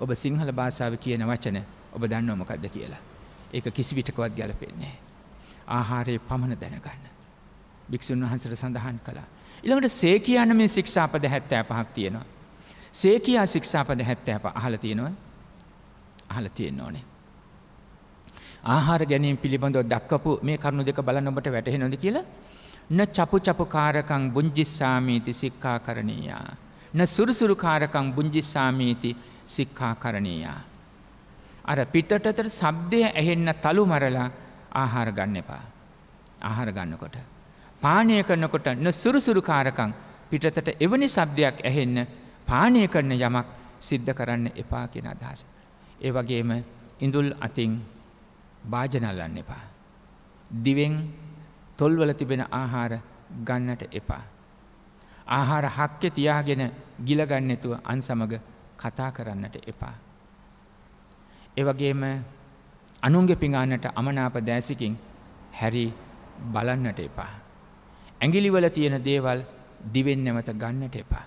ඔබ සිංහල භාෂාව කියන වචන ඔබ දන්න මොකක්ද කියලා. ඒක කිසිවිටකවත් ගැලපෙන්නේ. ආහාරයේ පමණ දැනගන්න. භික්‍ෂූන් වහන්සට සඳහන් කලා. ඉළඟට සේ කියන්න මේ ශික්ෂාපද හැත්තෑ පහක් තියෙනවා. සේ කියයා ශික්ෂාපද හැත්තෑප අහල තියෙනවා අහල තියෙන්න ඕනේ. ආහාර ගැනීම පිළිබඳව දක්කපු මේ කරුණු දෙක බලන්නොට වැටහෙනොද කියලා න චපු චපුකාරකං බුංජිස්සාමීති සික්කා කරණීයා. න සුරුසුරුකාරකං බුංජිස්සාමීති සික්කා කරණීයා. අර පිටටතර සබ්දය ඇහෙන්න තලු මරලා ආහාර ගන්න එපා. ආහාර ගන්නකොට. පානය කරනකොට න සුරුසුරුකාරකං පිටතට එවැනි සබ්දයක් ඇහෙන්න පානය කරන යමක් සිද්ධ කරන්න එපා කියෙන අදහස. ඒ වගේම ඉඳුල් අතින් භාජනල්ලන්න එපා. දිවෙන් තොල්වල තිබෙන ආහාර ගන්නට එපා. ආහාර හක්්‍ය තියාගෙන ගිලගන්නෙතුව අන් සමඟ කතා කරන්නට එපා. එවගේම අනුන්ගෙ පිඟාන්නට අමනාප දෑසිකින් හැරි බලන්නට එපා. ඇගිලිවල තියෙන දේවල් දිවෙන් නැමත ගන්නට එපා.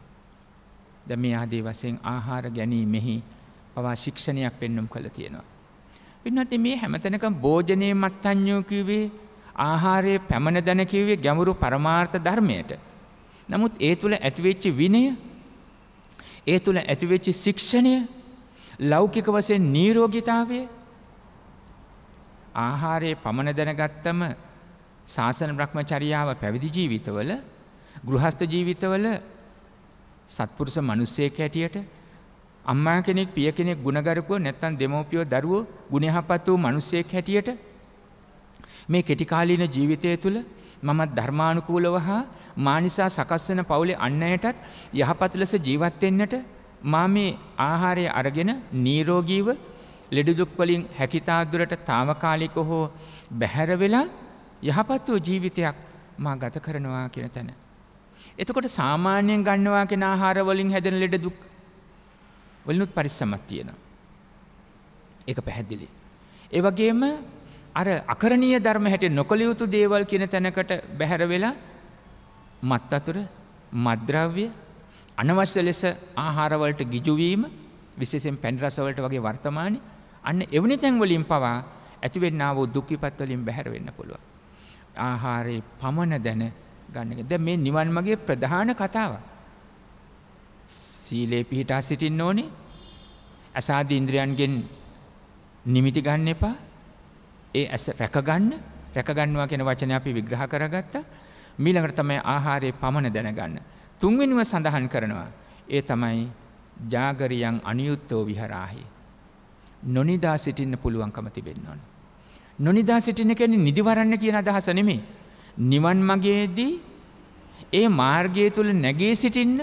ද මේ ආදී වසයෙන් ආහාර ගැනීමෙහි පවා ශික්ෂණයක් පෙන්නුම් කළ තියෙනවා. පින්නති මේ හැමතැනක භෝජනය මත්තඥෝකිවේ ආහාරයේ පැමණ දැන කිව්වේ ගැඹුරු පරමාර්ථ ධර්මයට. නමුත් ඒ තුළ ඇතිවෙච්චි විනය ඒ තුළ ඇතිවෙච්චි ශික්ෂණය ලෞකික වසයෙන් නීරෝගිතාවය ආහාරයේ පමණ දැනගත්තම ශාසන බ්‍රහ්ම චරියාව පැවිදි ජීවිතවල ගෘහස්ත ජීවිතවල සත්පුරුෂ මනුස්සයෙක් හැටියට අම්මා කෙනෙක් පිය කෙනෙක් ගුණගරුකෝ නැත්තම් දෙමෝපියෝ දරුවෝ ගුණහපත් වූ මනුස්සයෙක් හැටියට මේ කෙටිකාලීන ජීවිතය තුළ මමත් ධර්මානුකූලව හා මානිසා සකස්වන පවුලේ අන්නයටත් යහපත් ලෙස ජීවත්වෙන්නට මා මේ ආහාරය අරගෙන නීරෝගීව ලෙඩුදුක්වලින් හැකිතාදුරට තාවකාලික හෝ බැහැරවෙලා යහපත් වූ ජීවිතයක් මා ගත කරනවා කියෙන තැන. එතකොට සාමාන්‍යයෙන් ගන්නවා කෙන ආහාරවලින් හැදෙන ලෙඩ දුක් වලනුත් පරිස්සමත් තියෙන. එක පැහැදිලි. ඒවගේම අර අකරණීය ධර්ම හැට නොකළයුතු දේවල් කියන තැනකට බැහැර වෙලා මත් අතුර මද්‍රව්‍ය අනවශ්‍ය ලෙස ආහාරවලට ගිජුවීම විශේෂෙන් පැන්රසවලට වගේ වර්තමානය අන්න එවනි තැන්වලින් පවා ඇතිවෙන්න වූ දුක්කිපත්වලින් බැහැර වෙන්න පුළුව. ආහාරයේ පමණ දැන ගන්නක ද මේ නිවන් මගේ ප්‍රධාන කතාව. සීලේ පිහිටා සිටින්න ඕනේ ඇසාධ ඉන්ද්‍රයන්ගෙන් නිමිති ගන්න එපා ඒ ඇස රැකගන්න රැකගන්නවා කියෙන වචන අපි විග්‍රහ කරගත්ත මීළඟට තමයි ආහාරය පමණ දැනගන්න. තුන්වෙනිව සඳහන් කරනවා. ඒ තමයි ජාගරියන් අනියුත්තෝ විහරාහි. නොනිදා සිටින්න පුළුවන්කම තිබෙන්න ඕන. නොනිදා සිටින කැන නිදිවරන්න කියන අදහස නෙමේ. නිවන් මගේදී ඒ මාර්ගය තුළ නැගේ සිටින්න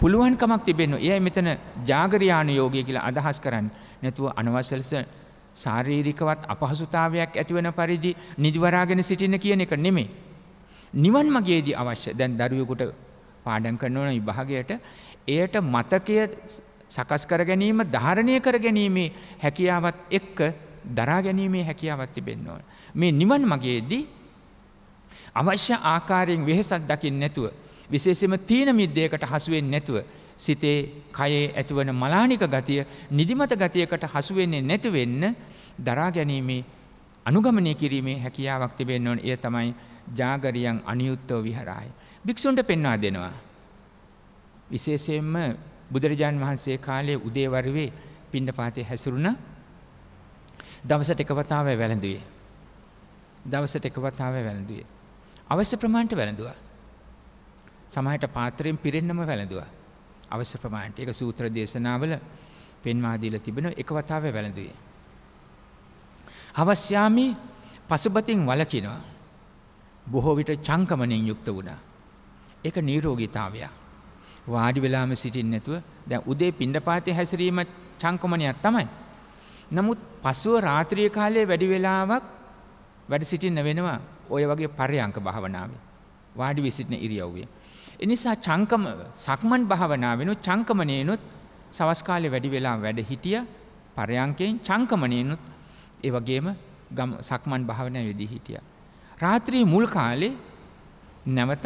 පුළුවන්කමක් තිබෙන්න. එයයි මෙතන ජාගරයාන යෝගය කියලා අදහස් කරන්න නැතුව අනවශලස ශාරීරිකවත් අපහසුතාවයක් ඇතිවන පරිදි නිදිවරාගෙන සිටින්න කියන එක නෙමේ. නිවන් මගේදී අවශ්‍ය දැන් දරුවෙකුට පාඩම් කරනවන විභාගයට එයට මතකය සකස් කර ගැනීම ධාරණය කර ගැනීමේ හැකියාවත් එක්ක දරා ගැනීමේ හැකියාවත් තිබෙන්න ඕන. මේ නිවන් මගේදී අවශ්‍ය ආකාරයෙන් වෙහෙසක් දකින්න නැතුව විශේෂම තීන මිද්දයකට හසුවෙන් නැතුව සිතේ කයේ ඇතිවන මලානික ගතිය නිදිමත ගතියකට හසුවෙන්නේ නැතිවෙන්න දරා ගැනීමේ අනුගමනය කිරීමේ හැකියාවක් තිබෙන්න ඕන ඒ තමයි ජාගරියන් අනියුත්තෝ විහරායි. භික්‍ෂුන්ට පෙන්වා දෙනවා. විශේෂයෙන්ම බුදුරජාණන් වහන්සේ කාලයේ උදේවරුවේ පිණ්ඩ පාතය හැසුරුණ දවසට එකවතාව වැළඳුවේ. දවසට එකවතාව වැළඳුවේ. අවශ්‍ය ප්‍රමාණ්ට වැළඳවා. සමහට පාතරයෙන් පිරෙන්නම වැළඳවා. අවශ්‍ය ප්‍රමාණයට. ඒක සූත්‍ර දේශනාවල පෙන්වා දීලා තිබෙන එක වතාවේ වැළඳුවේ. හවස් යාමේ පසුබතින් වළකිනවා. බොහෝ විට චංකමණයෙන් යුක්ත වුණා. ඒක නිරෝගීතාවය. වාඩි වෙලාම සිටින්නේ නැතුව දැන් උදේ පිණ්ඩපාතේ හැසිරීම චංකමණයක් තමයි. නමුත් පසුව රාත්‍රියේ කාලයේ වැඩි වෙලාවක් වැඩ සිටින්න වෙනවා. ඔය වගේ පරයන්ක භාවනාවේ. වාඩි වී සිටින ඉරියව්වේ. එනිසා චංකම සක්මන් භාවනාවෙනුත් චංකමනයනුත් සවස්කාලය වැඩි වෙලා වැඩ හිටිය පරයංකයෙන් චංකමනයනුත් ඒවගේම ගම සක්මන් භාවනය වෙදි හිටිය. රාත්‍රී මුල් කාලේ නැවතත්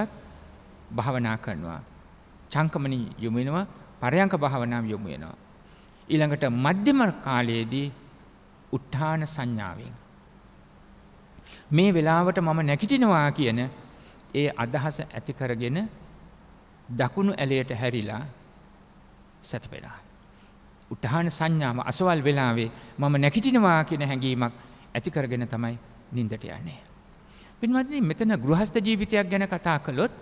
භාවනා කරනවා. චංකමන යොමෙනවා පරයංක භාවනාව යොමුයනවා. ඊළඟට මධ්‍යම කාලයේදී උට්ඨාන සංඥාවෙන්. මේ වෙලාවට මම නැකිටිනවා කියන ඒ අදහස ඇතිකරගෙන දකුණු ඇලයට හැරිලා සැතපෙලා. උටහාන සංඥාම අසවල් වෙලාවේ මම නැකිටිනවා කියෙන හැඟීමක් ඇතිකරගෙන තමයි නින්දට යන්නේ. පින්වත්න මෙතන ගෘහස්ත ජීවිතයක් ගැන කතා කළොත්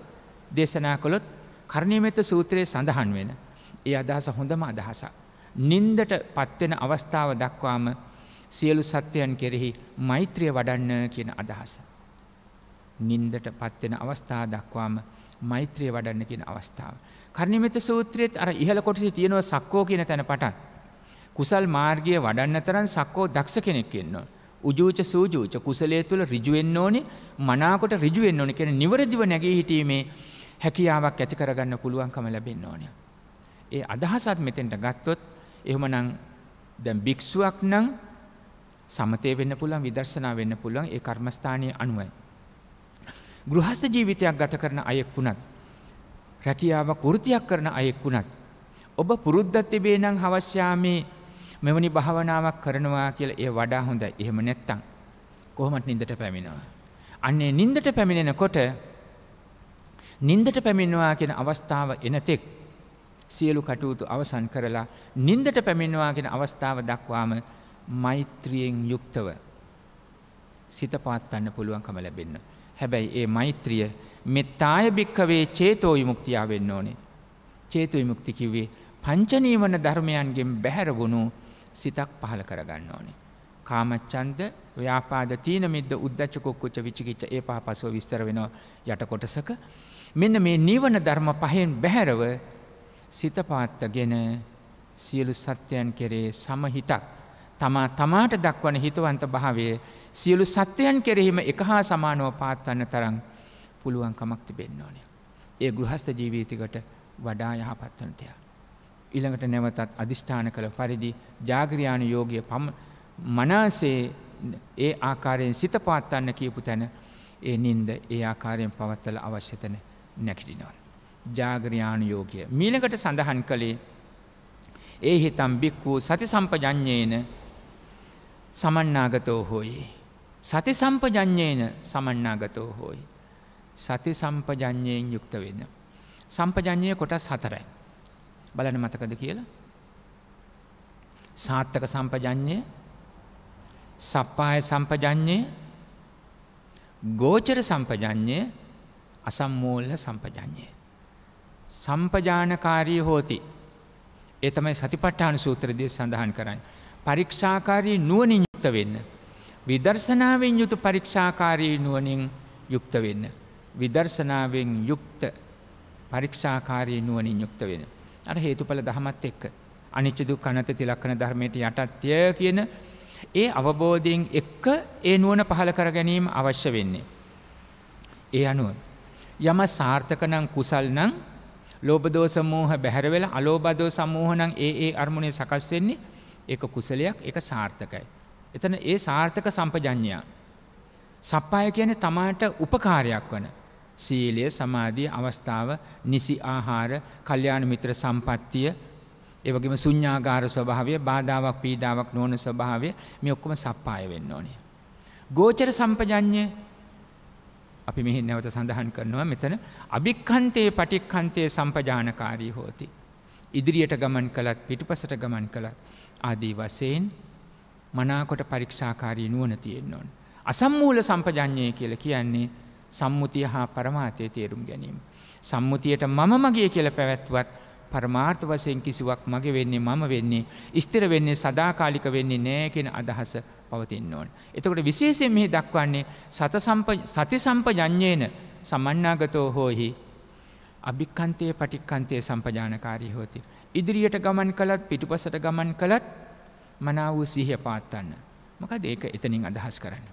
දේශනා කළොත් කරණයමෙත සූත්‍රයේ සඳහන් වෙන. ඒ අදහස හොඳම අදහස. නින්දට පත්වෙන අවස්ථාව දක්වාම සියලු සත්‍යයන් කෙරෙහි මෛත්‍රිය වඩන්න කියන අදහස. නින්දට පත්වෙන අවස්ථා දක්වාම මෛත්‍රිය වඩන්න කියන අවස්ථාව. කරණිමෙත සූත්‍රයේත් අර ඉහළ කොටසේ තියෙනවා සක්කෝ කියන තැන පටන්. කුසල් මාර්ගය වඩන්න තරම් සක්කෝ දක්ෂ කෙනෙක් වෙන්න ඕන. උජූච සූජූච කුසලයේ තුල ඍජු වෙන්න ඕනේ, මනාකොට ඍජු වෙන්න ඕනේ කියන නිවරදිව නැගී හිටීමේ හැකියාවක් ඇති කරගන්න පුළුවන්කම ලැබෙන්න ඕනේ. ඒ අදහසත් මෙතෙන්ට ගත්තොත් එහෙමනම් දැන් භික්ෂුවක් නම් සමතේ වෙන්න පුළුවන් විදර්ශනා වෙන්න පුළුවන් ඒ කර්මස්ථානයේ අනුවයි. ගෘහස්ත ජීවිතයක් ගත කරන අයෙක් වුණත් රැකියාවක් වෘතියක් කරන අයෙක් වුණත් ඔබ පුරුද්දක් තිබේ නම් හවස්යාමේ මෙවැනි භාවනාවක් කරනවා කියලා ඒ වඩා හොඳයි. එහෙම නැත්තම් කොහොමද නින්දට පැමිණෙනවා? අන්නේ නින්දට පැමිණෙනකොට නින්දට පැමිණෙනවා කියන අවස්ථාව එනතෙක් සියලු කටයුතු අවසන් කරලා නින්දට පැමිණෙනවා කියන අවස්ථාව දක්වාම මෛත්‍රියෙන් යුක්තව සිත පාත්තන්න පුළුවන්කම ලැබෙන්නේ හැබැයි ඒ මෛත්‍රිය මෙත්තාය භික්කවේ චේතෝ විමුක්තියා වෙන්න ඕනේ. චේතු විමුක්තිකිවේ පංචනීවන ධර්මයන්ගෙන් බැහැරවුණු සිතක් පහළ කරගන්න ඕනේ. කාමච්චන්ද ව්‍යාපාද තීන මිද්ද උද්දච්චකොක්කුච්ච විචිකිච්ච ඒ පහ පසුව විස්තර වෙනවා යට කොටසක. මෙන්න මේ නිවන ධර්ම පහෙන් බැහැරව සිතපාත්තගෙන සියලු සත්‍යයන් කෙරේ සමහිතක් තමා තමාට දක්වන හිතවන්ත භාවය සියලු සත්‍යයන් කෙරෙහිම එක හා සමානව පාත්වන්න තරම් පුළුවන්කමක් තිබෙන්න ඕනය. ඒ ගෘහස්ත ජීවිතකට වඩා යහපත්වනතය. ඉළඟට නැවතත් අධිෂ්ඨාන කළ පරිදි ජාග්‍රයාන යෝගය පම මනාසේ ඒ ආකාරයෙන් සිත පාත්තන්න කියපු තැන ඒ නින්ද ඒ ආකාරයෙන් පවත්තල අවශ්‍යතන නැකිටිනවන්. ජාග්‍රයාන යෝගය. මීලකට සඳහන් කළේ ඒ හිතම් බික්වූ සති සම්පජඥයන සමන්නාගතෝ හෝයි. සති සම්පජඥයන සමන්නාගතෝ හෝයි. සති සම්පජඥයෙන් යුක්ත වෙන්න. සම්පජඥය කොටස් හතරයි. බලන මතකද කියලා. සාත්තක සම්පජඥය සප්පාය සම්පජඥය ගෝචර සම්පජඥය අසම්මූල්ල සම්පජඥය. සම්පජානකාරී හෝති. ඒ තමයි සතිපට්ඨාන සූත්‍රදය සඳහන් කරයි. පරීක්ෂාකාරී නුවනින් යුක්ත වෙන්න. විදර්ශනාවෙන් යුතු පරීක්ෂාකාරී නුවනින් යුක්ත වෙන්න. විදර්ශනාවෙන් යුක්ත පරීක්ෂාකාරී නුවනින් යුක්ත වෙන. අර හේතුඵල දහමත් එක්ක. අනිච්චදු කනත තිලක්කන ධර්මයට යටත්ය කියන ඒ අවබෝධයෙන් එක්ක ඒ නුවන පහළ කර ගැනීම අවශ්‍ය වෙන්නේ. ඒ අනුව. යම සාර්ථකනං කුසල් නං ලෝබදෝ සමූහ බැහැරවෙල අලෝබදෝ සමූහනං ඒ ඒ අර්මුණය සකස් වෙන්නේ එක කුසලයක් එක සාර්ථකයි. එතන ඒ සාර්ථක සම්පජඥයා. සප්පාය කියන්නේ තමාට උපකාරයක් වන. සීලය සමාධිය අවස්ථාව නිසි ආහාර කල්්‍යාන මිත්‍ර සම්පත්තිය ඒවගේම සුඥාගාර ස්වභාවය බාධාවක් පීඩාවක් නොන ස්වභාවය මේ ඔක්කොම සප්පාය වෙන්න ඕනේ. ගෝචර සම්පජඥය අපි මෙහි නැවත සඳහන් කරනවා මෙතන අභික්කන්තයේ පටික්කන්තයේ සම්පජානකාරී හෝති. ඉදිරියට ගමන් කළත් පිටිපසට ගමන් කළත් ආදී වසයෙන් මනාකොට පරික්ෂාකාරී නුවන තියෙන් ඕන. අසම්මූල සම්පජඥය කියල කියන්නේ සම්මුතිය හා පරමාතය තේරුම් ගැනීම. සම්මුතියට මම මගේ කියල පැවැත්වත් පරමාර්ථ වසයෙන් කිසිවක් මගේ වෙන්නේ මම වෙන්නේ ස්තර වෙන්නේ සදාකාලික වෙන්නේ නෑකෙන අදහස පවතින්න ඕන. එතකොට විශේෂයෙන් මෙහි දක්වන්නේ සති සම්පජඥයන සමන්නාගතෝ හෝහි අභික්කන්තයේ පටික්කන්තය සම්පජානකාරී හෝති. ඉදිරියට ගමන් කළත් පිටුපසට ගමන් කළත් මනාව සිහිය පාත්තන්න. මොකද ඒක එතනින් අදහස් කරන්න.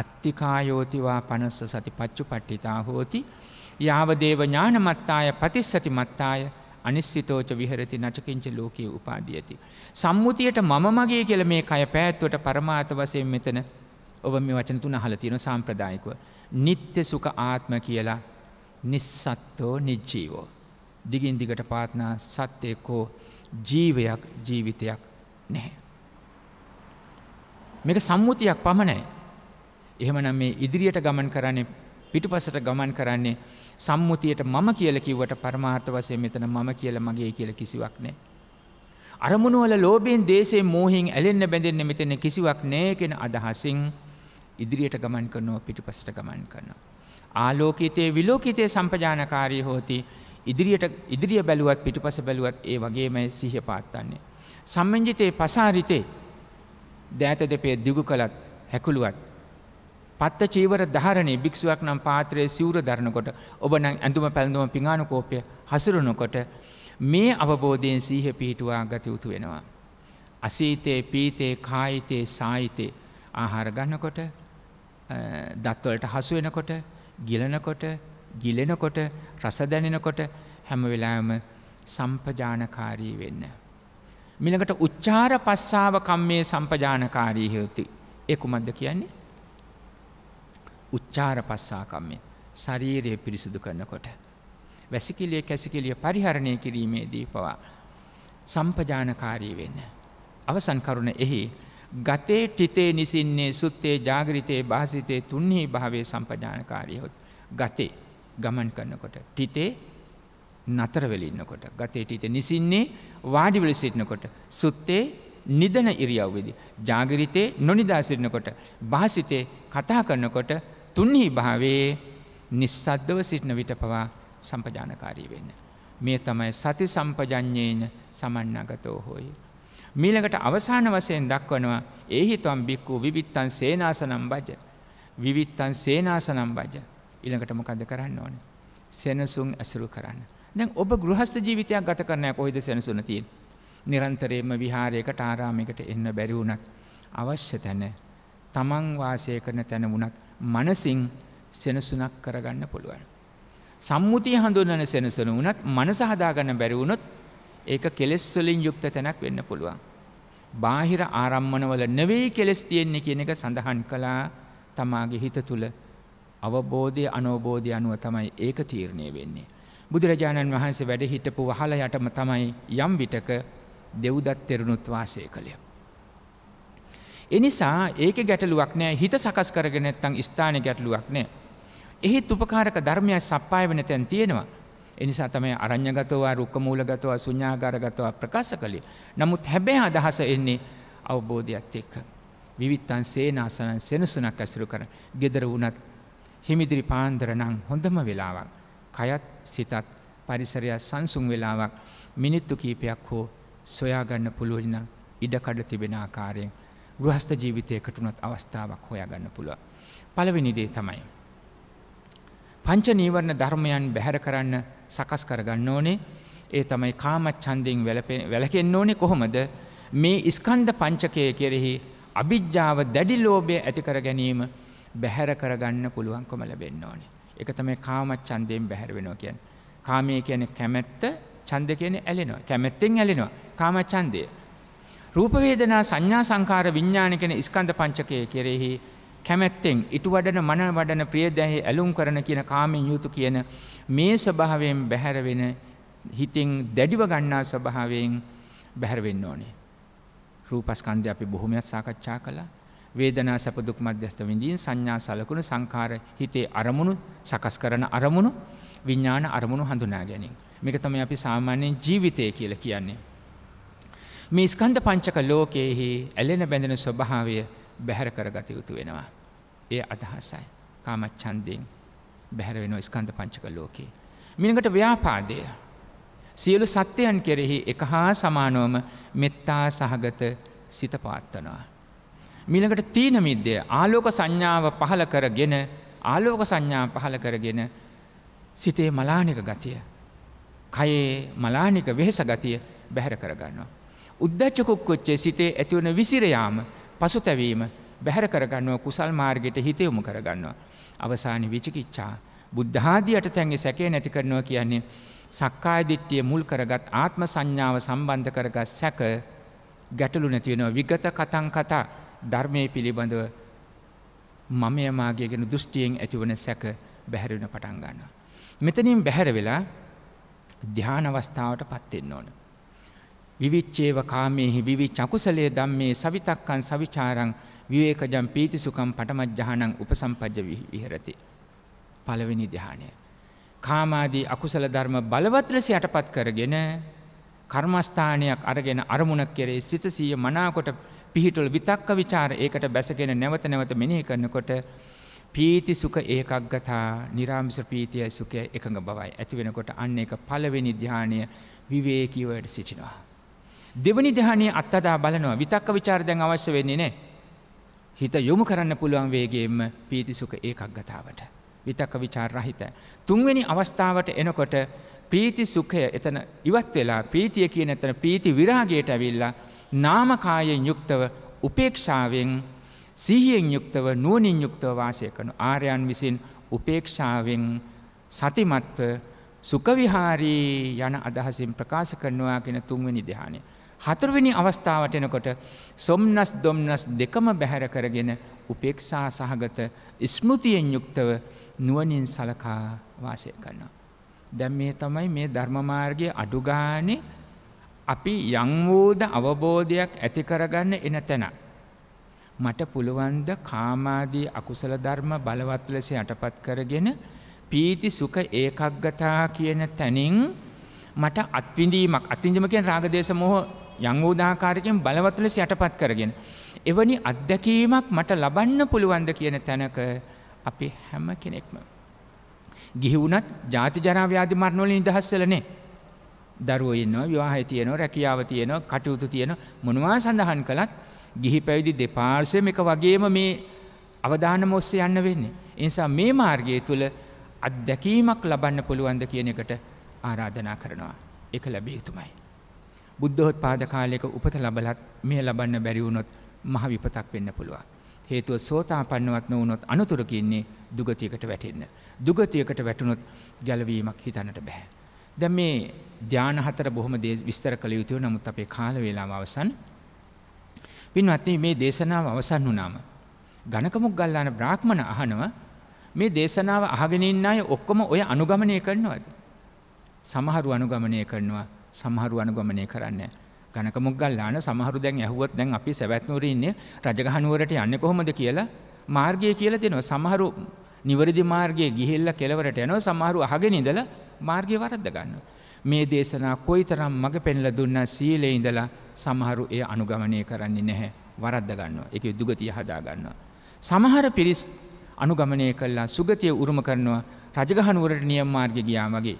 අත්තිකායෝතිවා පනස්ස සති පච්චු පට්ටිතා හෝති යාවදේව ඥානමත්තාය පතිස්සති මත්තාය අනිස්සිතෝච විහරති නචකින්ච ලෝකයේ උපාදියති. සම්මුතියට මම මගේ කියල මේ කය පැත්වට පරමාත වසයෙන් මෙතන ඔබ මේ වචන තුන අහල තියෙන සාම්ප්‍රදායකව. නිත්‍ය සුක ආත්ම කියලා නිස්සත්තෝ නිජ්ජීවෝ. දිගින් දිගට පාත්නා සත්‍යයකෝ ජීවයක් ජීවිතයක් නැහැ. මේක සම්මුතියක් පමණයි. එහෙමනම් මේ ඉදිරියට ගමන් කරන්නේ පිටුපසට ගමන් කරන්නේ සම්මුතියට මම කියලා කිව්වට පරමාර්ථ වශයෙන් මෙතන මම කියලා මගේ කියලා කිසිවක් නැහැ. අරමුණු වල ලෝභයෙන්, දේශයෙන්, මෝහයෙන් ඇලෙන්න බැඳෙන්න මෙතන කිසිවක් නැහැ කියන අදහසින් ඉදිරියට ගමන් කරනවා පිටුපසට ගමන් කරනවා. ආලෝකිතේ විලෝකිතේ සම්පජානකාරී හෝති ඉදිරියට ඉදිරිය බැලුවත් පිටිපස බැලුවත් ඒ වගේම සිහිය පාත්තන්නේ. සම්මෙන්ජිතයේ පසාරිතේ දෑත දෙපේ දිගු කළත් හැකුළුවත්. පත්ත චීවර ධාරණේ භික්ෂුවක් නම් පාත්‍රයේ සිවුර දරනකොට ඔබ නම් ඇඳුම පැළඳුම පිඟානු කෝපය හසුරනකොට මේ අවබෝධයෙන් සීහ පිහිටුවා ගත යුතු වෙනවා. අසීතේ පීතේ කායිතේ සාහිතේ ආහාර ගන්නකොට දත්වලට හසු වෙනකොට ගිලනකොට ගිලෙනකොට රස දැනෙනකොට හැම වෙලාම සම්පජානකාරී වෙන්න. මිලකට උච්චාර පස්සාව කම්මේ සම්පජානකාරී හයුති. ඒ කුමක්ද කියන්නේ. උච්චාර පස්සාකම්මේ ශරීරය පිරිසිදු කරනකොට. වැසිකිලිය කැසිකිලිය පරිහරණය කිරීමේදී පවා. සම්පජානකාරී වෙන්න. අවසන් කරුණ එහි ගතේ ටිතේ නිසින්නේ සුත්තේ ජාගරිතයේ භාසිතය තුන්හි භාවේ සම්පජානකාරී හොත්. ගතේ ගමන් කරනකොට. ටිතේ නතර වෙලින්නකොට. ගතේ ටිත නිසින්නේ වාඩිවෙල සිටිනකොට. සුත්තේ නිදන ඉරියව්වෙදි. ජාගරිතේ නොනිදාසිරනකොට. භාසිතේ කතා කරනකොට තුන්හි භාවේ නිස්සද්ධව සිටින විට පවා සම්පජානකාරී වෙන්න. මේ තමයි සති සම්පජඥයෙන් සමන්නාගතෝ හෝයි. මීළඟට අවසාන වසයෙන් දක්වනවා ඒහිතුවම් බික්කූ විවිත්තන් සේනාසනම් බජ. විවිත්තන් සේනාසනම් බජ. ඊළඟට මොකද කරන්න ඕන. සෙනසුන් ඇසුරු කරන්න. දැන් ඔබ ගෘහස්ත ජීවිතයක් ගත කරනය කොයිද සෙනසුන තියෙන්. නිරන්තරයම විහාරයකට ආරාමිකට එන්න බැරිවුනත්. අවශ්‍ය තැන තමන් වාසය කරන තැන වුණත් මනසිං සෙනසුනක් කරගන්න පුළුවන්. සම්මුතිය හඳුන්වන සෙනසුන වනත් මනස හදාගන්න බැරිවුණොත් ඒක කෙලෙස්වලින් යුක්ත තැනක් වෙන්න පුළුවන්. බාහිර ආරම්මණවල නෙවෙයි කෙලෙස් තියෙන්නේ කියන එක සඳහන් කලා තමාගේ හිත තුළ අවබෝධය අනෝබෝධය අනුව තමයි ඒක තීරණය වෙන්නේ. බුදුරජාණන් වහන්සේ වැඩ හිටපු වහල යටම තමයි යම් විටක දෙව්දත් තෙරුණුත් වාසය කළේ. එනිසා ඒක ගැටලුවක් නෑ හිත සකස් කරගෙනනැත්තං ස්ථාන ගැටලුවක් නෑ. එහෙත් උපකාරක ධර්මය සප්පාය වෙන තැන් තියෙනවා. එනිසා තමයි අරං්‍යගතවා රුක්කමූලගතවා සුඥාගාරගතවා ප්‍රකාශ කළේ. නමුත් හැබැ අදහස එන්නේ අවබෝධයක්ත් එක්ක. විවිත්තන් සේනාසනන් සෙනසුනක් ඇසුරු කර ගෙදර වුණත් හිමිදිරි පාන්දර නම් හොඳම වෙලාවක්. කයත් සිතත් පරිසරයක් සංසුන් වෙලාවක් මිනිත්තු කීපයක් හෝ සොයාගන්න පුළුවන්න ඉඩකඩ තිබෙන ආකාරයෙන් ගෘහස්ත ජීවිතයකටුනත් අවස්ථාවක් හොයාගන්න පුළුව. පළවෙනිදේ තමයි. පංච නීවරණ ධර්මයන් බැහැර කරන්න සකස් කරගන්න ඕනේ ඒ තමයි කාමත් චන්දයෙන් වැලකෙන් ඕනේ කොහොමද මේ ඉස්කන්ධ පංචකය කෙරෙහි අභිජ්ජාව දැඩි ලෝභය ඇතිකර ගැනීම බැහැර කරගන්න පුළුවන්කම ලැබෙන්න ඕනේ. එක තමයි කාමච්ඡන්දයෙන් බැහැර වෙනවා කියන්නේ. කාමයේ කියන්නේ කැමැත්ත, ඡන්ද කියන්නේ ඇලෙනවා. කැමැත්තෙන් ඇලෙනවා. කාමච්ඡන්දය. රූප වේදනා සංඥා සංකාර විඥාන කියන ස්කන්ධ පංචකය කෙරෙහි කැමැත්තෙන් ඉටු වඩන මන වඩන ප්‍රිය දැහි ඇලුම් කරන කියන කාමෙන් යුතු කියන මේ ස්වභාවයෙන් බැහැර වෙන හිතින් දැඩිව ගන්නා ස්වභාවයෙන් බැහැර වෙන්න ඕනේ. රූපස්කන්ධය අපි බොහොමයක් සාකච්ඡා කළා. වේදනා සැප දුක් මධ්‍යස්ථ විඳින් සංඥා සලකුණු සංඛාර හිතේ අරමුණු සකස් කරන අරමුණු විඥාන අරමුණු හඳුනා ගැනීම. මේක තමයි අපි සාමාන්‍යයෙන් ජීවිතය කියලා කියන්නේ. මේ ස්කන්ධ පංචක ලෝකයේහි ඇලෙන බැඳෙන ස්වභාවය බැහැර කරගත යුතු වෙනවා. ඒ අදහසයි. කාමච්ඡන්දයෙන් බැහැර වෙනවා ස්කන්ධ පංචක ලෝකේ. මිනකට ව්‍යාපාදය සියලු සත්‍යයන් කෙරෙහි එක හා සමානවම මෙත්තා සහගත සිත පාත්වනවා. මිළඟට තීන මිද්දය ආලෝක සංඥාව පහල කරගෙන ආලෝක සංඥා පහල කරගෙන සිතේ මලානික ගතිය. කයේ මලානික වෙහෙස ගතිය බැහැර කරගන්නවා. උද්දච්චකුක්කොච්චේ සිතේ ඇතිවන විසිරයාම පසු තැවීම බැහැර කරගන්නවා කුසල් මාර්ගයට හිතයොමු කරගන්නවා. අවසානි විචිකිච්චා බුද්ධාදියට තැන්ගේ සැකේ නැති කරනවා කියන්නේ සක්කායදිට්ටිය මුල් කරගත් ආත්ම සංඥාව සම්බන්ධ කරගත් සැක ගැටලු නැතිවෙනවා විගත කතන් කතා ධර්මයේ පිළිබඳව මමය මාගේගෙන දෘෂ්ටියෙන් ඇතිවන සැක බැහැරෙන පටන් ගන්නවා. මෙතනින් බැහැර වෙලා ධ්‍යාන අවස්ථාවට පත්වෙන්න ඕන. විවිච්චේව කාමයෙහි විවි චකුසලයේ ධම්මේ සවිතක්කන් සවිචාරං විවේකජම් පීතිසුකම් පටමජ්ජහනං උපසම්පජ්ජ විහෙරති. පළවෙනි ධ්‍යානය. කාමාදී අකුසල ධර්ම බලවත් ලෙස යටපත් කරගෙන කර්මස්ථානයක් අරගෙන අරමුණක් කෙරේ සිත සිය මනාකොට පිහිටුල් විතක්ක විචාර ඒකට බැසගෙන නැවත නැවත මෙනෙහි කරනකොට පීති සුක ඒකක් ගතා නිරාමිස පීතිය සුකය එකඟ බවයි ඇති වෙනකොට අන්න එක පලවෙනි ධ්‍යානය විවේකීවට සිටිනවා. දෙවනි දිහානය අත්තදා බලනවා විතක්ක විචාර්දයන් අවශ්‍ය වෙන්නේ නෑ. හිත යොමු කරන්න පුළුවන් වේගේම පීතිසුක ඒකක් ගතාවට. විතක්ක විචාර රහිත. තුන්වෙනි අවස්ථාවට එනකොට පීති සුඛය එතන ඉවත් වෙලා පීතිය කියන එතන පීති විරාගයට ඇවිල්ලා නාමකායෙන් යුක්තව උපේක්ෂාවෙන් සිහියෙන් යුක්තව නුවනින් යුක්තව වාසය කරනු ආර්යන් විසින් උපේක්ෂාවෙන් සතිමත්ව සුකවිහාරී යන අදහසින් ප්‍රකාශ කරනවා කියෙන තුන්වනි දිහානය. හතුරුවනි අවස්ථාවට එනකොට සොම්නස් දොම්නස් දෙකම බැහැර කරගෙන උපේක්ෂා සහගත ස්මෘතියෙන් යුක්තව නුවනින් සලකා වාසය කරනවා. දැම් මේ තමයි මේ ධර්මමාර්ගය අඩුගානේ අපි යම්වූද අවබෝධයක් ඇති කරගන්න එන තැන. මට පුළුවන්ද කාමාදී අකුසල ධර්ම බලවත් ලෙස යටපත් කරගෙන පීති සුඛ ඒකග්ගතා කියන තැනින් මට අත්විඳීමක් අත්විඳීම කියන රාගදේශ මොහ යම් උදාකාරයෙන් බලවත් ලෙස යටපත් කරගෙන එවැනි අත්දැකීමක් මට ලබන්න පුළුවන්ද කියන තැනක අපි හැම කෙනෙක්ම ගිහි වුණත් ජාති ජරා ව්‍යාධි මරණ වලින් නිදහස් වෙලා නැහැ දරුවෝ ඉන්නවා විවාහය තියෙනවා රැකියාව තියෙනවා කටයුතු තියෙනවා මොනවා සඳහන් කළත් ගිහි පැවිදි දෙපාර්ශ්වයම එක වගේම මේ අවධානම ඔස්සේ යන්න වෙන්නේ. ඒ නිසා මේ මාර්ගය තුල අත්දැකීමක් ලබන්න පුළුවන්ද කියන එකට ආරාධනා කරනවා. ඒක ලැබිය යුතුමයි. බුද්ධෝත්පාද කාලයක උපත ලැබලත් මෙය ලබන්න බැරි වුණොත් මහ විපතක් වෙන්න පුළුවන්. හේතුව සෝතාපන්නවත් නොවුනොත් අනතුරක ඉන්නේ දුගතියකට වැටෙන්න. දුගතියකට වැටුනොත් ගැලවීමක් හිතන්නට බෑ. දැන් මේ ධ්‍යාන හතර බොහොම විස්තර කළ යුතුව නමුත් අපේ කාල වේලාව අවසන්. පින්වත්න මේ දේශනාව අවසන් වුනාම. ගණකමුක් ගල්ලාන බ්‍රාහ්මණ අහනව මේ දේශනාව අහගෙනන්න අය ඔක්කොම ඔය අනුගමනය කරනවද. සමහරු අනුගමනය කරනවා සමහරු අනුගමනය කරන්නේ. ගණකමුක් ගල්ලාන සමහරු දැන් ඇහුවත් දැන් අපි සැවැත්නූරන්නේ රජගහනුවරට යන්න කොහොමද කියලා මාර්ගය කියල දෙනවා සමහරු නිවරදි මාර්ගය ගිහිල්ල කෙලවරට යනව සමහරු අහගෙනනිදල මාර්ගය වරද්ද ගන්නවා. මේ දේශනා කොයිතරම් මඟ පෙන්ල දුන්න සීලේ ඉඳලා සමහරු එය අනුගමනය කරන්නේ නැහැ වරද්ද ගන්නවා එක දුගතිය හදා ගන්නවා. සමහර පිරිස් අනුගමනය කල්ලා සුගතිය උරුම කරනවා රජගහනුවරට නියම් මාර්ග ගියා වගේ.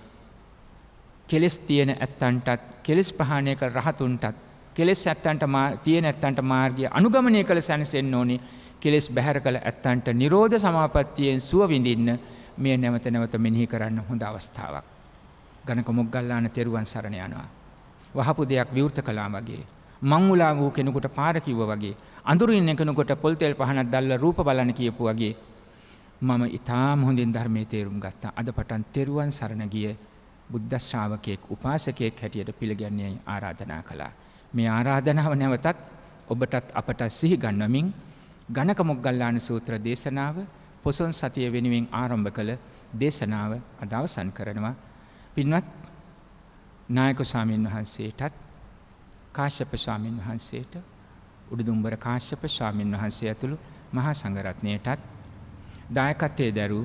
කෙලෙස් තියෙන ඇත්තන්ටත් කෙලෙස් ප්‍රහාණය කළ රහතුන්ටත් කෙලෙස් ඇත්තන්ට තියෙන ඇත්තන්ට මාර්ගය අනුගමනය කළ සැනසෙන් ඕනි කෙලෙස් බැහැර කළ ඇත්තන්ට නිරෝධ සමාපත්තියෙන් සුව විඳින්න මේ නැවත නැවත මෙිහි කරන්න හොඳ අවස්ථාවක්. ගණක මොග්ගල්ලාන තෙරුවන් සරණ යනවා. වහපු දෙයක් විවෘත කළා වගේ. මං උලා වූ කෙනෙකුට පාර කිව්වා වගේ. අඳුරින් එකනකොට පොල් තෙල් පහනක් දැල්ලා රූප බලන්න කියපු වගේ. මම ඊටාම් හොඳින් ධර්මයේ තේරුම් ගත්තා. අද පටන් තෙරුවන් සරණ ගිය බුද්ධ ශ්‍රාවකයෙක් උපාසකයෙක් හැටියට පිළිගන්නේ ආරාධනා කළා. මේ ආරාධනාව නැවතත් ඔබටත් අපට සිහි ගන්නමින් ගණක මොග්ගල්ලාන සූත්‍ර දේශනාව පොසොන් සතිය වෙනුවෙන් ආරම්භ කළ දේශනාව අදවසන් කරනවා පින්වත් නායක ස්වාමීන් වහන්සේටත් කාශ්‍යප ස්වාමීන් වහන්සේට උඩුදුම්බර කාශ්‍යප ස්වාමීන් වහන්සේ ඇතුළු මහා සංගරත්නයටත් දායකත්වය දැරූ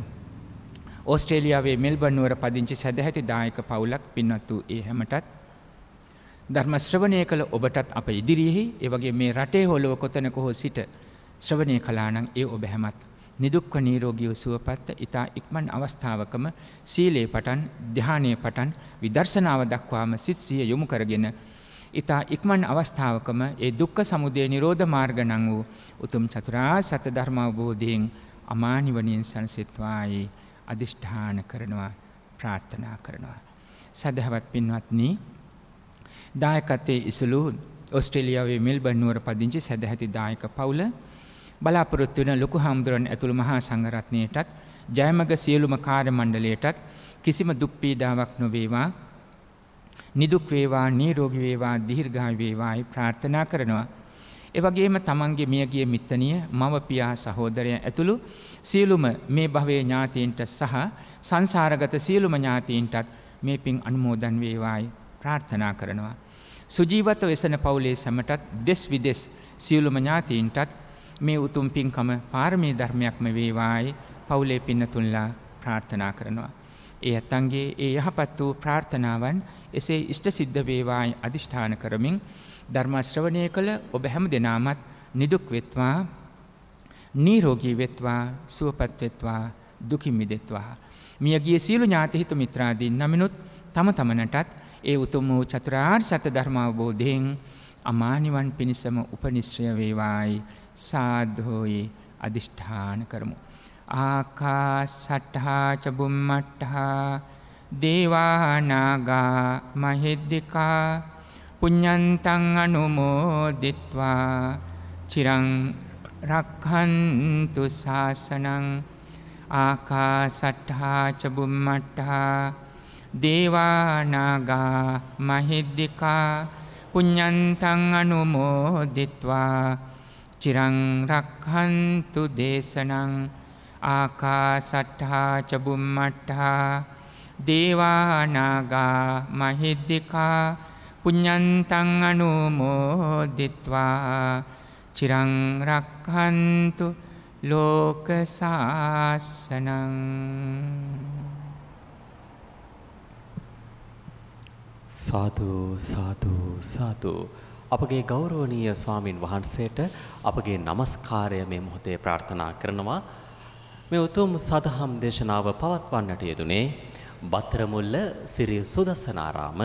ඕස්ට්‍රේලියාවේ මෙල්බනුවර පදිංචි සැදැහැති දායක පවුලක් පින්වත් වූ ඒ හැමටත් ධර්ම ශ්‍රවණය කළ ඔබටත් අප ඉදිරියෙහි ඒ වගේ මේ රටේ හොලව කොතනක හෝ සිට ශ්‍රවණය කලානම් ඒ ඔබ හැමත් නිදුක්ව නීරෝගීව සුවපත්ත ඉතා ඉක්මන් අවස්ථාවකම සීලේ පටන් ධ්‍යානය පටන් විදර්ශනාව දක්වාම සිත් සිය යොමු කරගෙන ඉතා ඉක්මන් අවස්ථාවකම ඒ දුක්ඛ සමුදය නිරෝධ මාර්ග නම් වූ උතුම් චතුරාර්ය සත්‍ය ධර්ම අවබෝධයෙන් අමා නිවණින් සංසිත්වායි අදිෂ්ඨාන කරනවා ප්‍රාර්ථනා කරනවා සදහවත් පින්වත්නි දායකත්වයේ ඉසලු ඔස්ට්‍රේලියාවේ මෙල්බන් නුවර පදිංචි සදැහැති දායක පවුල බලාපොරොත්තු වෙන ලොකු හාමුදුරන් ඇතුළු මහා සංඝරත්නයටත් ජයමග සියලුම කාර්ය මණ්ඩලයටත් කිසිම දුක් පීඩාවක් නොවේවා නිදුක් වේවා නිරෝගී වේවා දීර්ඝායු වේවායි ප්‍රාර්ථනා කරනවා. ඒ වගේම තමන්ගේ මියගිය මිත්තණිය, මව පියා සහෝදරය ඇතුළු සියලුම මේ භවයේ ඥාතීන්ට සහ සංසාරගත සියලුම ඥාතීන්ටත් මේ පින් අනුමෝදන් වේවායි ප්‍රාර්ථනා කරනවා. සුජීවත්ව වෙසෙන පවුලේ සැමටත් දෙස් විදෙස් සියලුම ඥාතීන්ටත් මේ උතුම් පින්කම පාරමී ධර්මයක්ම වේවායි පවුලේ පින්නතුන්ලා ප්‍රාර්ථනා කරනවා. ඒ ඇත්තන්ගේ ඒ යහපත් වූ ප්‍රාර්ථනාවන් එසේ ඉෂ්ට සිද්ධ වේවායි අධිෂ්ඨාන කරමින් ධර්මශ්‍රවණය කළ ඔබ හැම දෙනාමත් නිදුක් වෙත්වා නීරෝගී වෙත්වා සුවපත් වෙත්වා දුකින් මිදෙත්වා. මියගිය සියලු ඥාතිහිත මිත්‍රාදීන් නමිනුත් තම තමනටත් ඒ උතුම් වූ චතුරාර් සත ධර්මාවබෝධයෙන් අමානිවන් පිණිසම උපනිශ්‍රය වේවායි සාධෝයේ අධිෂ්ඨාන කරමු. ආකා සට්හා චබුම්මට්ටහා දේවානාගා මහෙද්දිකා පුඤ්ඥන්තං අනුමෝදිත්වා චිරං රක්හන්තු ශාසනං ආකා සට්හා චබුම්මට්ටහා දේවානාගා මහිද්දිකා පුඤ්ඥන්තං අනුමෝදිත්වා චිරං රක්හන්තු දේශනං ආකා සට්හා චබුම්මට්හා දේවානාගා මහිද්දිකා පුඤ්ඥන්තං අනුමෝදිත්වා චිරං රක්හන්තු ලෝක සාසනං සාධූ සාධූ සාධූ අපගේ ගෞරවනීය ස්වාමින් වහන්සේට අපගේ নমස්කාරය මේ මොහොතේ ප්‍රාර්ථනා කරනවා. මේ උතුම් සදහම් දේශනාව පවත්වන්නට යෙදුනේ බතරමුල්ල සිරිය සුදස්සනාරාම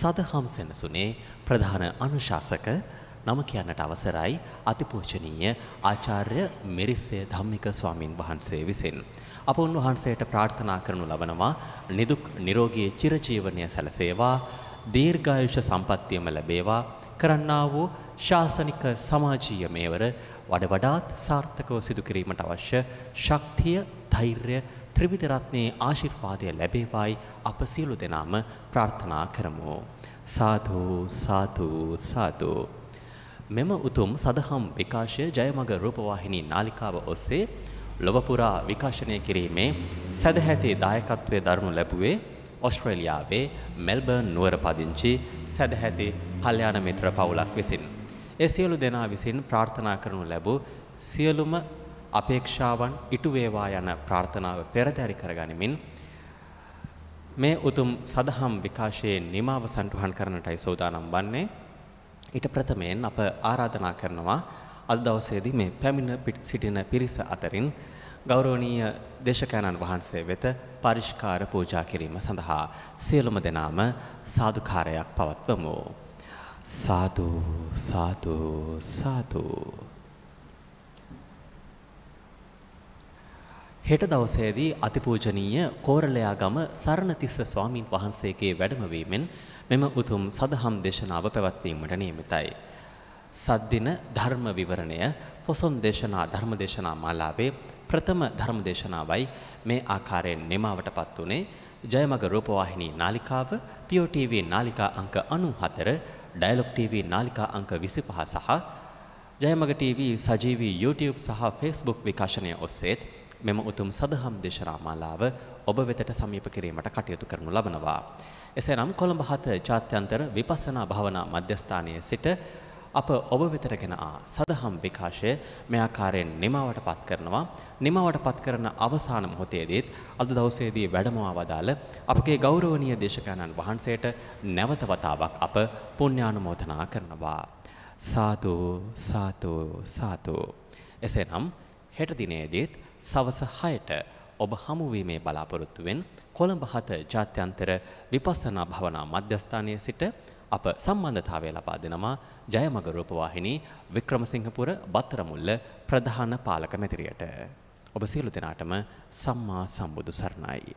සදහම් සෙනසුනේ ප්‍රධාන අනුශාසක නම කියන්නට අවසරයි අතිපූජනීය ආචාර්ය මෙරිසේ ධම්මික ස්වාමින් වහන්සේ විසින්. අප උන්වහන්සේට ප්‍රාර්ථනා කරනු ලබනවා නිදුක් නිරෝගී චිරජීවනය සැලසේවා දීර්ඝායුෂ සම්පන්නියම ලැබේවා කරන්නා වූ ශාසනික සමාජීය මේවර වඩ වඩාත් සාර්ථකව සිදු කිරීමට අවශ්‍ය ශක්තිය, ධෛර්ය, ත්‍රිවිධ රත්නයේ ආශිර්වාදය ලැබේවායි අප සියලු දෙනාම ප්‍රාර්ථනා කරමු. සාදු සාදු සාදු මෙම උතුම් සදහම් විකාශය ජයමග රූපවාහිනී නාලිකාව ඔස්සේ ලොවපුරා විකාශනය කිරීමේ සැදැහැතේ දායකත්වය දරනු ලැබුවේ ඔස්ට්‍රේලියාවේ මෙල්බර්න් නුවර පදිංචි සැදැහැති කල්යාණ මිත්‍ර පවුලක් විසින්. ඒ සියලු දෙනා විසින් ප්‍රාර්ථනා කරනු ලැබූ සියලුම අපේක්ෂාවන් ඉටු වේවා යන ප්‍රාර්ථනාව පෙරදැරි කරගනිමින් මේ උතුම් සදහම් විකාශයේ නිමාව සන්ටුහන් කරනටයි සෝදානම් වන්නේ ඊට ප්‍රථමයෙන් අප ආරාධනා කරනවා අද දවසේදී මේ පැමිණ සිටින පිරිස අතරින් ගෞරවනීය දේශකයන්න් වහන්සේ වෙත පරිෂ්කාර පූජා කිරීම සඳහා සියලුම දෙනාම සාදුකාරයක් පවත්වමු. සාදු සාදු සාදු හෙට දවසේදී අතිපූජනීය කෝරළයාගම සරණතිස්ස ස්වාමින් වහන්සේගේ වැඩමවීමෙන් මෙම උතුම් සදහම් දේශනාව පැවැත්වීමට නියමිතයි. සද්දින ධර්ම විවරණය පොසොන් දේශනා ධර්ම දේශනා මාලාවේ ප්‍රථම ධර්ම දේශනාවයි මේ ආකාරයෙන් නිමාවටපත් උනේ ජයමග රූපවාහිනී නාලිකාව POTV නාලිකා අංක 94 ඩයලොග් TV නාලිකා අංක 25 සහ ජයමග TV සජීවී YouTube සහ Facebook විකාශනය ඔස්සේත් මෙම උතුම් සදහම් දේශනා මාලාව ඔබ වෙතට සමීප කිරීමට කටයුතු කරනු ලබනවා. එසේනම් කොළඹ 7 ජාත්‍යන්තර විපස්සනා භාවනා මධ්‍යස්ථානයේ සිට අප ඔබ වෙතට ගෙන ආ සදහම් විකාශය මේ ආකාරයෙන් නිමවට පත් කරනවා නිමවට පත් කරන අවසාන මොහොතේදීත් අද දවසේදී වැඩමවා වදාළ අපගේ ගෞරවනීය දේශකයන්න් වහන්සේට නැවත වතාවක් අප පුණ්‍යානුමෝදනා කරනවා සාදු සාදු සාදු එසේනම් හෙට දිනේදීත් සවස 6ට ඔබ හමුවීමේ බලාපොරොත්තුවෙන් කොළඹ හත ජාත්‍යන්තර විපස්සනා භවනා මධ්‍යස්ථානයේ සිට අප සම්බන්ධතාවය ලබා දෙනවා ජයමග රූපවාහිනී වික්‍රමසිංහපුර බත්තරමුල්ල ප්‍රධාන පාලක මැතිරියට. ඔබ සියලු දෙනාටම සම්මා සම්බුදු සරණයි.